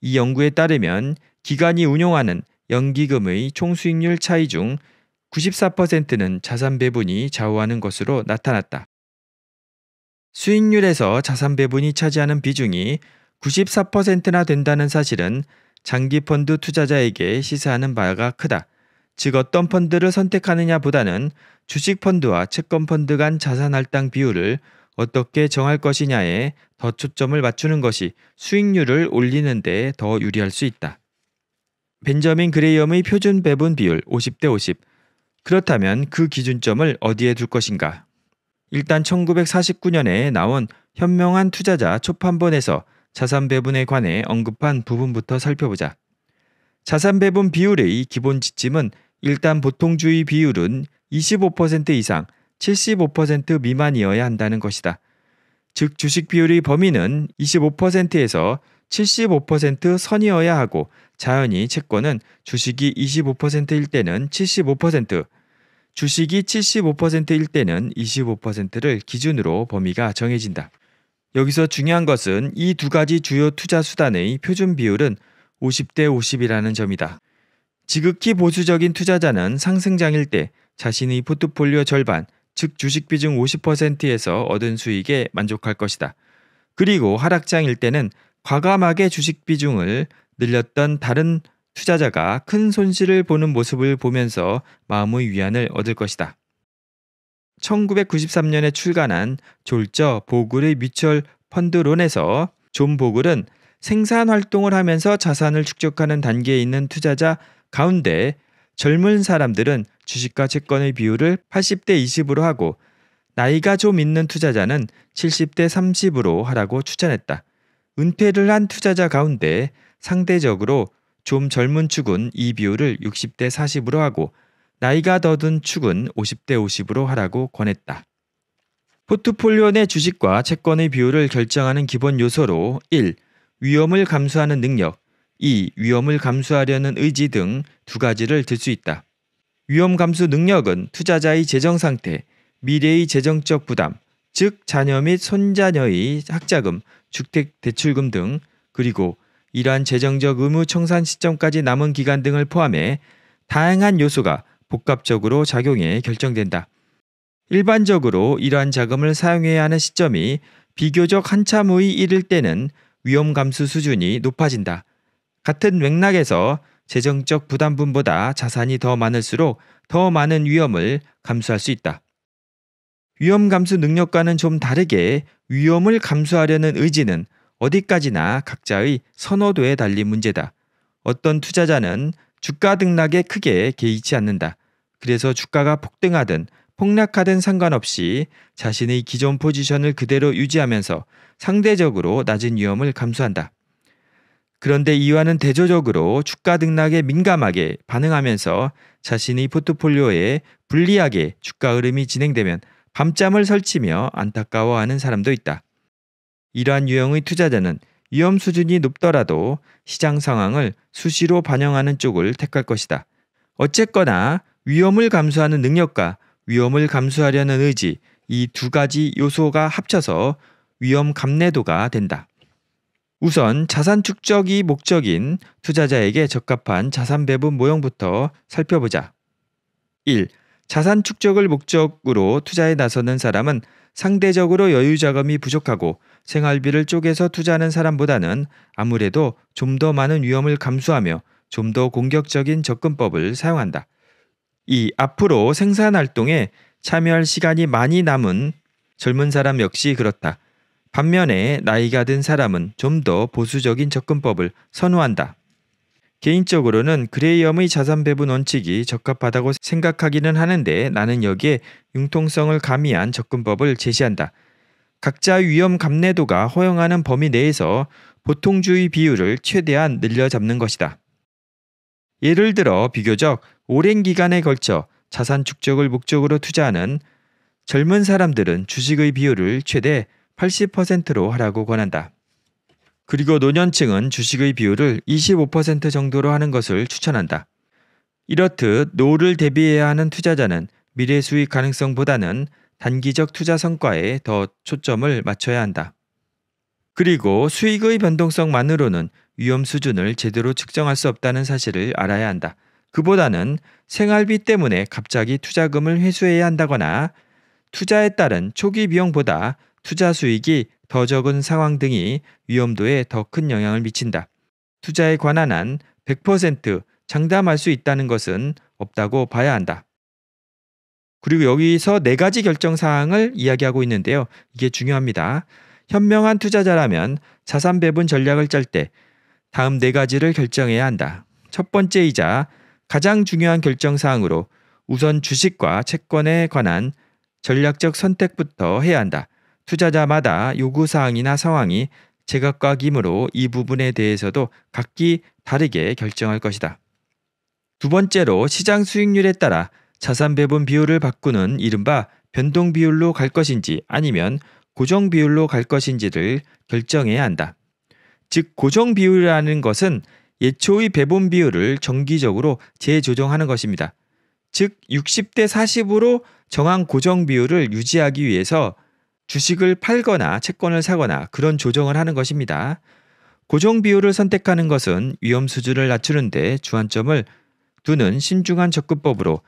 Speaker 1: 이 연구에 따르면 기관이 운용하는 연기금의 총 수익률 차이 중 94%는 자산 배분이 좌우하는 것으로 나타났다. 수익률에서 자산 배분이 차지하는 비중이 94%나 된다는 사실은 장기 펀드 투자자에게 시사하는 바가 크다. 즉 어떤 펀드를 선택하느냐보다는 주식 펀드와 채권 펀드 간 자산 할당 비율을 어떻게 정할 것이냐에 더 초점을 맞추는 것이 수익률을 올리는 데 더 유리할 수 있다. 벤저민 그레이엄의 표준 배분 비율 50대 50. 그렇다면 그 기준점을 어디에 둘 것인가? 일단 1949년에 나온 현명한 투자자 초판본에서 자산 배분에 관해 언급한 부분부터 살펴보자. 자산 배분 비율의 기본 지침은 일단 보통주의 비율은 25% 이상 75% 미만이어야 한다는 것이다. 즉 주식 비율의 범위는 25%에서 75% 선이어야 하고 자연히 채권은 주식이 25%일 때는 75%, 주식이 75%일 때는 25%를 기준으로 범위가 정해진다. 여기서 중요한 것은 이 두 가지 주요 투자 수단의 표준 비율은 50대 50이라는 점이다. 지극히 보수적인 투자자는 상승장일 때 자신의 포트폴리오 절반, 즉 주식 비중 50%에서 얻은 수익에 만족할 것이다. 그리고 하락장일 때는 과감하게 주식 비중을 늘렸던 다른 투자자가 큰 손실을 보는 모습을 보면서 마음의 위안을 얻을 것이다. 1993년에 출간한 졸저 보글의 뮤추얼 펀드론에서 존 보글은 생산 활동을 하면서 자산을 축적하는 단계에 있는 투자자 가운데 젊은 사람들은 주식과 채권의 비율을 80대 20으로 하고 나이가 좀 있는 투자자는 70대 30으로 하라고 추천했다. 은퇴를 한 투자자 가운데 상대적으로 좀 젊은 축은 이 비율을 60대 40으로 하고 나이가 더 든 축은 50대 50으로 하라고 권했다. 포트폴리오 내 주식과 채권의 비율을 결정하는 기본 요소로 1. 위험을 감수하는 능력 이 위험을 감수하려는 의지 등 두 가지를 들 수 있다. 위험 감수 능력은 투자자의 재정 상태, 미래의 재정적 부담, 즉 자녀 및 손자녀의 학자금, 주택 대출금 등 그리고 이러한 재정적 의무 청산 시점까지 남은 기간 등을 포함해 다양한 요소가 복합적으로 작용해 결정된다. 일반적으로 이러한 자금을 사용해야 하는 시점이 비교적 한참 후이 이를 때는 위험 감수 수준이 높아진다. 같은 맥락에서 재정적 부담분보다 자산이 더 많을수록 더 많은 위험을 감수할 수 있다. 위험 감수 능력과는 좀 다르게 위험을 감수하려는 의지는 어디까지나 각자의 선호도에 달린 문제다. 어떤 투자자는 주가 등락에 크게 개의치 않는다. 그래서 주가가 폭등하든 폭락하든 상관없이 자신의 기존 포지션을 그대로 유지하면서 상대적으로 낮은 위험을 감수한다. 그런데 이와는 대조적으로 주가 등락에 민감하게 반응하면서 자신이 포트폴리오에 불리하게 주가 흐름이 진행되면 밤잠을 설치며 안타까워하는 사람도 있다. 이러한 유형의 투자자는 위험 수준이 높더라도 시장 상황을 수시로 반영하는 쪽을 택할 것이다. 어쨌거나 위험을 감수하는 능력과 위험을 감수하려는 의지 이 두 가지 요소가 합쳐서 위험 감내도가 된다. 우선 자산 축적이 목적인 투자자에게 적합한 자산 배분 모형부터 살펴보자. 1. 자산 축적을 목적으로 투자에 나서는 사람은 상대적으로 여유 자금이 부족하고 생활비를 쪼개서 투자하는 사람보다는 아무래도 좀 더 많은 위험을 감수하며 좀 더 공격적인 접근법을 사용한다. 2. 앞으로 생산 활동에 참여할 시간이 많이 남은 젊은 사람 역시 그렇다. 반면에 나이가 든 사람은 좀 더 보수적인 접근법을 선호한다. 개인적으로는 그레이엄의 자산 배분 원칙이 적합하다고 생각하기는 하는데 나는 여기에 융통성을 가미한 접근법을 제시한다. 각자 위험 감내도가 허용하는 범위 내에서 보통주의 비율을 최대한 늘려잡는 것이다. 예를 들어 비교적 오랜 기간에 걸쳐 자산 축적을 목적으로 투자하는 젊은 사람들은 주식의 비율을 최대 80%로 하라고 권한다. 그리고 노년층은 주식의 비율을 25% 정도로 하는 것을 추천한다. 이렇듯 노후를 대비해야 하는 투자자는 미래 수익 가능성보다는 단기적 투자 성과에 더 초점을 맞춰야 한다. 그리고 수익의 변동성만으로는 위험 수준을 제대로 측정할 수 없다는 사실을 알아야 한다. 그보다는 생활비 때문에 갑자기 투자금을 회수해야 한다거나 투자에 따른 초기 비용보다 투자 수익이 더 적은 상황 등이 위험도에 더 큰 영향을 미친다. 투자에 관한 한 100% 장담할 수 있다는 것은 없다고 봐야 한다. 그리고 여기서 네 가지 결정 사항을 이야기하고 있는데요. 이게 중요합니다. 현명한 투자자라면 자산 배분 전략을 짤 때 다음 네 가지를 결정해야 한다. 첫 번째이자 가장 중요한 결정 사항으로 우선 주식과 채권에 관한 전략적 선택부터 해야 한다. 투자자마다 요구사항이나 상황이 제각각이므로이 부분에 대해서도 각기 다르게 결정할 것이다. 두 번째로 시장 수익률에 따라 자산 배분 비율을 바꾸는 이른바 변동 비율로 갈 것인지 아니면 고정 비율로 갈 것인지를 결정해야 한다. 즉 고정 비율이라는 것은 예초의 배분 비율을 정기적으로 재조정하는 것입니다. 즉 60대 40으로 정한 고정 비율을 유지하기 위해서 주식을 팔거나 채권을 사거나 그런 조정을 하는 것입니다. 고정 비율을 선택하는 것은 위험 수준을 낮추는데 주안점을 두는 신중한 접근법으로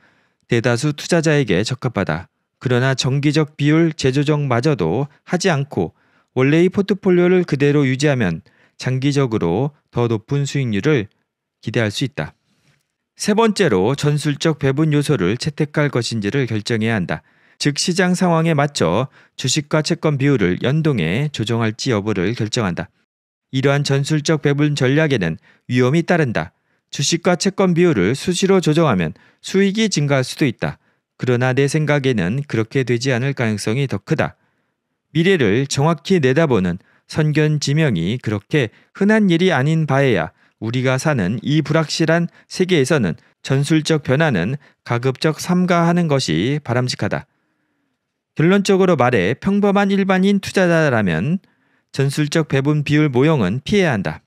Speaker 1: 대다수 투자자에게 적합하다. 그러나 정기적 비율 재조정마저도 하지 않고 원래의 포트폴리오를 그대로 유지하면 장기적으로 더 높은 수익률을 기대할 수 있다. 세 번째로 전술적 배분 요소를 채택할 것인지를 결정해야 한다. 즉 시장 상황에 맞춰 주식과 채권 비율을 연동해 조정할지 여부를 결정한다. 이러한 전술적 배분 전략에는 위험이 따른다. 주식과 채권 비율을 수시로 조정하면 수익이 증가할 수도 있다. 그러나 내 생각에는 그렇게 되지 않을 가능성이 더 크다. 미래를 정확히 내다보는 선견 지명이 그렇게 흔한 일이 아닌 바에야 우리가 사는 이 불확실한 세계에서는 전술적 변화는 가급적 삼가하는 것이 바람직하다. 결론적으로 말해 평범한 일반인 투자자라면 전술적 배분 비율 모형은 피해야 한다.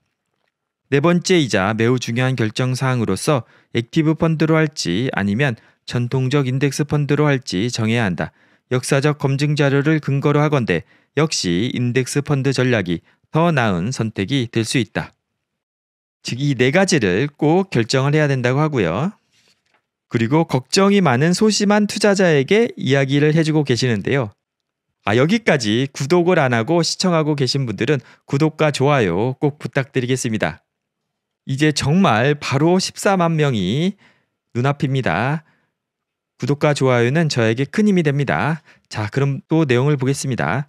Speaker 1: 네 번째이자 매우 중요한 결정 사항으로서 액티브 펀드로 할지 아니면 전통적 인덱스 펀드로 할지 정해야 한다. 역사적 검증 자료를 근거로 하건대 역시 인덱스 펀드 전략이 더 나은 선택이 될 수 있다. 즉 이 네 가지를 꼭 결정을 해야 된다고 하고요. 그리고 걱정이 많은 소심한 투자자에게 이야기를 해주고 계시는데요. 아, 여기까지 구독을 안 하고 시청하고 계신 분들은 구독과 좋아요 꼭 부탁드리겠습니다. 이제 정말 바로 14만 명이 눈앞입니다. 구독과 좋아요는 저에게 큰 힘이 됩니다. 자, 그럼 또 내용을 보겠습니다.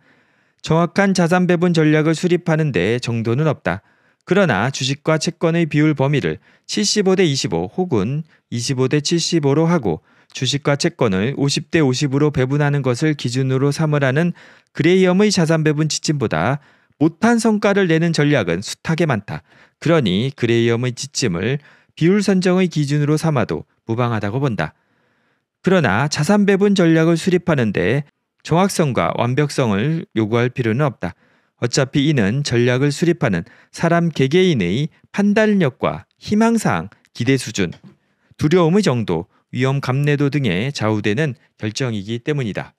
Speaker 1: 정확한 자산 배분 전략을 수립하는데 정도는 없다. 그러나 주식과 채권의 비율 범위를 75대 25 혹은 25대 75로 하고 주식과 채권을 50대 50으로 배분하는 것을 기준으로 삼으라는 그레이엄의 자산 배분 지침보다 못한 성과를 내는 전략은 숱하게 많다. 그러니 그레이엄의 지침을 비율 선정의 기준으로 삼아도 무방하다고 본다. 그러나 자산 배분 전략을 수립하는데 정확성과 완벽성을 요구할 필요는 없다. 어차피 이는 전략을 수립하는 사람 개개인의 판단력과 희망사항, 기대 수준, 두려움의 정도, 위험 감내도 등에 좌우되는 결정이기 때문이다.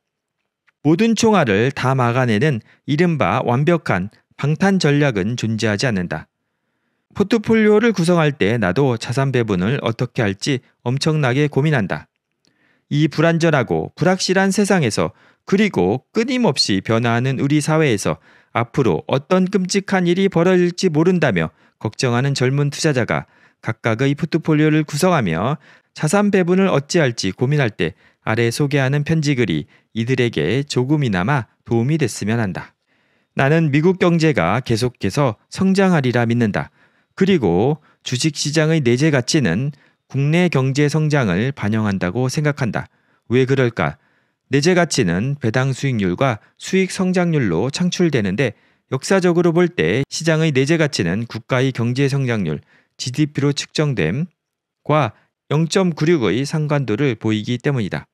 Speaker 1: 모든 총알을 다 막아내는 이른바 완벽한 방탄 전략은 존재하지 않는다. 포트폴리오를 구성할 때 나도 자산 배분을 어떻게 할지 엄청나게 고민한다. 이 불안전하고 불확실한 세상에서 그리고 끊임없이 변화하는 우리 사회에서 앞으로 어떤 끔찍한 일이 벌어질지 모른다며 걱정하는 젊은 투자자가 각각의 포트폴리오를 구성하며 자산 배분을 어찌할지 고민할 때 아래 소개하는 편지글이 이들에게 조금이나마 도움이 됐으면 한다. 나는 미국 경제가 계속해서 성장하리라 믿는다. 그리고 주식시장의 내재 가치는 국내 경제 성장을 반영한다고 생각한다. 왜 그럴까? 내재 가치는 배당 수익률과 수익 성장률로 창출되는데 역사적으로 볼 때 시장의 내재 가치는 국가의 경제 성장률 GDP로 측정됨과 0.96의 상관도를 보이기 때문이다.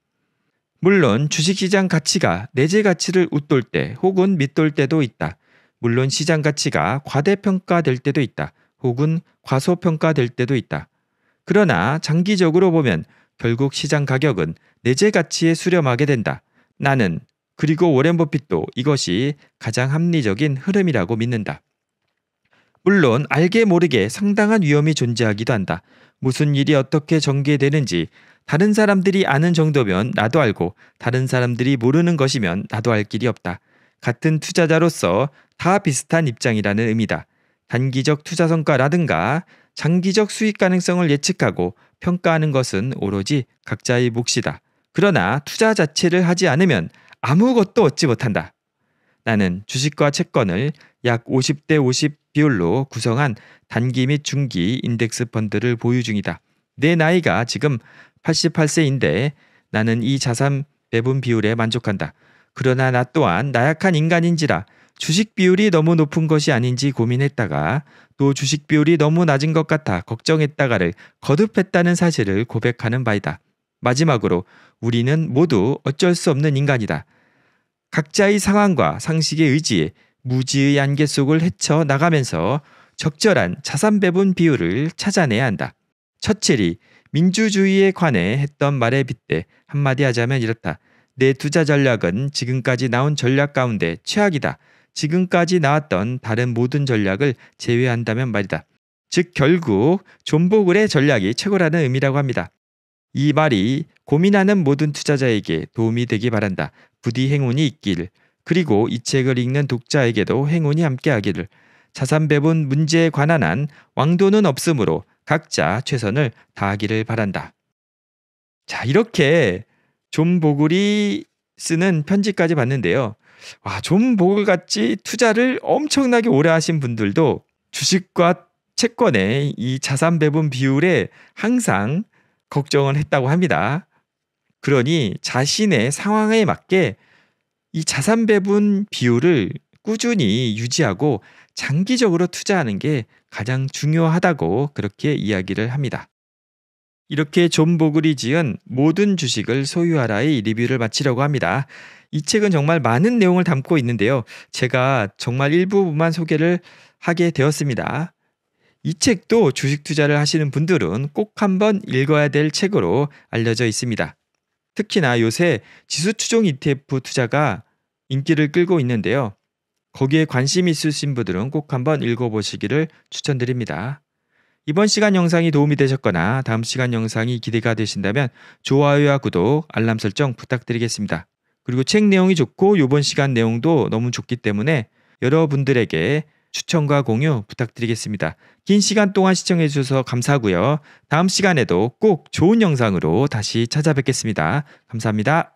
Speaker 1: 물론 주식시장 가치가 내재 가치를 웃돌 때 혹은 밑돌 때도 있다. 물론 시장 가치가 과대평가될 때도 있다. 혹은 과소평가될 때도 있다. 그러나 장기적으로 보면 결국 시장 가격은 내재 가치에 수렴하게 된다. 나는 그리고 워렌 버핏도 이것이 가장 합리적인 흐름이라고 믿는다. 물론 알게 모르게 상당한 위험이 존재하기도 한다. 무슨 일이 어떻게 전개되는지 다른 사람들이 아는 정도면 나도 알고 다른 사람들이 모르는 것이면 나도 알 길이 없다. 같은 투자자로서 다 비슷한 입장이라는 의미다. 단기적 투자 성과라든가 장기적 수익 가능성을 예측하고 평가하는 것은 오로지 각자의 몫이다. 그러나 투자 자체를 하지 않으면 아무것도 얻지 못한다. 나는 주식과 채권을 약 50대 50 비율로 구성한 단기 및 중기 인덱스 펀드를 보유 중이다. 내 나이가 지금 88세인데 나는 이 자산 배분 비율에 만족한다. 그러나 나 또한 나약한 인간인지라 주식 비율이 너무 높은 것이 아닌지 고민했다가 또 주식 비율이 너무 낮은 것 같아 걱정했다가를 거듭했다는 사실을 고백하는 바이다. 마지막으로 우리는 모두 어쩔 수 없는 인간이다. 각자의 상황과 상식에 의지해 무지의 안개 속을 헤쳐 나가면서 적절한 자산 배분 비율을 찾아내야 한다. 첫째리 민주주의에 관해 했던 말에 빗대 한마디 하자면 이렇다. 내 투자 전략은 지금까지 나온 전략 가운데 최악이다. 지금까지 나왔던 다른 모든 전략을 제외한다면 말이다. 즉 결국 존버글의 전략이 최고라는 의미라고 합니다. 이 말이 고민하는 모든 투자자에게 도움이 되기 바란다. 부디 행운이 있길 그리고 이 책을 읽는 독자에게도 행운이 함께하기를. 자산 배분 문제에 관한 한 왕도는 없으므로 각자 최선을 다하기를 바란다. 자, 이렇게 존 보글이 쓰는 편지까지 봤는데요. 와, 존보을 같이 투자를 엄청나게 오래 하신 분들도 주식과 채권의 이 자산 배분 비율에 항상 걱정을 했다고 합니다. 그러니 자신의 상황에 맞게 이 자산 배분 비율을 꾸준히 유지하고 장기적으로 투자하는 게 가장 중요하다고 그렇게 이야기를 합니다. 이렇게 존 보글이 지은 모든 주식을 소유하라의 리뷰를 마치려고 합니다. 이 책은 정말 많은 내용을 담고 있는데요. 제가 정말 일부분만 소개를 하게 되었습니다. 이 책도 주식 투자를 하시는 분들은 꼭 한번 읽어야 될 책으로 알려져 있습니다. 특히나 요새 지수 추종 ETF 투자가 인기를 끌고 있는데요. 거기에 관심 있으신 분들은 꼭 한번 읽어보시기를 추천드립니다. 이번 시간 영상이 도움이 되셨거나 다음 시간 영상이 기대가 되신다면 좋아요와 구독, 알람 설정 부탁드리겠습니다. 그리고 책 내용이 좋고 이번 시간 내용도 너무 좋기 때문에 여러분들에게 추천과 공유 부탁드리겠습니다. 긴 시간 동안 시청해주셔서 감사하고요. 다음 시간에도 꼭 좋은 영상으로 다시 찾아뵙겠습니다. 감사합니다.